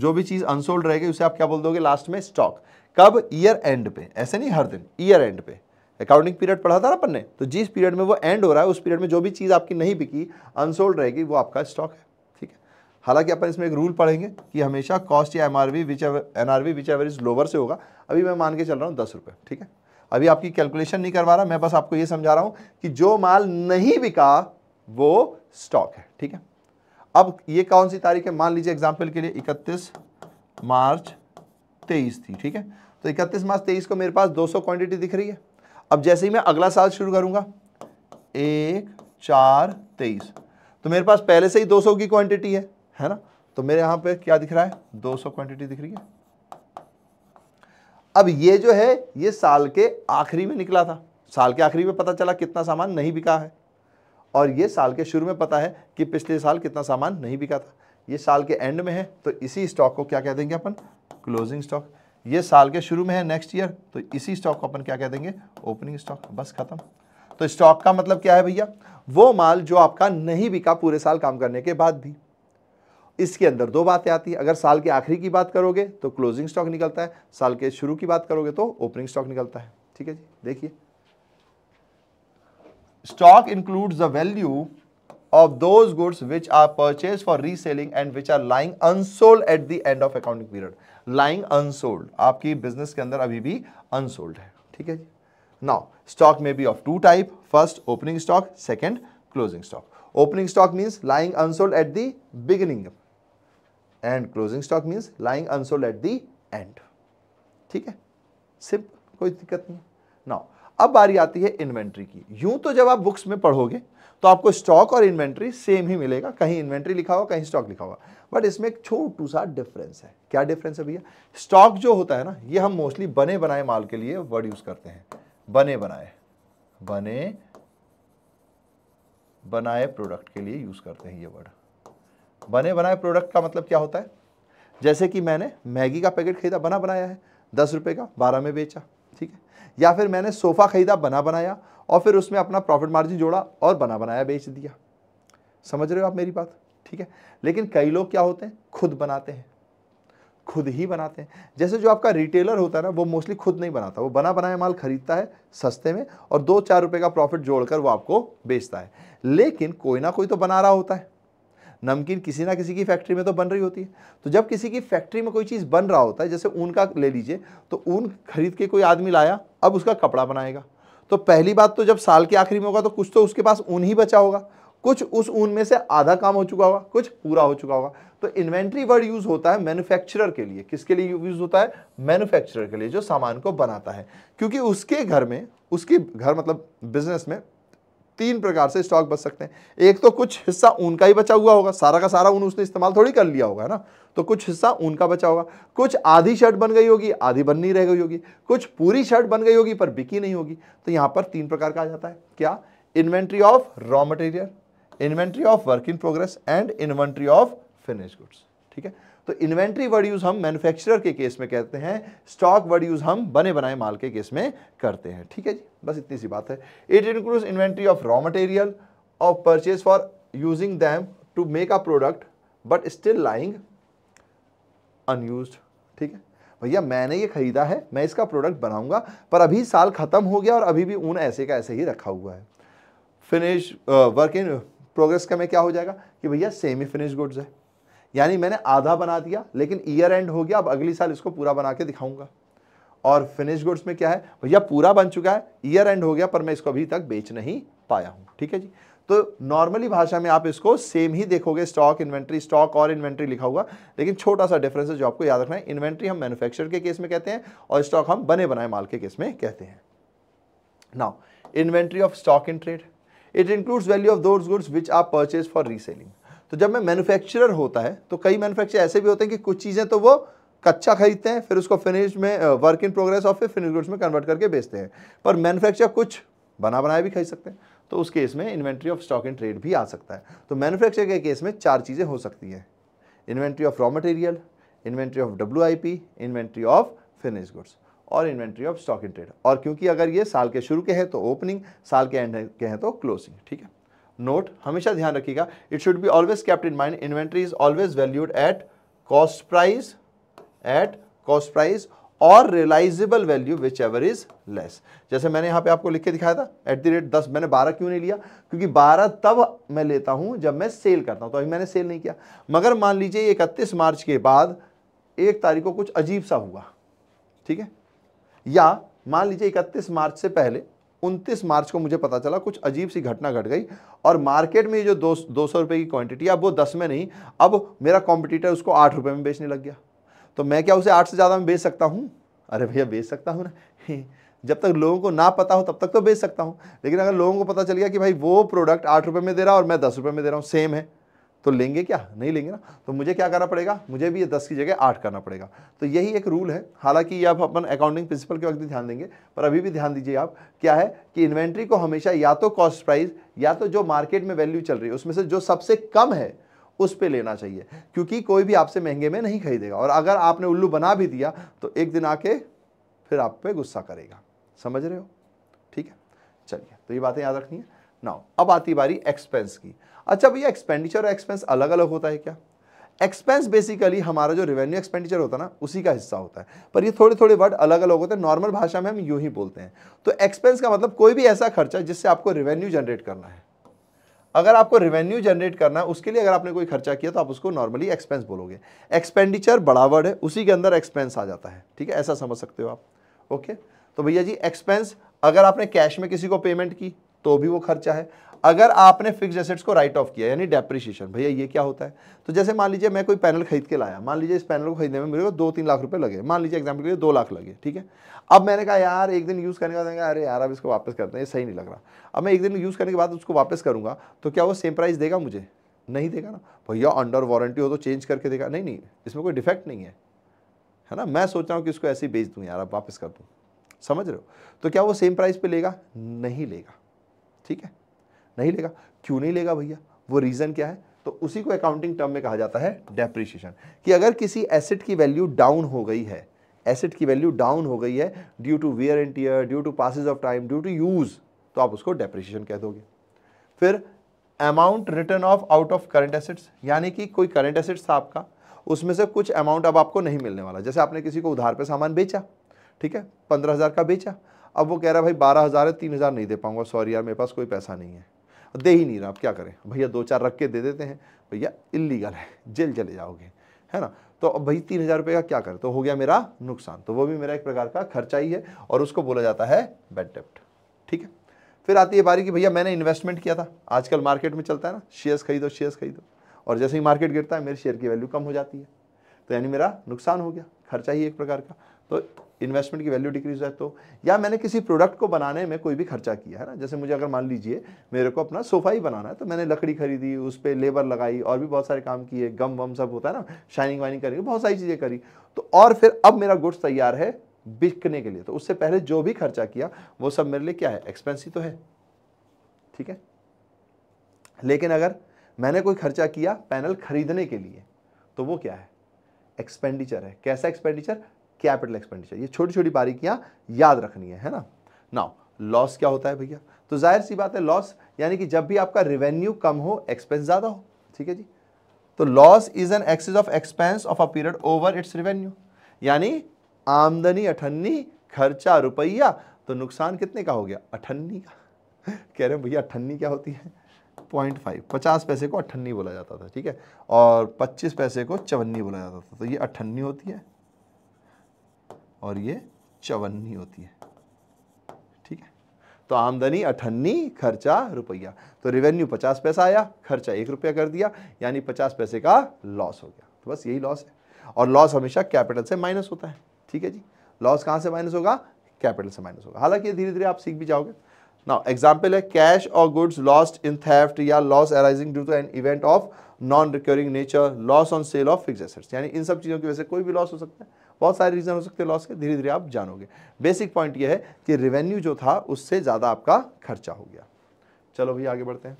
जो भी चीज़ अनसोल्ड रह गई उसे आप क्या बोल दोगे लास्ट में स्टॉक कब ईयर एंड पे ऐसे नहीं हर दिन ईयर एंड पे अकाउंटिंग पीरियड पढ़ा था ना अपन ने तो जिस पीरियड में वो एंड हो रहा है उस पीरियड में जो भी चीज़ आपकी नहीं बिकी अनसोल्ड रहेगी वो आपका स्टॉक है ठीक है हालांकि अपन इसमें एक रूल पढ़ेंगे कि हमेशा कॉस्ट या MRV R V which N R V which average lower से होगा अभी मैं मान के चल रहा हूँ दस रुपये ठीक है अभी आपकी कैलकुलेशन नहीं करवा रहा मैं बस आपको ये समझा रहा हूँ कि जो माल नहीं बिका वो स्टॉक है ठीक है अब ये कौन सी तारीख है मान लीजिए एग्जाम्पल के लिए इकतीस मार्च तेईस थी ठीक है तो इकतीस मार्च तेईस को मेरे पास 200 क्वांटिटी दिख रही है अब जैसे ही मैं अगला साल शुरू करूंगा एक चार तेईस तो मेरे पास पहले से ही 200 की क्वांटिटी है है ना तो मेरे यहां पे क्या दिख रहा है 200 क्वांटिटी दिख रही है अब ये जो है ये साल के आखिरी में निकला था साल के आखिरी में पता चला कितना सामान नहीं बिका है और ये साल के शुरू में पता है कि पिछले साल कितना सामान नहीं बिका था ये साल के एंड में है तो इसी स्टॉक को क्या कह देंगे अपन क्लोजिंग स्टॉक ये साल के शुरू में है नेक्स्ट ईयर तो इसी स्टॉक को अपन क्या कह देंगे ओपनिंग स्टॉक बस खत्म तो स्टॉक का मतलब क्या है भैया वो माल जो आपका नहीं बिका पूरे साल काम करने के बाद भी इसके अंदर दो बातें आती है अगर साल के आखिरी की बात करोगे तो क्लोजिंग स्टॉक निकलता है साल के शुरू की बात करोगे तो ओपनिंग स्टॉक निकलता है ठीक है जी देखिए Stock includes the value of those goods which are purchased for reselling and which are lying unsold at the end of accounting period. Lying unsold. आपकी business के अंदर अभी भी unsold है. ठीक है जी. Now, stock may be of two type. First, opening stock. Second, closing stock. Opening stock means lying unsold at the beginning. And closing stock means lying unsold at the end. ठीक है? Simple. कोई दिक्कत नहीं. अब बारी आती है inventory की यूं तो जब आप बुक्स में पढ़ोगे तो आपको स्टॉक और इन्वेंट्री सेम ही मिलेगा कहीं इन्वेंट्री लिखा होगा कहीं स्टॉक लिखा होगा बट इसमें एक छोटू सा डिफरेंस है क्या डिफरेंस है भैया स्टॉक जो होता है ना ये हम मोस्टली बने बनाए माल के लिए वर्ड यूज करते हैं बने बनाए बने बनाए प्रोडक्ट के लिए यूज करते हैं ये वर्ड बने बनाए प्रोडक्ट का मतलब क्या होता है जैसे कि मैंने मैगी का पैकेट खरीदा बना बनाया है दस रुपये का बारह में बेचा ठीक है या फिर मैंने सोफ़ा ख़रीदा बना बनाया और फिर उसमें अपना प्रॉफिट मार्जिन जोड़ा और बना बनाया बेच दिया समझ रहे हो आप मेरी बात ठीक है लेकिन कई लोग क्या होते हैं खुद बनाते हैं खुद ही बनाते हैं जैसे जो आपका रिटेलर होता है ना वो मोस्टली खुद नहीं बनाता वो बना बनाया माल खरीदता है सस्ते में और दो चार रुपए का प्रॉफिट जोड़कर वो आपको बेचता है लेकिन कोई ना कोई तो बना रहा होता है नमकीन किसी ना किसी की फैक्ट्री में तो बन रही होती है तो जब किसी की फैक्ट्री में कोई चीज़ बन रहा होता है जैसे ऊन का ले लीजिए तो ऊन खरीद के कोई आदमी लाया अब उसका कपड़ा बनाएगा तो पहली बात तो जब साल के आखिरी में होगा तो कुछ तो उसके पास ऊन ही बचा होगा कुछ उस ऊन में से आधा काम हो चुका होगा कुछ पूरा हो चुका होगा तो इन्वेंट्री वर्ड यूज होता है मैन्युफैक्चरर के लिए किसके लिए यूज होता है मैन्युफैक्चरर के लिए जो सामान को बनाता है क्योंकि उसके घर में उसके घर मतलब बिजनेस में तीन प्रकार से स्टॉक बच सकते हैं एक तो कुछ हिस्सा ऊन का ही बचा हुआ होगा सारा का सारा ऊन उसने इस्तेमाल थोड़ी कर लिया होगा ना तो कुछ हिस्सा ऊन का बचा होगा कुछ आधी शर्ट बन गई होगी आधी बन नहीं रह गई होगी कुछ पूरी शर्ट बन गई होगी पर बिकी नहीं होगी तो यहां पर तीन प्रकार का आ जाता है क्या inventory of raw material inventory of work in progress and inventory of finish goods ठीक है तो इन्वेंट्री वर्ड यूज़ हम मैन्युफैक्चरर के केस में कहते हैं स्टॉक वर्ड यूज़ हम बने बनाए माल के केस में करते हैं ठीक है जी बस इतनी सी बात है it includes inventory of raw material of purchase for using them to make a product but still lying unused ठीक है भैया मैंने ये ख़रीदा है मैं इसका प्रोडक्ट बनाऊंगा पर अभी साल ख़त्म हो गया और अभी भी ऊन ऐसे का ऐसे ही रखा हुआ है फिनिश वर्क इन प्रोग्रेस का में क्या हो जाएगा कि भैया सेमी फिनिश गुड्स है यानी मैंने आधा बना दिया लेकिन ईयर एंड हो गया अब अगले साल इसको पूरा बना के दिखाऊंगा और फिनिश गुड्स में क्या है भैया पूरा बन चुका है ईयर एंड हो गया पर मैं इसको अभी तक बेच नहीं पाया हूँ ठीक है जी तो नॉर्मली भाषा में आप इसको सेम ही देखोगे स्टॉक इन्वेंट्री स्टॉक और इन्वेंट्री लिखा हुआ लेकिन छोटा सा डिफरेंस है जो आपको याद रखना है इन्वेंट्री हम मैन्युफैक्चर के केस में कहते हैं और स्टॉक हम बने बनाए माल के केस में कहते हैं now inventory of stock in trade it includes value of those goods which are purchase for reselling तो जब मैं मैन्युफैक्चरर होता है तो कई मैन्युफैक्चरर ऐसे भी होते हैं कि कुछ चीज़ें तो वो कच्चा खरीदते हैं फिर उसको फिनिश में वर्क इन प्रोग्रेस और फिर फिनिश गुड्स में कन्वर्ट करके बेचते हैं पर मैनुफैक्चर कुछ बना बनाया भी खरीद सकते हैं तो उस केस में inventory of stock and trade भी आ सकता है तो मैनुफैक्चर के केस में चार चीज़ें हो सकती हैं inventory of raw material inventory of W I P inventory of finish goods और inventory of stock in trade और क्योंकि अगर ये साल के शुरू के हैं तो ओपनिंग साल के एंड के हैं तो क्लोजिंग ठीक है नोट हमेशा ध्यान रखिएगा it should be always kept in mind inventory is always valued at cost price at cost price और realisable value whichever is less जैसे मैंने यहाँ पे आपको लिख के दिखाया था एट द रेट दस मैंने बारह क्यों नहीं लिया क्योंकि बारह तब मैं लेता हूँ जब मैं सेल करता हूँ तो अभी मैंने सेल नहीं किया मगर मान लीजिए इकतीस मार्च के बाद एक तारीख को कुछ अजीब सा हुआ ठीक है या मान लीजिए इकतीस मार्च से पहले उनतीस मार्च को मुझे पता चला कुछ अजीब सी घटना घट गट गई और मार्केट में जो दो दो सौ रुपये की क्वांटिटी अब वो दस में नहीं अब मेरा कॉम्पिटिटर उसको आठ रुपये में बेचने लग गया तो मैं क्या उसे आठ से ज़्यादा में बेच सकता हूँ अरे भैया बेच सकता हूँ ना जब तक लोगों को ना पता हो तब तक तो बेच सकता हूँ लेकिन अगर लोगों को पता चल गया कि भाई वो प्रोडक्ट आठ रुपये में दे रहा और मैं दस रुपये में दे रहा हूँ सेम है तो लेंगे क्या नहीं लेंगे ना तो मुझे क्या करना पड़ेगा मुझे भी ये दस की जगह आठ करना पड़ेगा तो यही एक रूल है हालांकि ये आप अपन अकाउंटिंग प्रिंसिपल के वक्त भी ध्यान देंगे पर अभी भी ध्यान दीजिए आप क्या है कि इन्वेंट्री को हमेशा या तो कॉस्ट प्राइस या तो जो मार्केट में वैल्यू चल रही है उसमें से जो सबसे कम है उस पर लेना चाहिए क्योंकि कोई भी आपसे महंगे में नहीं खरीदेगा और अगर आपने उल्लू बना भी दिया तो एक दिन आके फिर आप पे गुस्सा करेगा समझ रहे हो ठीक है चलिए तो ये बातें याद रखनी है नाउ अब आती बारी एक्सपेंस की अच्छा भैया एक्सपेंडिचर और एक्सपेंस अलग अलग होता है क्या एक्सपेंस बेसिकली हमारा जो रेवेन्यू एक्सपेंडिचर होता है ना उसी का हिस्सा होता है पर ये थोड़े थोड़े वर्ड अलग अलग होते हैं नॉर्मल भाषा में हम यूं ही बोलते हैं तो एक्सपेंस का मतलब कोई भी ऐसा खर्चा जिससे आपको रेवेन्यू जनरेट करना है अगर आपको रेवेन्यू जनरेट करना है उसके लिए अगर आपने कोई खर्चा किया तो आप उसको नॉर्मली एक्सपेंस बोलोगे एक्सपेंडिचर बड़ा वर्ड है उसी के अंदर एक्सपेंस आ जाता है ठीक है ऐसा समझ सकते हो आप ओके तो भैया जी एक्सपेंस अगर आपने कैश में किसी को पेमेंट की तो भी वो खर्चा है अगर आपने फिक्स एसेट्स को राइट ऑफ किया यानी डेप्रिसिएशन भैया ये क्या होता है तो जैसे मान लीजिए मैं कोई पैनल खरीद के लाया मान लीजिए इस पैनल को खरीदने में मेरे को दो तीन लाख रुपए लगे मान लीजिए एग्जाम्पल के लिए दो लाख लगे ठीक है अब मैंने कहा यार एक दिन यूज़ करने के बाद अरे यार अब इसको वापस करते हैं सही नहीं लग रहा अब मैं एक दिन यूज़ करने के बाद उसको वापस करूँगा तो क्या वो सेम प्राइस देगा मुझे नहीं देगा ना भैया अंडर वारंटी हो तो चेंज करके देगा नहीं नहीं इसमें कोई डिफेक्ट नहीं है है ना मैं सोच रहा हूँ कि इसको ऐसे ही बेच दूँ यार अब वापस कर दूँ समझ रहे हो तो क्या वो सेम प्राइस पर लेगा नहीं लेगा ठीक है नहीं लेगा क्यों नहीं लेगा भैया वो रीज़न क्या है तो उसी को अकाउंटिंग टर्म में कहा जाता है डेप्रिशिएशन कि अगर किसी एसेट की वैल्यू डाउन हो गई है एसेट की वैल्यू डाउन हो गई है due to wear and tear due to passage of time due to use तो आप उसको डेप्रिशिएशन कह दोगे फिर amount written off out of current assets यानी कि कोई करंट एसेट्स था आपका उसमें से कुछ अमाउंट अब आपको नहीं मिलने वाला जैसे आपने किसी को उधार पर सामान बेचा ठीक है पंद्रह हज़ार का बेचा अब वो कह रहा है भाई बारह हज़ार है तीन हज़ार नहीं दे पाऊंगा सॉरी यार मेरे पास कोई पैसा नहीं है दे ही नहीं रहा आप क्या करें भैया दो चार रख के दे देते हैं भैया इलीगल है जेल चले जाओगे है ना तो अब भाई तीन हज़ार रुपये का क्या करें तो हो गया मेरा नुकसान तो वो भी मेरा एक प्रकार का खर्चा ही है और उसको बोला जाता है बेड डेप्ट ठीक है फिर आती है बारी कि भैया मैंने इन्वेस्टमेंट किया था आजकल मार्केट में चलता है ना शेयर्स खरीदो शेयर्स खरीदो और जैसे ही मार्केट गिरता है मेरे शेयर की वैल्यू कम हो जाती है तो यानी मेरा नुकसान हो गया खर्चा ही एक प्रकार का तो इन्वेस्टमेंट की वैल्यू डिक्रीज है तो या मैंने किसी प्रोडक्ट को बनाने में कोई भी खर्चा किया है ना जैसे मुझे अगर मान लीजिए मेरे को अपना सोफ़ा ही बनाना है तो मैंने लकड़ी खरीदी उस पर लेबर लगाई और भी बहुत सारे काम किए गम वम सब होता है ना शाइनिंग वाइनिंग करके बहुत सारी चीज़ें करी तो और फिर अब मेरा गुड्स तैयार है बिकने के लिए तो उससे पहले जो भी खर्चा किया वो सब मेरे लिए क्या है एक्सपेंसिव तो है ठीक है लेकिन अगर मैंने कोई खर्चा किया पैनल खरीदने के लिए तो वो क्या है एक्सपेंडिचर है कैसा एक्सपेंडिचर कैपिटल एक्सपेंडिचर ये छोटी छोटी बारीकियां याद रखनी है है ना नाउ लॉस क्या होता है भैया तो जाहिर सी बात है लॉस यानी कि जब भी आपका रेवेन्यू कम हो एक्सपेंस ज़्यादा हो ठीक है जी तो loss is an excess of expense of a period over its revenue यानी आमदनी अठन्नी खर्चा रुपया तो नुकसान कितने का हो गया अठन्नी का कह रहे हैं भैया अठन्नी क्या होती है पॉइंट फाइव पचास पैसे को अठन्नी बोला जाता था ठीक है और पच्चीस पैसे को चवन्नी बोला जाता था तो ये अठन्नी होती है और ये चवन्नी होती है ठीक है तो आमदनी अठन्नी खर्चा रुपया तो रेवेन्यू पचास पैसा आया खर्चा एक रुपया कर दिया यानी पचास पैसे का लॉस हो गया तो बस यही लॉस है और लॉस हमेशा कैपिटल से माइनस होता है ठीक है जी लॉस कहाँ से माइनस होगा कैपिटल से माइनस होगा हालांकि धीरे धीरे आप सीख भी जाओगे ना एग्जाम्पल है कैश और गुड्स लॉस्ट इन थेफ्ट या loss arising due to an event of non recurring nature loss on sale of fix assets यानी इन सब चीज़ों की वजह से कोई भी लॉस हो सकता है बहुत सारे रीज़न हो सकते हैं लॉस के धीरे धीरे आप जानोगे बेसिक पॉइंट ये है कि रिवेन्यू जो था उससे ज़्यादा आपका खर्चा हो गया चलो भैया आगे बढ़ते हैं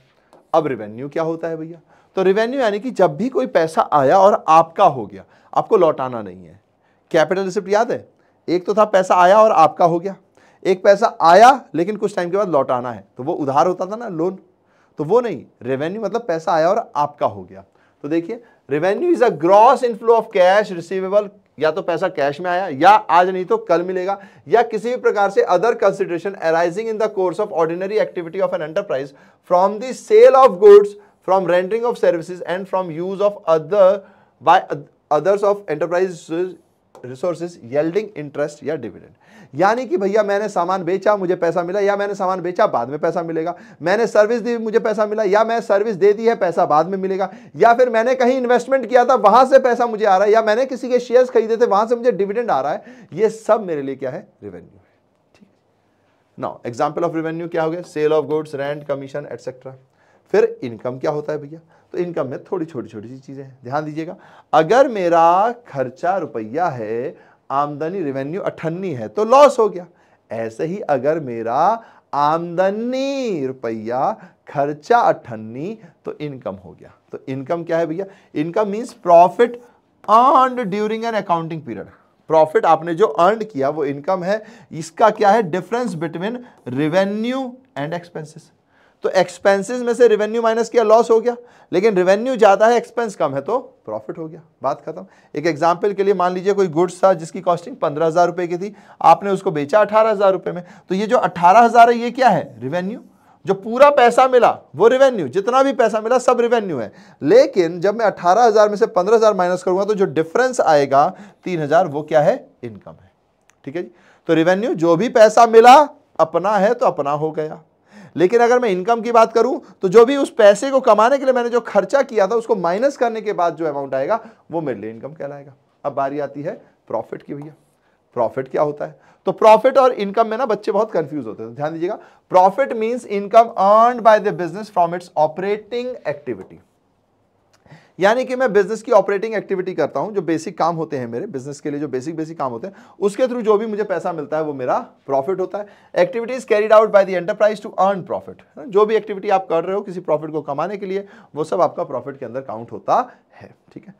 अब रिवेन्यू क्या होता है भैया तो रिवेन्यू यानी कि जब भी कोई पैसा आया और आपका हो गया आपको लौटाना नहीं है कैपिटल रिसिप्ट याद है एक तो था पैसा आया और आपका हो गया एक पैसा आया लेकिन कुछ टाइम के बाद लौटाना है तो वो उधार होता था ना लोन तो वो नहीं रेवेन्यू मतलब पैसा आया और आपका हो गया तो देखिए revenue is a gross inflow of cash receivable या तो पैसा कैश में आया या आज नहीं तो कल मिलेगा या किसी भी प्रकार से other consideration arising in the course of ordinary activity of an enterprise from the sale of goods from rendering of services and from use of other by others of enterprise resources yielding interest या dividend यानी कि भैया मैंने सामान बेचा मुझे पैसा मिला या मैंने सामान बेचा बाद में पैसा मिलेगा मैंने सर्विस दी मुझे पैसा मिला या मैं सर्विस दे दी है पैसा बाद में मिलेगा या फिर मैंने कहीं इन्वेस्टमेंट किया था वहां से पैसा मुझे आ रहा है या मैंने किसी के शेयर खरीदे थे वहां से मुझे डिविडेंड आ रहा है ये सब मेरे लिए क्या है रिवेन्यू ठीक नाउ एग्जाम्पल ऑफ रिवेन्यू क्या हो गया sale of goods rent commission etcetera फिर इनकम क्या होता है भैया तो इनकम में थोड़ी छोटी छोटी सी चीज़ें ध्यान दीजिएगा अगर मेरा खर्चा रुपया है आमदनी रेवेन्यू अठन्नी है तो लॉस हो गया ऐसे ही अगर मेरा आमदनी रुपया खर्चा अठन्नी तो इनकम हो गया तो इनकम क्या है भैया income means profit earn during an accounting period profit आपने जो अर्न किया वो इनकम है इसका क्या है difference between revenue and expenses तो एक्सपेंसेस में से रेवेन्यू माइनस किया लॉस हो गया लेकिन रेवेन्यू ज़्यादा है एक्सपेंस कम है तो प्रॉफिट हो गया बात खत्म एक एग्जाम्पल के लिए मान लीजिए कोई गुड्स था जिसकी कॉस्टिंग पंद्रह हज़ार रुपए की थी आपने उसको बेचा अठारह हज़ार रुपए में तो ये जो अठारह हज़ार है ये क्या है रिवेन्यू जो पूरा पैसा मिला वो रिवेन्यू जितना भी पैसा मिला सब रिवेन्यू है लेकिन जब मैं अठारह हज़ार में से पंद्रह हज़ार माइनस करूंगा तो जो डिफरेंस आएगा तीन हज़ार वो क्या है इनकम है ठीक है जी तो रिवेन्यू जो भी पैसा मिला अपना है तो अपना हो गया लेकिन अगर मैं इनकम की बात करूं तो जो भी उस पैसे को कमाने के लिए मैंने जो खर्चा किया था उसको माइनस करने के बाद जो अमाउंट आएगा वो मेरे लिए इनकम कहलाएगा अब बारी आती है प्रॉफिट की भैया प्रॉफिट क्या होता है तो प्रॉफिट और इनकम में ना बच्चे बहुत कंफ्यूज होते हैं ध्यान दीजिएगा profit means income earn by the business from its operating activity यानी कि मैं बिजनेस की ऑपरेटिंग एक्टिविटी करता हूं जो बेसिक काम होते हैं मेरे बिजनेस के लिए जो बेसिक बेसिक काम होते हैं उसके थ्रू जो भी मुझे पैसा मिलता है वो मेरा प्रॉफिट होता है activities carried out by the enterprise to earn profit जो भी एक्टिविटी आप कर रहे हो किसी प्रॉफिट को कमाने के लिए वो सब आपका प्रॉफिट के अंदर काउंट होता है ठीक है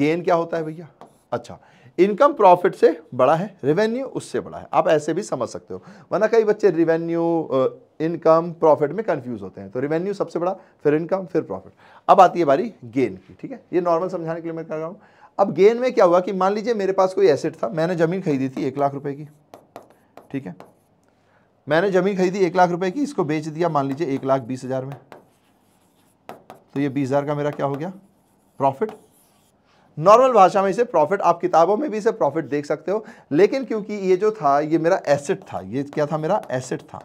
गेन क्या होता है भैया अच्छा इनकम प्रॉफिट से बड़ा है रेवेन्यू उससे बड़ा है आप ऐसे भी समझ सकते हो वरना कई बच्चे रेवेन्यू इनकम प्रॉफिट में कंफ्यूज होते हैं तो रेवेन्यू सबसे बड़ा फिर इनकम फिर प्रॉफिट अब आती है बारी गेन की ठीक है ये नॉर्मल समझाने के लिए मैं कर रहा हूँ अब गेन में क्या हुआ कि मान लीजिए मेरे पास कोई एसेट था मैंने ज़मीन खरीदी थी एक लाख रुपए की ठीक है मैंने ज़मीन खरीदी एक लाख रुपए की इसको बेच दिया मान लीजिए एक लाख बीस हज़ार में तो ये बीस हज़ार का मेरा क्या हो गया प्रॉफिट नॉर्मल भाषा में इसे प्रॉफिट आप किताबों में भी इसे प्रॉफिट देख सकते हो लेकिन क्योंकि ये जो था ये मेरा एसेट था ये क्या था मेरा एसेट था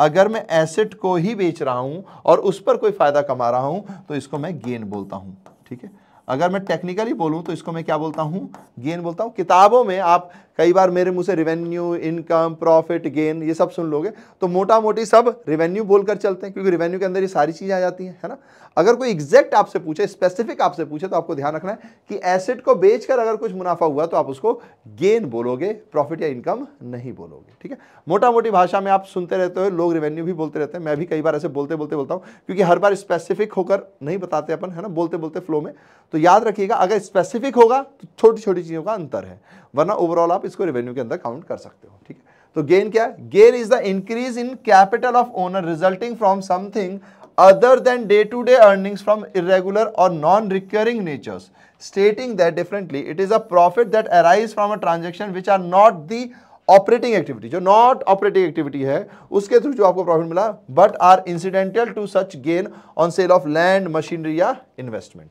अगर मैं एसेट को ही बेच रहा हूं और उस पर कोई फ़ायदा कमा रहा हूं तो इसको मैं गेन बोलता हूं ठीक है अगर मैं टेक्निकली बोलूं तो इसको मैं क्या बोलता हूं गेन बोलता हूं किताबों में आप कई बार मेरे मुँह से रिवेन्यू इनकम प्रॉफिट गेन ये सब सुन लोगे तो मोटा मोटी सब रिवेन्यू बोलकर चलते हैं क्योंकि रिवेन्यू के अंदर ये सारी चीज़ें आ जाती हैं है ना अगर कोई एग्जैक्ट आपसे पूछे स्पेसिफिक आपसे पूछे तो आपको ध्यान रखना है कि एसेट को बेचकर अगर कुछ मुनाफा हुआ तो आप उसको गेन बोलोगे प्रॉफिट या इनकम नहीं बोलोगे ठीक है मोटा मोटी भाषा में आप सुनते रहते हो लोग रेवेन्यू भी बोलते रहते हैं मैं भी कई बार ऐसे बोलते बोलते बोलता हूँ क्योंकि हर बार स्पेसिफिक होकर नहीं बताते अपन है ना बोलते बोलते फ्लो में तो याद रखिएगा अगर स्पेसिफिक होगा तो छोटी छोटी चीज़ों का अंतर है वरना ओवरऑल आप इसको रेवेन्यू के अंदर काउंट कर सकते हो ठीक है तो गेन क्या है gain is the increase in capital of owner resulting from something other than day to day earnings from irregular और non non natures stating that differently it is a profit that arise from a transaction which are not the operating activity जो not operating activity है उसके through जो आपको profit मिला but are incidental to such gain on sale of land machinery या investment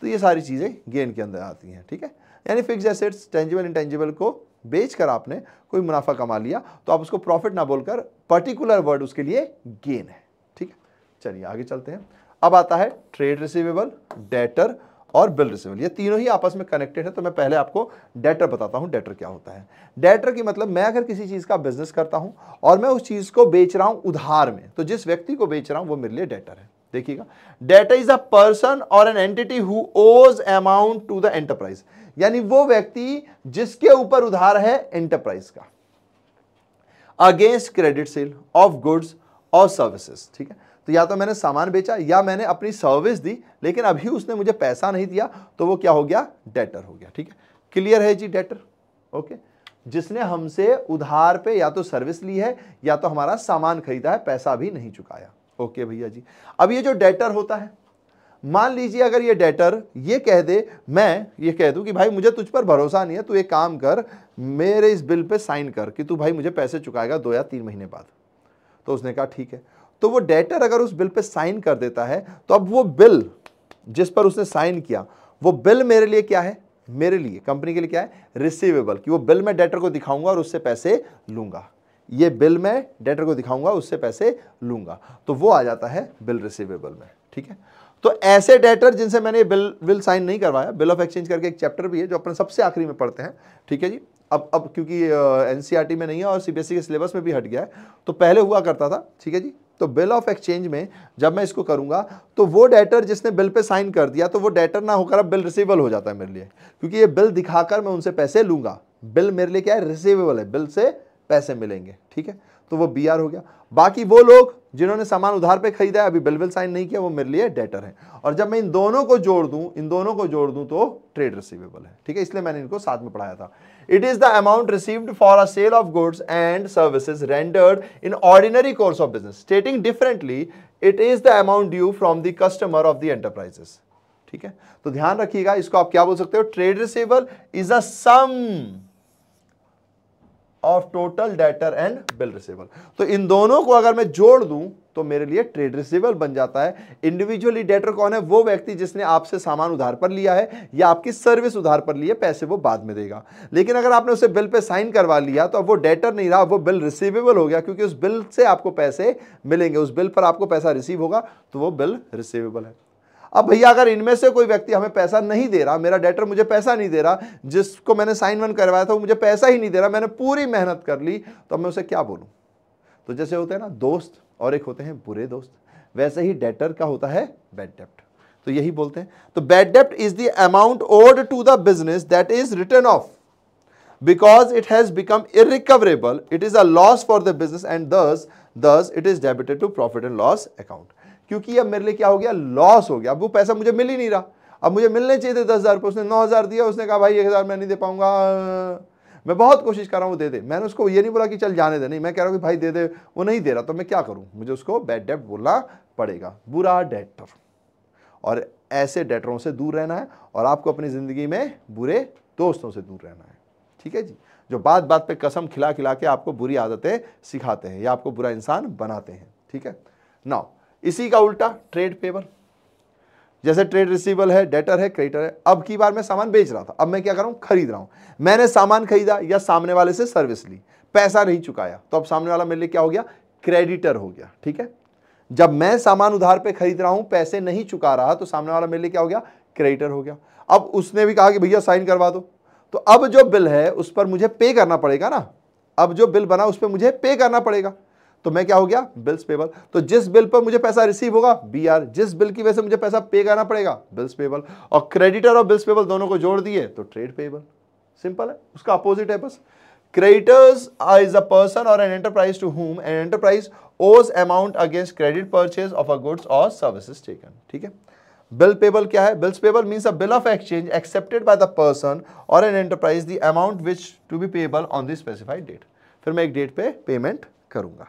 तो ये सारी चीज़ें गेन के अंदर आती हैं ठीक है यानी फिक्स एसेट्स टेंजिबल इंटेंजिबल को बेच कर आपने कोई मुनाफा कमा लिया तो आप उसको प्रॉफिट ना बोलकर पर्टिकुलर वर्ड उसके लिए गेन है ठीक है चलिए आगे चलते हैं अब आता है ट्रेड रिसिवेबल डेटर और बिल रिसिवेबल ये तीनों ही आपस में कनेक्टेड है तो मैं पहले आपको डेटर बताता हूँ डेटर क्या होता है डेटर की मतलब मैं अगर किसी चीज़ का बिजनेस करता हूँ और मैं उस चीज़ को बेच रहा हूँ उधार में तो जिस व्यक्ति को बेच रहा हूँ वो मेरे लिए डेटर है देखिएगा डेटर इज अ पर्सन और an entity who owes amount to the enterprise यानी वो व्यक्ति जिसके ऊपर उधार है एंटरप्राइज का against credit sale of goods और सर्विसेज ठीक है तो या तो मैंने सामान बेचा या मैंने अपनी सर्विस दी लेकिन अभी उसने मुझे पैसा नहीं दिया तो वो क्या हो गया डेटर हो गया ठीक है क्लियर है जी डेटर ओके जिसने हमसे उधार पे या तो सर्विस ली है या तो हमारा सामान खरीदा है पैसा भी नहीं चुकाया ओके भैया जी अब ये जो डेटर होता है मान लीजिए अगर ये डेटर ये कह दे मैं ये कह दूं कि भाई मुझे तुझ पर भरोसा नहीं है तू एक काम कर मेरे इस बिल पे साइन कर कि तू भाई मुझे पैसे चुकाएगा दो या तीन महीने बाद तो उसने कहा ठीक है तो वो डेटर अगर उस बिल पे साइन कर देता है तो अब वो बिल जिस पर उसने साइन किया वो बिल मेरे लिए क्या है मेरे लिए कंपनी के लिए क्या है रिसिवेबल कि वो बिल मैं डेटर को दिखाऊंगा और उससे पैसे लूंगा ये बिल मैं डेटर को दिखाऊंगा उससे पैसे लूंगा तो वो आ जाता है बिल रिसिवेबल में ठीक है तो ऐसे डेटर जिनसे मैंने बिल बिल साइन नहीं करवाया बिल ऑफ एक्सचेंज करके एक चैप्टर भी है जो अपन सबसे आखिरी में पढ़ते हैं ठीक है जी अब अब क्योंकि एन e में नहीं है और सी e के सिलेबस में भी हट गया है तो पहले हुआ करता था ठीक है जी तो बिल ऑफ एक्सचेंज में जब मैं इसको करूंगा तो वो डेटर जिसने बिल पे साइन कर दिया तो वो डेटर ना होकर अब बिल रिसीवेबल हो जाता है मेरे लिए क्योंकि ये बिल दिखाकर मैं उनसे पैसे लूंगा बिल मेरे लिए क्या है रिसीवेबल है बिल से पैसे मिलेंगे ठीक है तो वो बी हो गया बाकी वो लोग जिन्होंने सामान उधार पे खरीदा है अभी बिलविल साइन नहीं किया वो मेरे लिए डेटर है और जब मैं इन दोनों को जोड़ दूं इन दोनों को जोड़ दूं तो ट्रेड रिसीवेबल है ठीक है इसलिए मैंने इनको साथ में पढ़ाया था it is the amount received for a sale of goods and services rendered in ordinary course of business stating differently it is the amount due from the customer of the enterprises ठीक है तो ध्यान रखिएगा इसको आप क्या बोल सकते हो trade receivable is a sum of total debtor and bill receivable तो इन दोनों को अगर मैं जोड़ दूं तो मेरे लिए ट्रेड रिसीवल बन जाता है इंडिविजुअली डेटर कौन है वो व्यक्ति जिसने आपसे सामान उधार पर लिया है या आपकी सर्विस उधार पर लिए पैसे वो बाद में देगा लेकिन अगर आपने उसे बिल पे साइन करवा लिया तो अब वो डेटर नहीं रहा वो बिल रिसीवेबल हो गया क्योंकि उस बिल से आपको पैसे मिलेंगे उस बिल पर आपको पैसा रिसीव होगा तो वो बिल रिसीवेबल है अब भैया अगर इनमें से कोई व्यक्ति हमें पैसा नहीं दे रहा मेरा डेटर मुझे पैसा नहीं दे रहा जिसको मैंने साइन वन करवाया था वो मुझे पैसा ही नहीं दे रहा मैंने पूरी मेहनत कर ली तो मैं उसे क्या बोलूँ तो जैसे होते हैं ना दोस्त और एक होते हैं बुरे दोस्त वैसे ही डेटर का होता है बैड डेप्ट तो यही बोलते हैं तो बैड डेप्ट is the amount owed to the business that is written off because it has become irrecoverable it is a loss for the business and thus thus it is debited to profit and loss account क्योंकि अब मेरे लिए क्या हो गया loss हो गया अब वो पैसा मुझे मिल ही नहीं रहा अब मुझे मिलने चाहिए थे दस हज़ार रुपये उसने नौ हज़ार दिया उसने कहा भाई एक हज़ार मैं नहीं दे पाऊंगा मैं बहुत कोशिश कर रहा हूँ दे दे मैंने उसको ये नहीं बोला कि चल जाने दे नहीं मैं कह रहा हूँ कि भाई दे दे वो नहीं दे रहा तो मैं क्या करूँ मुझे उसको बैड डेट बोलना पड़ेगा बुरा डेटर और ऐसे डेटरों से दूर रहना है और आपको अपनी ज़िंदगी में बुरे दोस्तों से दूर रहना है ठीक है जी जो बात बात पे कसम खिला खिला के आपको बुरी आदतें सिखाते हैं या आपको बुरा इंसान बनाते हैं ठीक है नाउ इसी का उल्टा ट्रेड पेबल जैसे ट्रेड रिसीवल है डेटर है क्रेडिटर है अब की बार मैं सामान बेच रहा था अब मैं क्या कर रहा हूँ खरीद रहा हूँ मैंने सामान खरीदा या सामने वाले से सर्विस ली पैसा नहीं चुकाया तो अब सामने वाला मेरे लिए क्या हो गया क्रेडिटर हो गया ठीक है जब मैं सामान उधार पे खरीद रहा हूँ पैसे नहीं चुका रहा तो सामने वाला मेरे लिए क्या हो गया क्रेडिटर हो गया अब उसने भी कहा कि भैया साइन करवा दो तो अब जो बिल है उस पर मुझे पे करना पड़ेगा ना अब जो बिल बना उस पर मुझे पे करना पड़ेगा तो मैं क्या हो गया बिल्स पेबल तो जिस बिल पर मुझे पैसा रिसीव होगा बी आर जिस बिल की वजह से मुझे पैसा पे करना पड़ेगा बिल्स पेबल और क्रेडिटर और बिल्स पेबल दोनों को जोड़ दिए तो ट्रेड पेबल सिंपल है उसका अपोजिट है बस क्रेडिटर्स इज अ पर्सन और an enterprise to whom an enterprise owes amount against credit purchase of a goods और सर्विसेज टेकन ठीक है बिल पेबल क्या है bills payable means a bill of exchange accepted by the person और an enterprise the amount which to be payable on the specified date फिर मैं एक date पे पेमेंट करूंगा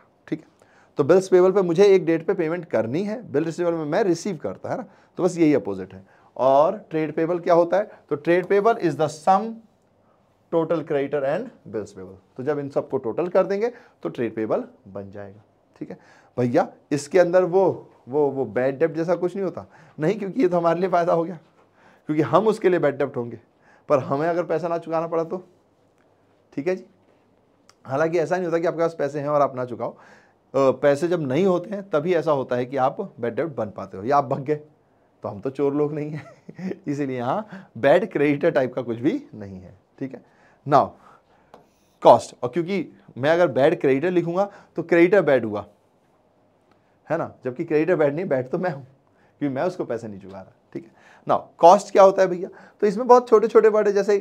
तो बिल्स पेबल पे मुझे एक डेट पे पेमेंट करनी है बिल रिसीवेबल में मैं रिसीव करता है ना तो बस यही अपोजिट है और ट्रेड पेबल क्या होता है तो trade payable is the sum total creditor and bills payable तो जब इन सबको टोटल कर देंगे तो ट्रेड पेबल बन जाएगा ठीक है भैया इसके अंदर वो वो वो बैड डेप्ट जैसा कुछ नहीं होता नहीं क्योंकि ये तो हमारे लिए फ़ायदा हो गया क्योंकि हम उसके लिए बैड डेप्ट होंगे पर हमें अगर पैसा ना चुकाना पड़ा तो ठीक है जी हालांकि ऐसा नहीं होता कि आपके पास पैसे हैं और आप ना चुकाओ पैसे जब नहीं होते हैं तभी ऐसा होता है कि आप बैड डेब्ट बन पाते हो या आप भग गए तो हम तो चोर लोग नहीं हैं इसीलिए यहाँ बैड क्रेडिटर टाइप का कुछ भी नहीं है ठीक है नाउ कॉस्ट और क्योंकि मैं अगर बैड क्रेडिटर लिखूंगा तो क्रेडिटर बैड हुआ है ना जबकि क्रेडिटर बैड नहीं बैड तो मैं हूँ क्योंकि मैं उसको पैसे नहीं चुका रहा ठीक है ना कॉस्ट क्या होता है भैया तो इसमें बहुत छोटे छोटे बड़े जैसे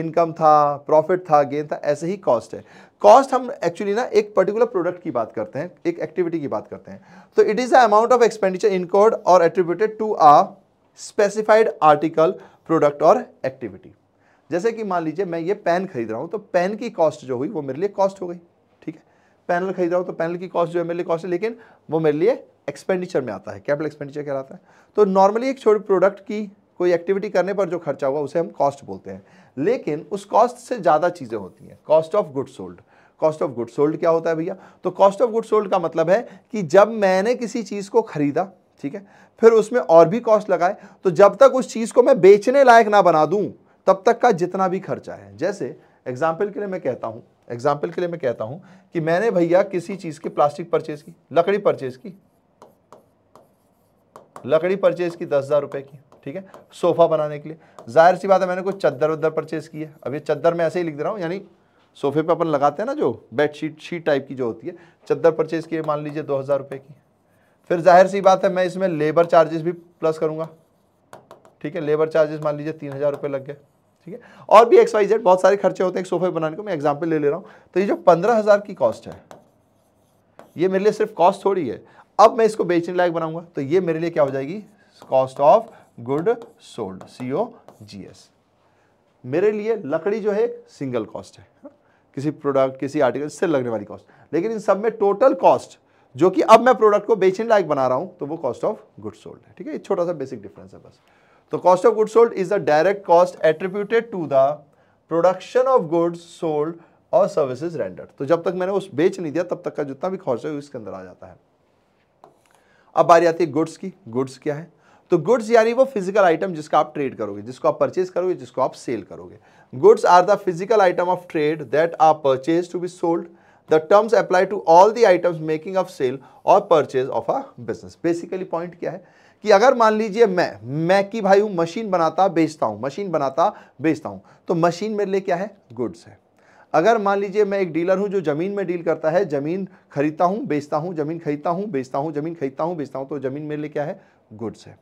इनकम था प्रॉफिट था गेन था ऐसे ही कॉस्ट है कॉस्ट हम एक्चुअली ना एक पर्टिकुलर प्रोडक्ट की बात करते हैं एक एक्टिविटी की बात करते हैं तो it is the amount of expenditure incurred और attributed to a specified article product और एक्टिविटी जैसे कि मान लीजिए मैं ये पेन खरीद रहा हूँ तो पेन की कॉस्ट जो हुई वो मेरे लिए कॉस्ट हो गई ठीक है पैनल खरीद रहा हूँ तो पैनल की कॉस्ट जो है मेरे लिए कॉस्ट है लेकिन वो मेरे लिए एक्सपेंडिचर में आता है कैपिटल एक्सपेंडिचर कहलाता है तो नॉर्मली एक छोटे प्रोडक्ट की कोई एक्टिविटी करने पर जो खर्चा हुआ उसे हम कॉस्ट बोलते हैं लेकिन उस कॉस्ट से ज़्यादा चीज़ें होती हैं cost of good sold cost of good sold क्या होता है भैया तो कॉस्ट ऑफ गुड सोल्ड का मतलब है कि जब मैंने किसी चीज़ को खरीदा ठीक है फिर उसमें और भी कॉस्ट लगाए तो जब तक उस चीज़ को मैं बेचने लायक ना बना दूँ तब तक का जितना भी खर्चा है जैसे एग्जाम्पल के लिए मैं कहता हूँ एग्जाम्पल के लिए मैं कहता हूँ कि मैंने भैया किसी चीज़ की प्लास्टिक परचेज की लकड़ी परचेज की लकड़ी परचेज की दस हज़ार रुपये की ठीक है सोफ़ा बनाने के लिए जाहिर सी बात है मैंने कोई चद्दर उद्दर परचेज की है अब ये चद्दर मैं ऐसे ही लिख दे रहा हूँ यानी सोफे पे अपन लगाते हैं ना जो बेड शीट शीट टाइप की जो होती है चद्दर परचेज किए मान लीजिए दो हज़ार रुपये की फिर जाहिर सी बात है मैं इसमें लेबर चार्जेस भी प्लस करूँगा ठीक है लेबर चार्जेस मान लीजिए तीन हज़ार रुपये लग गए ठीक है और भी एक्स वाई जेड बहुत सारे खर्चे होते हैं सोफे बनाने को मैं एग्जाम्पल ले ले रहा हूँ तो ये जो पंद्रह हज़ार की कॉस्ट है ये मेरे लिए सिर्फ कॉस्ट थोड़ी है अब मैं इसको बेचने लायक बनाऊंगा तो ये मेरे लिए क्या हो जाएगी cost of good sold C O G S मेरे लिए लकड़ी जो है सिंगल कॉस्ट है किसी प्रोडक्ट किसी आर्टिकल से लगने वाली कॉस्ट लेकिन इन सब में टोटल कॉस्ट जो कि अब मैं प्रोडक्ट को बेचने लायक बना रहा हूँ तो वो कॉस्ट ऑफ गुड सोल्ड है ठीक है छोटा सा बेसिक डिफरेंस है बस तो cost of good sold is the direct cost attributed to the production of goods sold और सर्विसेज रेंडर्ड तो जब तक मैंने उस बेच नहीं दिया तब तक का जितना भी खर्च है उसके अंदर आ जाता है अब बारी आती है गुड्स की गुड्स क्या है तो गुड्स यानी वो फिजिकल आइटम जिसका आप ट्रेड करोगे जिसको आप परचेज करोगे जिसको आप सेल करोगे goods are the physical item of trade that are purchase to be sold the terms apply to all the items making of sale और purchase of a business basically point क्या है कि अगर मान लीजिए मैं मैं की भाई हूं मशीन बनाता बेचता हूं मशीन बनाता बेचता हूं तो मशीन मेरे लिए क्या है गुड्स है अगर मान लीजिए मैं एक डीलर हूं जो ज़मीन में डील करता है ज़मीन खरीदता हूं बेचता हूं ज़मीन खरीदता हूं बेचता हूं ज़मीन खरीदता हूँ बेचता हूं तो ज़मीन मेरे लिए क्या है गुड्स है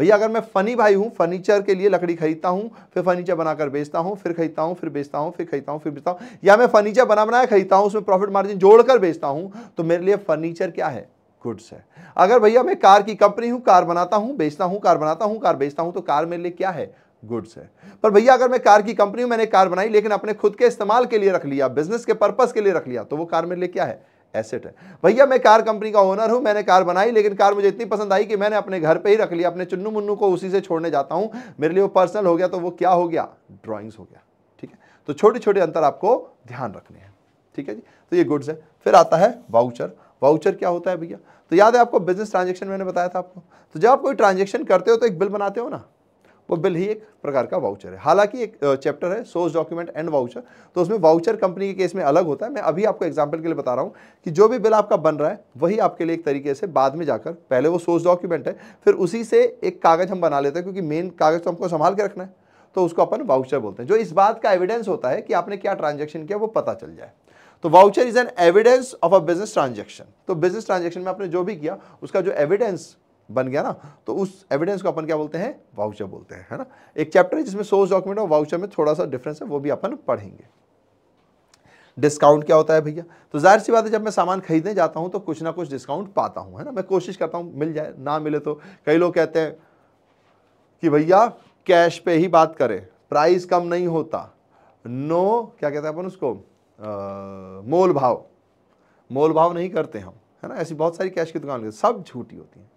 भैया अगर मैं फ़नी भाई हूँ फर्नीचर के लिए लकड़ी खरीदता हूँ फिर फर्नीचर बनाकर बेचता हूँ फिर खरीदता हूँ फिर बेचता हूँ फिर खरीदता हूँ फिर बेचता हूँ या मैं फर्नीचर बना बनाया खरीदता हूँ उसमें प्रॉफिट मार्जिन जोड़कर बेचता हूँ तो मेरे लिए फर्नीचर क्या है गुड्स है अगर भैया मैं कार की कंपनी हूँ कार बनाता हूँ बेचता हूँ कार बनाता हूँ कार बेचता हूँ तो कार मेरे लिए क्या है गुड्स है पर भैया अगर मैं कार की कंपनी हूँ मैंने कार बनाई लेकिन अपने खुद के इस्तेमाल के लिए रख लिया बिजनेस के पर्पज़ के लिए रख लिया तो वो कार मेरे लिए क्या है एसेट है भैया मैं कार कंपनी का ओनर हूं मैंने कार बनाई लेकिन कार मुझे इतनी पसंद आई कि मैंने अपने घर पे ही रख लिया अपने चुन्नू मुन्नू को उसी से छोड़ने जाता हूं मेरे लिए वो पर्सनल हो गया तो वो क्या हो गया ड्राइंग्स हो गया ठीक है तो छोटे छोटे अंतर आपको ध्यान रखने हैं ठीक है जी तो ये गुड्स है फिर आता है वाउचर वाउचर क्या होता है भैया तो याद है आपको बिजनेस ट्रांजेक्शन मैंने बताया था आपको तो जब आप कोई ट्रांजेक्शन करते हो तो एक बिल बनाते हो ना वो बिल ही एक प्रकार का वाउचर है हालांकि एक चैप्टर है सोर्स डॉक्यूमेंट एंड वाउचर तो उसमें वाउचर कंपनी के केस में अलग होता है मैं अभी आपको एग्जाम्पल के लिए बता रहा हूँ कि जो भी बिल आपका बन रहा है वही आपके लिए एक तरीके से बाद में जाकर पहले वो सोर्स डॉक्यूमेंट है फिर उसी से एक कागज़ हम बना लेते हैं क्योंकि मेन कागज़ तो हमको संभाल के रखना है तो उसको अपन वाउचर बोलते हैं जो इस बात का एविडेंस होता है कि आपने क्या ट्रांजेक्शन किया वो पता चल जाए तो voucher is an evidence of a business transaction तो बिजनेस ट्रांजेक्शन में आपने जो भी किया उसका जो एविडेंस बन गया ना तो उस एविडेंस को अपन क्या बोलते हैं वाउचर बोलते हैं है ना एक चैप्टर है जिसमें सोर्स डॉक्यूमेंट और वाउचर में थोड़ा सा डिफरेंस है वो भी अपन पढ़ेंगे डिस्काउंट क्या होता है भैया तो जाहिर सी बात है जब मैं सामान खरीदने जाता हूँ तो कुछ ना कुछ डिस्काउंट पाता हूँ है ना मैं कोशिश करता हूँ मिल जाए ना मिले तो कई लोग कहते हैं कि भैया कैश पे ही बात करें प्राइस कम नहीं होता नो क्या कहते हैं अपन उसको मोल भाव मोल भाव नहीं करते हम है ना ऐसी बहुत सारी कैश की दुकान सब झूठी होती हैं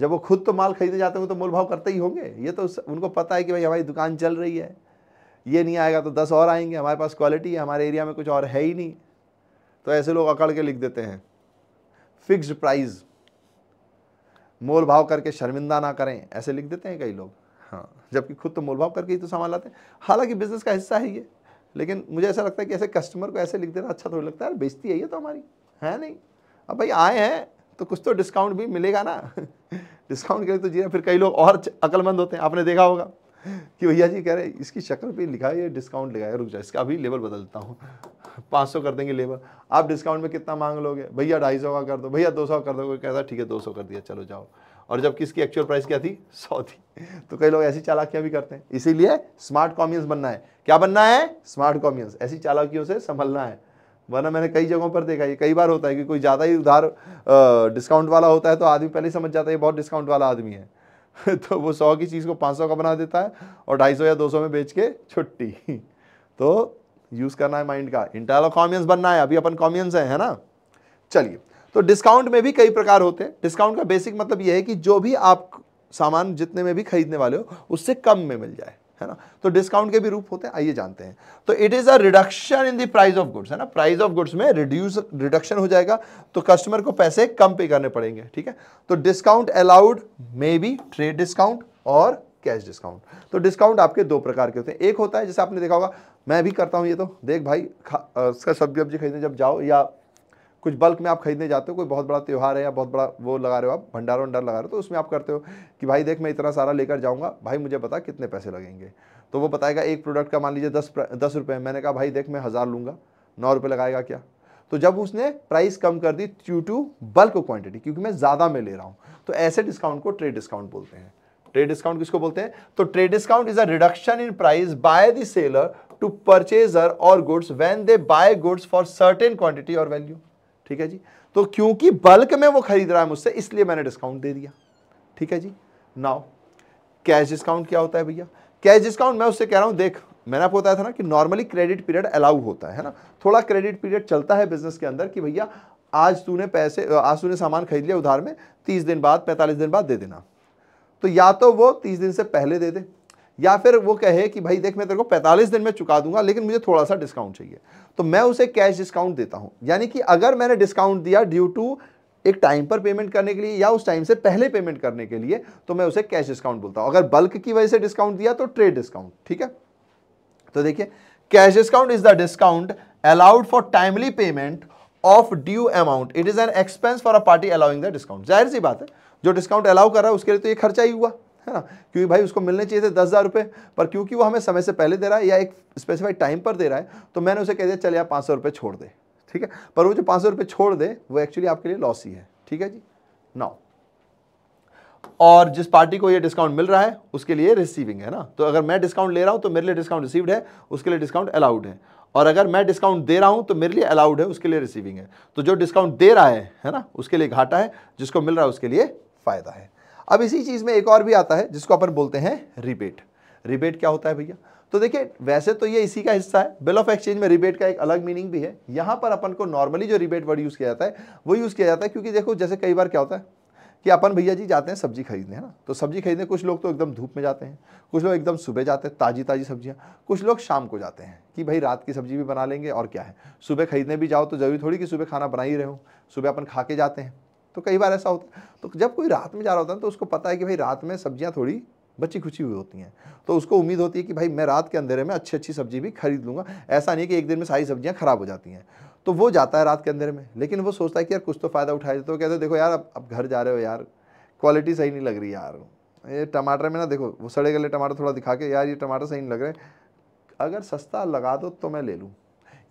जब वो खुद तो माल खरीदे जाते हैं तो मोल भाव करते ही होंगे ये तो उनको पता है कि भाई हमारी दुकान चल रही है ये नहीं आएगा तो दस और आएंगे हमारे पास क्वालिटी है हमारे एरिया में कुछ और है ही नहीं तो ऐसे लोग अकड़ के लिख देते हैं फिक्स्ड प्राइस मोल भाव करके शर्मिंदा ना करें ऐसे लिख देते हैं कई लोग हाँ जबकि खुद तो मोल भाव करके ही तो सामान लाते हैं हालांकि बिजनेस का हिस्सा है ये लेकिन मुझे ऐसा लगता है कि ऐसे कस्टमर को ऐसे लिख देना अच्छा थोड़ी लगता है यार बेचती है ये तो हमारी है नहीं अब भाई आए हैं तो कुछ तो डिस्काउंट भी मिलेगा ना डिस्काउंट के लिए तो जी फिर कई लोग और अकलमंद होते हैं आपने देखा होगा कि भैया जी कह रहे इसकी शक्ल पे लिखा है डिस्काउंट लिखा है रुक जाए इसका अभी लेवल बदलता हूँ पाँच सौ कर देंगे लेवल आप डिस्काउंट में कितना मांग लोगे भैया ढाई सौ का कर दो भैया दो सौ कर दो कहता ठीक है दो सौ कर दिया चलो जाओ और जब किसकी एक्चुअल प्राइस क्या थी सौ थी तो कई लोग ऐसी चालाकियाँ भी करते हैं इसीलिए स्मार्ट कॉमियंस बनना है क्या बनना है स्मार्ट कॉमियंस ऐसी चालाकियों से संभलना है वरना मैंने कई जगहों पर देखा ये कई बार होता है कि कोई ज़्यादा ही उधार डिस्काउंट वाला होता है तो आदमी पहले समझ जाता है ये बहुत डिस्काउंट वाला आदमी है तो वो सौ की चीज़ को पाँच सौ का बना देता है और ढाई सौ या दो सौ में बेच के छुट्टी तो यूज़ करना है माइंड का इंटरल कॉमियंस बनना है अभी अपन कॉमियंस हैं है ना चलिए तो डिस्काउंट में भी कई प्रकार होते हैं डिस्काउंट का बेसिक मतलब ये है कि जो भी आप सामान जितने में भी खरीदने वाले हो उससे कम में मिल जाए है ना तो डिस्काउंट के भी रूप होते हैं आइए जानते हैं तो it is a reduction in the price of goods है ना प्राइस ऑफ गुड्स में रिड्यूस रिडक्शन हो जाएगा तो कस्टमर को पैसे कम पे करने पड़ेंगे ठीक है तो discount allowed may be trade discount और कैश डिस्काउंट तो डिस्काउंट आपके दो प्रकार के होते हैं एक होता है जैसे आपने देखा होगा मैं भी करता हूं ये तो देख भाई इसका सब्जी वब्जी खरीदने जब जाओ या कुछ बल्क में आप खरीदने जाते हो कोई बहुत बड़ा त्यौहार है या बहुत बड़ा वो लगा रहे हो आप भंडारा वंडार लगा रहे हो तो उसमें आप करते हो कि भाई देख मैं इतना सारा लेकर जाऊँगा भाई मुझे बता कितने पैसे लगेंगे तो वो बताएगा एक प्रोडक्ट का मान लीजिए दस दस रुपये मैंने कहा भाई देख मैं हज़ार लूँगा नौ रुपये लगाएगा क्या तो जब उसने प्राइस कम कर दी ड्यू टू बल्क क्वांटिटी क्योंकि मैं ज़्यादा में ले रहा हूँ तो ऐसे डिस्काउंट को ट्रेड डिस्काउंट बोलते हैं ट्रेड डिस्काउंट किसको बोलते हैं तो trade discount is a reduction in price by the seller to purchaser और goods when they buy goods for certain quantity और वैल्यू ठीक है जी तो क्योंकि बल्क में वो खरीद रहा है मुझसे इसलिए मैंने डिस्काउंट दे दिया ठीक है जी नाउ कैश डिस्काउंट क्या होता है भैया कैश डिस्काउंट मैं उससे कह रहा हूँ देख मैंने आपको बताया था ना कि नॉर्मली क्रेडिट पीरियड अलाउ होता है ना थोड़ा क्रेडिट पीरियड चलता है बिजनेस के अंदर कि भैया आज तूने पैसे आज तूने सामान खरीद लिया उधार में तीस दिन बाद पैंतालीस दिन बाद दे देना तो या तो वो तीस दिन से पहले दे दे या फिर वो कहे कि भाई देख मैं तेरे को 45 दिन में चुका दूंगा लेकिन मुझे थोड़ा सा डिस्काउंट चाहिए तो मैं उसे कैश डिस्काउंट देता हूँ यानी कि अगर मैंने डिस्काउंट दिया ड्यू टू एक टाइम पर पेमेंट करने के लिए या उस टाइम से पहले पेमेंट करने के लिए तो मैं उसे कैश डिस्काउंट बोलता हूँ अगर बल्क की वजह से डिस्काउंट दिया तो ट्रेड डिस्काउंट ठीक है तो देखिए cash discount is the discount allowed for timely payment of due amount it is an expense for a party allowing the discount जाहिर सी बात है जो डिस्काउंट अलाउ कर रहा है उसके लिए तो ये खर्चा ही हुआ है ना क्योंकि भाई उसको मिलने चाहिए थे दस हज़ार रुपये पर क्योंकि वो हमें समय से पहले दे रहा है या एक स्पेसिफाइड टाइम पर दे रहा है तो मैंने उसे कह दिया चल यार पाँच सौ रुपये छोड़ दे ठीक है पर वो जो पाँच सौ रुपये छोड़ दे वो एक्चुअली आपके लिए लॉस ही है ठीक है जी नाउ और जिस पार्टी को ये डिस्काउंट मिल रहा है उसके लिए रिसीविंग है ना तो अगर मैं डिस्काउंट ले रहा हूँ तो मेरे लिए डिस्काउंट रिसीव्ड है उसके लिए डिस्काउंट अलाउड है और अगर मैं डिस्काउंट दे रहा हूँ तो मेरे लिए अलाउड है उसके लिए रिसीविंग है तो जो डिस्काउंट दे रहा है है ना उसके लिए घाटा है जिसको मिल रहा है उसके लिए फ़ायदा है अब इसी चीज़ में एक और भी आता है जिसको अपन बोलते हैं रिबेट रिबेट क्या होता है भैया तो देखिए वैसे तो ये इसी का हिस्सा है बिल ऑफ एक्सचेंज में रिबेट का एक अलग मीनिंग भी है यहाँ पर अपन को नॉर्मली जो रिबेट वर्ड यूज़ किया जाता है वो यूज़ किया जाता है क्योंकि देखो जैसे कई बार क्या होता है कि अपन भैया जी जाते हैं सब्जी खरीदने है ना तो सब्जी खरीदने कुछ लोग तो एकदम धूप में जाते हैं कुछ लोग एकदम सुबह जाते हैं ताज़ी ताज़ी सब्जियाँ कुछ लोग शाम को जाते हैं कि भाई रात की सब्जी भी बना लेंगे और क्या है सुबह खरीदने भी जाओ तो ज़रूरी थोड़ी कि सुबह खाना बना ही रहे हो सुबह अपन खा के जाते हैं तो कई बार ऐसा होता है तो जब कोई रात में जा रहा होता है तो उसको पता है कि भाई रात में सब्जियाँ थोड़ी बची खुची हुई होती हैं तो उसको उम्मीद होती है कि भाई मैं रात के अंधेरे में अच्छी अच्छी सब्जी भी खरीद लूँगा ऐसा नहीं कि एक दिन में सारी सब्जियाँ ख़राब हो जाती हैं तो वो जाता है रात के अंधेरे में लेकिन वो सोचता है कि यार कुछ तो फ़ायदा उठाया जाता तो है कहते हैं देखो यार अब अब घर जा रहे हो यार क्वालिटी सही नहीं लग रही यार ये टमाटर में ना देखो वो सड़े गले टमाटर थोड़ा दिखा के यार ये टमाटर सही नहीं लग रहे अगर सस्ता लगा दो तो मैं ले लूँ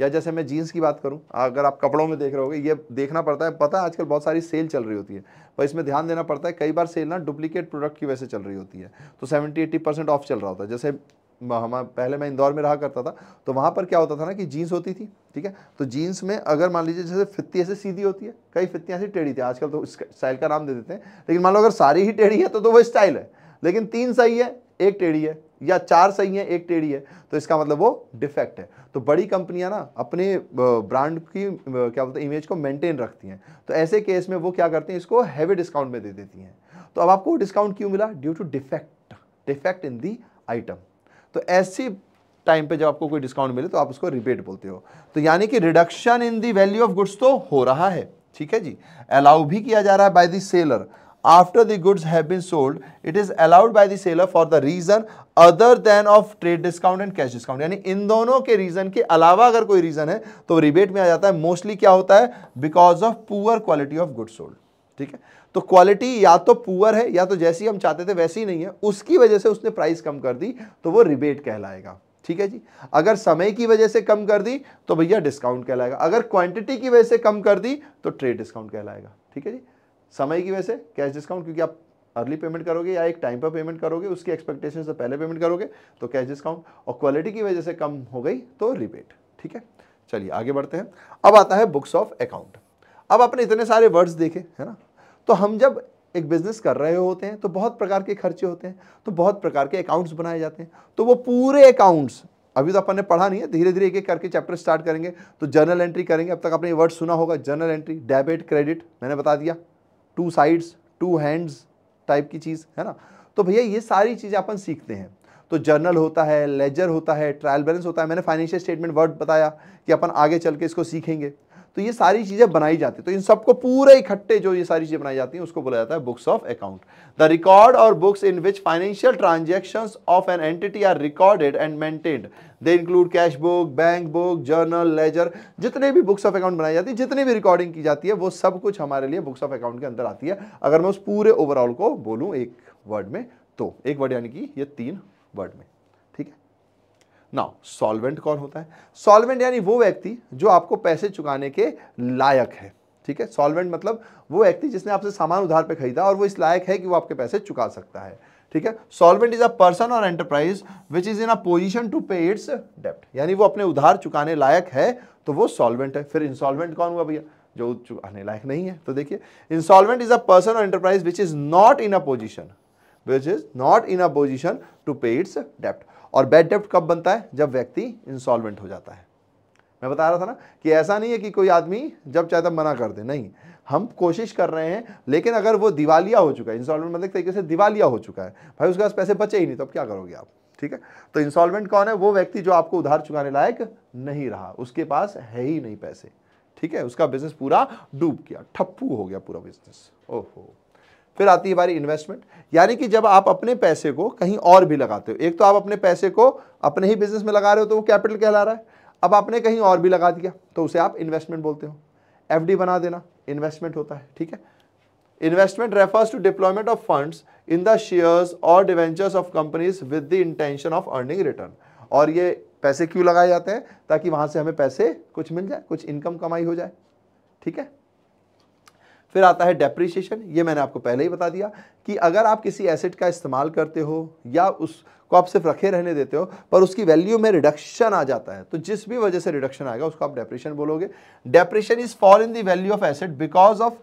या जैसे मैं जीन्स की बात करूँ अगर आप कपड़ों में देख रहे हो ये देखना पड़ता है पता है आजकल बहुत सारी सेल चल रही होती है पर इसमें ध्यान देना पड़ता है कई बार सेल ना डुप्लीकेट प्रोडक्ट की वजह से चल रही होती है तो सेवेंटी एट्टी परसेंट ऑफ चल रहा होता है जैसे हम पहले मैं इंदौर में रहा करता था तो वहाँ पर क्या होता था ना कि जीन्स होती थी ठीक है तो जीन्स में अगर मान लीजिए जैसे फित्ती ऐसे सीधी होती है कई फित्तियाँ ऐसी टेढ़ी थी आजकल तो स्टाइल का नाम दे देते हैं लेकिन मान लो अगर सारी ही टेढ़ी है तो, तो वो स्टाइल है लेकिन तीन सही है एक टेढ़ी है या चार सही है एक टेढ़ी है तो इसका मतलब वो डिफेक्ट है तो बड़ी कंपनियां ना अपने ब्रांड की क्या बोलते हैं इमेज को मेंटेन रखती हैं तो ऐसे केस में वो क्या करती हैं इसको हैवी डिस्काउंट में दे देती हैं तो अब आपको डिस्काउंट क्यों मिला due to defect defect in the item तो ऐसी टाइम पे जब आपको कोई डिस्काउंट मिले तो आप उसको रिबेट बोलते हो तो यानी कि reduction in the value of goods तो हो रहा है ठीक है जी अलाउ भी किया जा रहा है by the seller after the goods have been sold it is allowed by the seller for the reason other than of trade discount and cash discount yani in dono ke reason ke alawa agar koi reason hai to rebate mein aa jata hai mostly kya hota hai because of poor quality of goods sold theek hai तो quality या तो poor है या तो जैसी हम चाहते थे वैसी नहीं है उसकी वजह से उसने प्राइस कम कर दी तो वो रिबेट कहलाएगा ठीक है जी अगर समय की वजह से कम कर दी तो भैया डिस्काउंट कहलाएगा अगर क्वांटिटी की वजह से कम कर दी तो ट्रेड डिस्काउंट कहलाएगा ठीक है जी समय की वजह से कैश डिस्काउंट क्योंकि आप अर्ली पेमेंट करोगे या एक टाइम पर पेमेंट करोगे उसकी एक्सपेक्टेशन से पहले पेमेंट करोगे तो कैश डिस्काउंट और क्वालिटी की वजह से कम हो गई तो रिबेट ठीक है चलिए आगे बढ़ते हैं अब आता है बुक्स ऑफ अकाउंट अब आपने इतने सारे वर्ड्स देखे है ना तो हम जब एक बिजनेस कर रहे होते हैं तो बहुत प्रकार के खर्चे होते हैं तो बहुत प्रकार के अकाउंट्स बनाए जाते हैं तो वो पूरे अकाउंट्स अभी तो अपन ने पढ़ा नहीं है धीरे धीरे एक एक करके चैप्टर स्टार्ट करेंगे तो जर्नल एंट्री करेंगे अब तक आपने ये वर्ड सुना होगा जर्नल एंट्री डेबिट क्रेडिट मैंने बता दिया two sides two hands type की चीज़ है ना तो भैया ये सारी चीज़ें अपन सीखते हैं तो जर्नल होता है लेजर होता है ट्रायल बैलेंस होता है मैंने फाइनेंशियल स्टेटमेंट वर्ड बताया कि अपन आगे चल के इसको सीखेंगे तो ये सारी चीज़ें बनाई जाती तो इन सबको पूरे इकट्ठे जो ये सारी चीज़ें बनाई जाती हैं उसको बोला जाता है books of account the record और books in which financial transaction of an entity are recorded and maintained they include cash book bank book journal ledger जितने भी बुक्स ऑफ अकाउंट बनाई जाती है जितनी भी रिकॉर्डिंग की जाती है वो सब कुछ हमारे लिए बुक्स ऑफ अकाउंट के अंदर आती है अगर मैं उस पूरे ओवरऑल को बोलूँ एक वर्ड में तो एक वर्ड यानी कि ये तीन वर्ड में नाउ सॉल्वेंट कौन होता है सॉल्वेंट यानी वो व्यक्ति जो आपको पैसे चुकाने के लायक है ठीक है सॉल्वेंट मतलब वो व्यक्ति जिसने आपसे सामान उधार पर खरीदा और वो इस लायक है कि वो आपके पैसे चुका सकता है ठीक है सॉल्वेंट इज अ पर्सन और enterprise which is in a position to pay its डेप्ट यानी वो अपने उधार चुकाने लायक है तो वो सॉल्वेंट है फिर इंसॉल्वेंट कौन हुआ भैया जो चुकाने लायक नहीं है तो देखिए इंसॉल्वेंट इज अ पर्सन और enterprise which is not in a position which is not in a position to pay its डेप्ट और बैड डेप्ट कब बनता है जब व्यक्ति इंसॉल्वेंट हो जाता है मैं बता रहा था ना कि ऐसा नहीं है कि कोई आदमी जब चाहे तब मना कर दे नहीं हम कोशिश कर रहे हैं लेकिन अगर वो दिवालिया हो चुका है इंस्टॉलमेंट मतलब तरीके से दिवालिया हो चुका है भाई उसके पास पैसे बचे ही नहीं तो अब क्या करोगे आप ठीक है तो इंस्टॉलमेंट कौन है वो व्यक्ति जो आपको उधार चुकाने लायक नहीं रहा उसके पास है ही नहीं पैसे ठीक है उसका बिजनेस पूरा डूब गया ठप्पू हो गया पूरा बिजनेस ओहो फिर आती है हमारी इन्वेस्टमेंट यानी कि जब आप अपने पैसे को कहीं और भी लगाते हो एक तो आप अपने पैसे को अपने ही बिजनेस में लगा रहे हो तो वो कैपिटल कहला रहा है अब आपने कहीं और भी लगा दिया तो उसे आप इन्वेस्टमेंट बोलते हो एफ बना देना इन्वेस्टमेंट होता है ठीक है investment refers to deployment of fund in the shares और debentures of companies with the intention of earning return और ये पैसे क्यों लगाए जाते हैं ताकि वहां से हमें पैसे कुछ मिल जाए कुछ इनकम कमाई हो जाए ठीक है फिर आता है डेप्रिसिएशन ये मैंने आपको पहले ही बता दिया कि अगर आप किसी एसेट का इस्तेमाल करते हो या उसको आप सिर्फ रखे रहने देते हो पर उसकी वैल्यू में रिडक्शन आ जाता है तो जिस भी वजह से रिडक्शन आएगा उसको आप डेप्रेशन बोलोगे depreciation is fall in value value of asset because of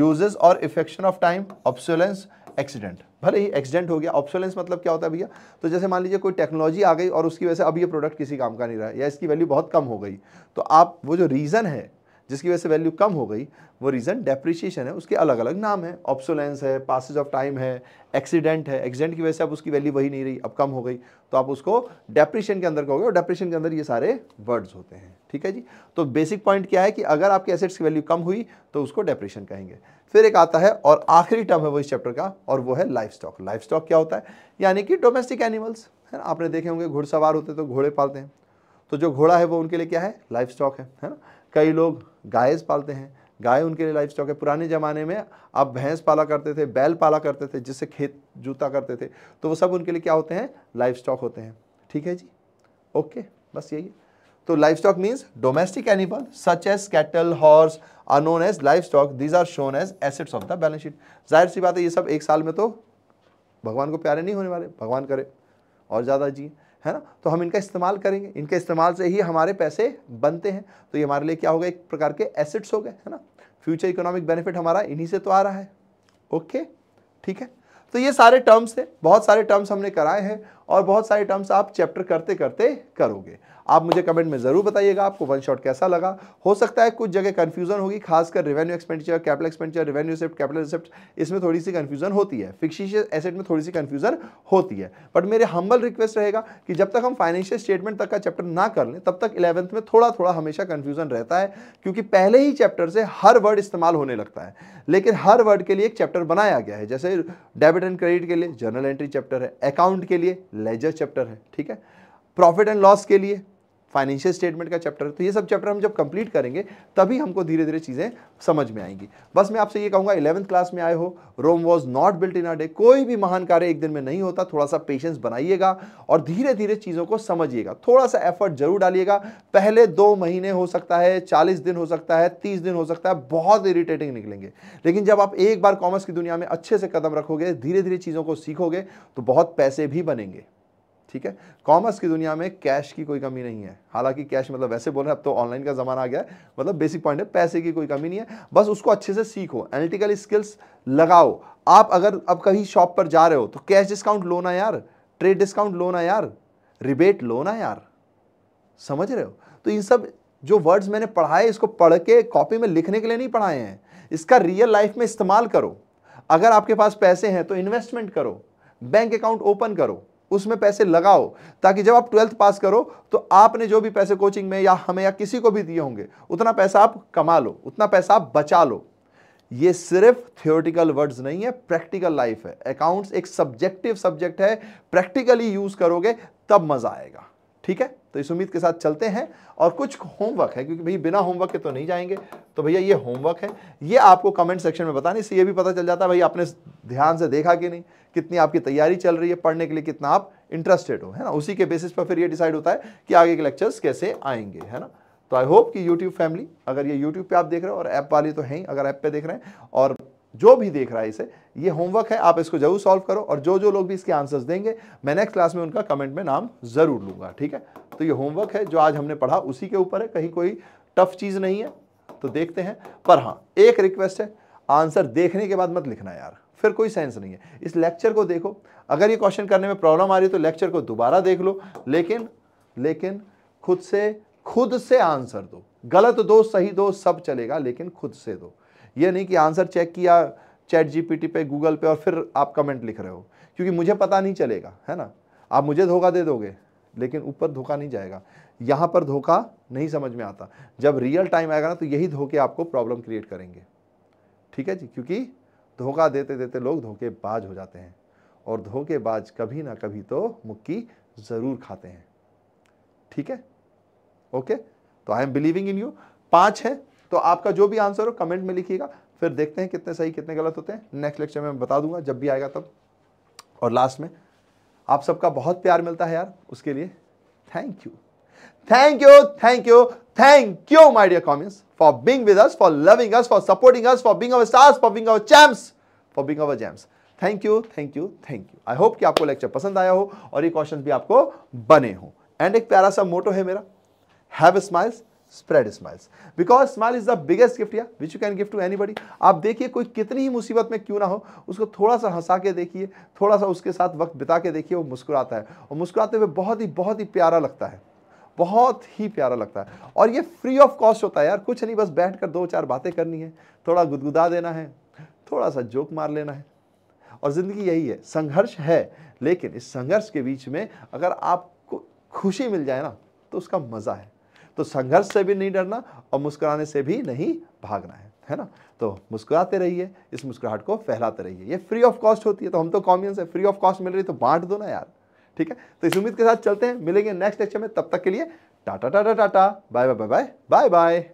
usage और effluxion of time obsolescence accident भले ही एक्सीडेंट हो गया ऑब्सोलेंस मतलब क्या होता है भैया तो जैसे मान लीजिए कोई टेक्नोलॉजी आ गई और उसकी वजह से अब ये प्रोडक्ट किसी काम का नहीं रहा या इसकी वैल्यू बहुत कम हो गई तो आप वो जो रीज़न है जिसकी वजह से वैल्यू कम हो गई वो रीज़न डेप्रिसिएशन है उसके अलग अलग नाम है ऑप्सोलेंस है पासिस ऑफ टाइम है एक्सीडेंट है एक्सीडेंट की वजह से अब उसकी वैल्यू वही नहीं रही अब कम हो गई तो आप उसको डेप्रिशन के अंदर कहोगे और डेप्रिशन के अंदर ये सारे वर्ड्स होते हैं ठीक है जी तो बेसिक पॉइंट क्या है कि अगर आपके एसेट्स की वैल्यू कम हुई तो उसको डेप्रिशन कहेंगे फिर एक आता है और आखिरी टर्म है वो इस चैप्टर का और वो है लाइफ स्टॉक लाइफ स्टॉक क्या होता है यानी कि डोमेस्टिक एनिमल्स है ना आपने देखे होंगे घुड़सवार होते तो घोड़े पालते हैं तो जो घोड़ा है वो उनके लिए क्या है लाइफ स्टॉक है है ना कई लोग गायस पालते हैं गाय उनके लिए लाइफ स्टॉक है पुराने ज़माने में आप भैंस पाला करते थे बैल पाला करते थे जिससे खेत जूता करते थे तो वो सब उनके लिए क्या होते हैं लाइफ स्टॉक होते हैं ठीक है जी ओके बस यही है तो livestock means domestic animal such as cattle horse known as livestock these are shown as assets of the balance sheet जाहिर सी बात है ये सब एक साल में तो भगवान को प्यारे नहीं होने वाले भगवान करे और ज़्यादा जी है ना तो हम इनका इस्तेमाल करेंगे इनके इस्तेमाल से ही हमारे पैसे बनते हैं तो ये हमारे लिए क्या होगा एक प्रकार के एसेट्स हो गए है ना फ्यूचर इकोनॉमिक बेनिफिट हमारा इन्हीं से तो आ रहा है ओके ठीक है तो ये सारे टर्म्स थे बहुत सारे टर्म्स हमने कराए हैं और बहुत सारे टर्म्स आप चैप्टर करते करते करोगे आप मुझे कमेंट में ज़रूर बताइएगा आपको वन शॉट कैसा लगा हो सकता है कुछ जगह कन्फ्यूजन होगी खासकर revenue expenditure capital expenditure revenue receipt capital receipt इसमें थोड़ी सी कन्फ्यूजन होती है फिक्शिशियस एसेट में थोड़ी सी कन्फ्यूजन होती है बट मेरे हम्बल रिक्वेस्ट रहेगा कि जब तक हम फाइनेंशियल स्टेटमेंट तक का चैप्टर ना कर लें तब तक इलेवंथ में थोड़ा थोड़ा हमेशा कन्फ्यूजन रहता है क्योंकि पहले ही चैप्टर से हर वर्ड इस्तेमाल होने लगता है लेकिन हर वर्ड के लिए एक चैप्टर बनाया गया है जैसे डेबिट एंड क्रेडिट के लिए जर्नल एंट्री चैप्टर है अकाउंट के लिए लेजर चैप्टर है ठीक है प्रॉफिट एंड लॉस के लिए फाइनेंशियल स्टेटमेंट का चैप्टर तो ये सब चैप्टर हम जब कंप्लीट करेंगे तभी हमको धीरे धीरे चीज़ें समझ में आएंगी बस मैं आपसे ये कहूँगा इलेवंथ क्लास में आए हो Rome was not built in a day कोई भी महान कार्य एक दिन में नहीं होता थोड़ा सा पेशेंस बनाइएगा और धीरे धीरे चीज़ों को समझिएगा थोड़ा सा एफर्ट जरूर डालिएगा पहले दो महीने हो सकता है चालीस दिन हो सकता है तीस दिन हो सकता है बहुत इरिटेटिंग निकलेंगे लेकिन जब आप एक बार कॉमर्स की दुनिया में अच्छे से कदम रखोगे धीरे धीरे चीज़ों को सीखोगे तो बहुत पैसे भी बनेंगे ठीक है कॉमर्स की दुनिया में कैश की कोई कमी नहीं है हालांकि कैश मतलब वैसे बोल रहे हैं अब तो ऑनलाइन का ज़माना आ गया है मतलब बेसिक पॉइंट है पैसे की कोई कमी नहीं है बस उसको अच्छे से सीखो एनालिटिकल स्किल्स लगाओ आप अगर अब कहीं शॉप पर जा रहे हो तो कैश डिस्काउंट लो ना यार ट्रेड डिस्काउंट लो ना यार रिबेट लो ना यार समझ रहे हो तो इन सब जो वर्ड्स मैंने पढ़ाए इसको पढ़ के कॉपी में लिखने के लिए नहीं पढ़ाए हैं इसका रियल लाइफ में इस्तेमाल करो अगर आपके पास पैसे हैं तो इन्वेस्टमेंट करो बैंक अकाउंट ओपन करो उसमें पैसे लगाओ ताकि जब आप ट्वेल्थ पास करो तो आपने जो भी पैसे कोचिंग में या हमें या किसी को भी दिए होंगे उतना पैसा आप कमा लो उतना पैसा आप बचा लो ये सिर्फ थियोरटिकल वर्ड्स नहीं है प्रैक्टिकल लाइफ है अकाउंट्स एक सब्जेक्टिव सब्जेक्ट है प्रैक्टिकली यूज करोगे तब मजा आएगा ठीक है तो इस उम्मीद के साथ चलते हैं और कुछ होमवर्क है क्योंकि भैया बिना होमवर्क के तो नहीं जाएंगे तो भैया ये होमवर्क है ये आपको कमेंट सेक्शन में बताने से ये भी पता चल जाता है भैया आपने ध्यान से देखा कि नहीं कितनी आपकी तैयारी चल रही है पढ़ने के लिए कितना आप इंटरेस्टेड हो है ना उसी के बेसिस पर फिर ये डिसाइड होता है कि आगे के लेक्चर्स कैसे आएंगे है ना तो आई होप कि यूट्यूब फैमिली अगर ये यूट्यूब पे आप देख रहे हो और ऐप वाली तो हैं ही अगर ऐप पे देख रहे हैं और जो भी देख रहा है इसे ये होमवर्क है आप इसको जरूर सॉल्व करो और जो जो लोग भी इसके आंसर्स देंगे मैं नेक्स्ट क्लास में उनका कमेंट में नाम ज़रूर लूंगा ठीक है तो ये होमवर्क है जो आज हमने पढ़ा उसी के ऊपर है कहीं कोई टफ चीज़ नहीं है तो देखते हैं पर हाँ एक रिक्वेस्ट है आंसर देखने के बाद मत लिखना यार फिर कोई सेंस नहीं है इस लेक्चर को देखो अगर ये क्वेश्चन करने में प्रॉब्लम आ रही है तो लेक्चर को दोबारा देख लो लेकिन लेकिन खुद से खुद से आंसर दो गलत दो सही दो सब चलेगा लेकिन खुद से दो ये नहीं कि आंसर चेक किया चैट जीपीटी पे गूगल पे और फिर आप कमेंट लिख रहे हो क्योंकि मुझे पता नहीं चलेगा है ना आप मुझे धोखा दे दोगे लेकिन ऊपर धोखा नहीं जाएगा यहाँ पर धोखा नहीं समझ में आता जब रियल टाइम आएगा ना तो यही धोखे आपको प्रॉब्लम क्रिएट करेंगे ठीक है जी क्योंकि धोखा देते देते लोग धोखेबाज हो जाते हैं और धोखेबाज कभी ना कभी तो मुक्की ज़रूर खाते हैं ठीक है ओके तो I am believing in you पाँच है तो आपका जो भी आंसर हो कमेंट में लिखिएगा फिर देखते हैं कितने सही कितने गलत होते हैं नेक्स्ट लेक्चर में बता दूंगा जब भी आएगा तब और लास्ट में आप सबका बहुत प्यार मिलता है यार उसके लिए thank you thank you thank you thank you my dear comments for being with us for loving us for supporting us for being our stars for being our champs for being our gems thank you thank you thank you I hope कि आपको lecture पसंद आया हो और ये question भी आपको बने हो एंड एक प्यारा सा मोटो है मेरा have smiles spread smiles because smile is the biggest gift या which you can gift to any आप देखिए कोई कितनी ही मुसीबत में क्यों ना हो उसको थोड़ा सा हंसा के देखिए थोड़ा सा उसके साथ वक्त बिता के देखिए वो मुस्कुराता है और मुस्कुराते हुए बहुत ही बहुत ही प्यारा लगता है बहुत ही प्यारा लगता है और ये फ्री ऑफ कॉस्ट होता है यार कुछ नहीं बस बैठ कर दो चार बातें करनी है थोड़ा गुदगुदा देना है थोड़ा सा जोक मार लेना है और ज़िंदगी यही है संघर्ष है लेकिन इस संघर्ष के बीच में अगर आपको खुशी मिल जाए ना तो उसका मज़ा है तो संघर्ष से भी नहीं डरना और मुस्कुराने से भी नहीं भागना है है ना तो मुस्कुराते रहिए इस मुस्कुराहट को फैलाते रहिए ये फ्री ऑफ कॉस्ट होती है तो हम तो कॉमियंस है फ्री ऑफ कॉस्ट मिल रही है तो बांट दो ना यार ठीक है तो इस उम्मीद के साथ चलते हैं मिलेंगे नेक्स्ट लेक्चर में तब तक के लिए tata tata tata bye bye bye bye bye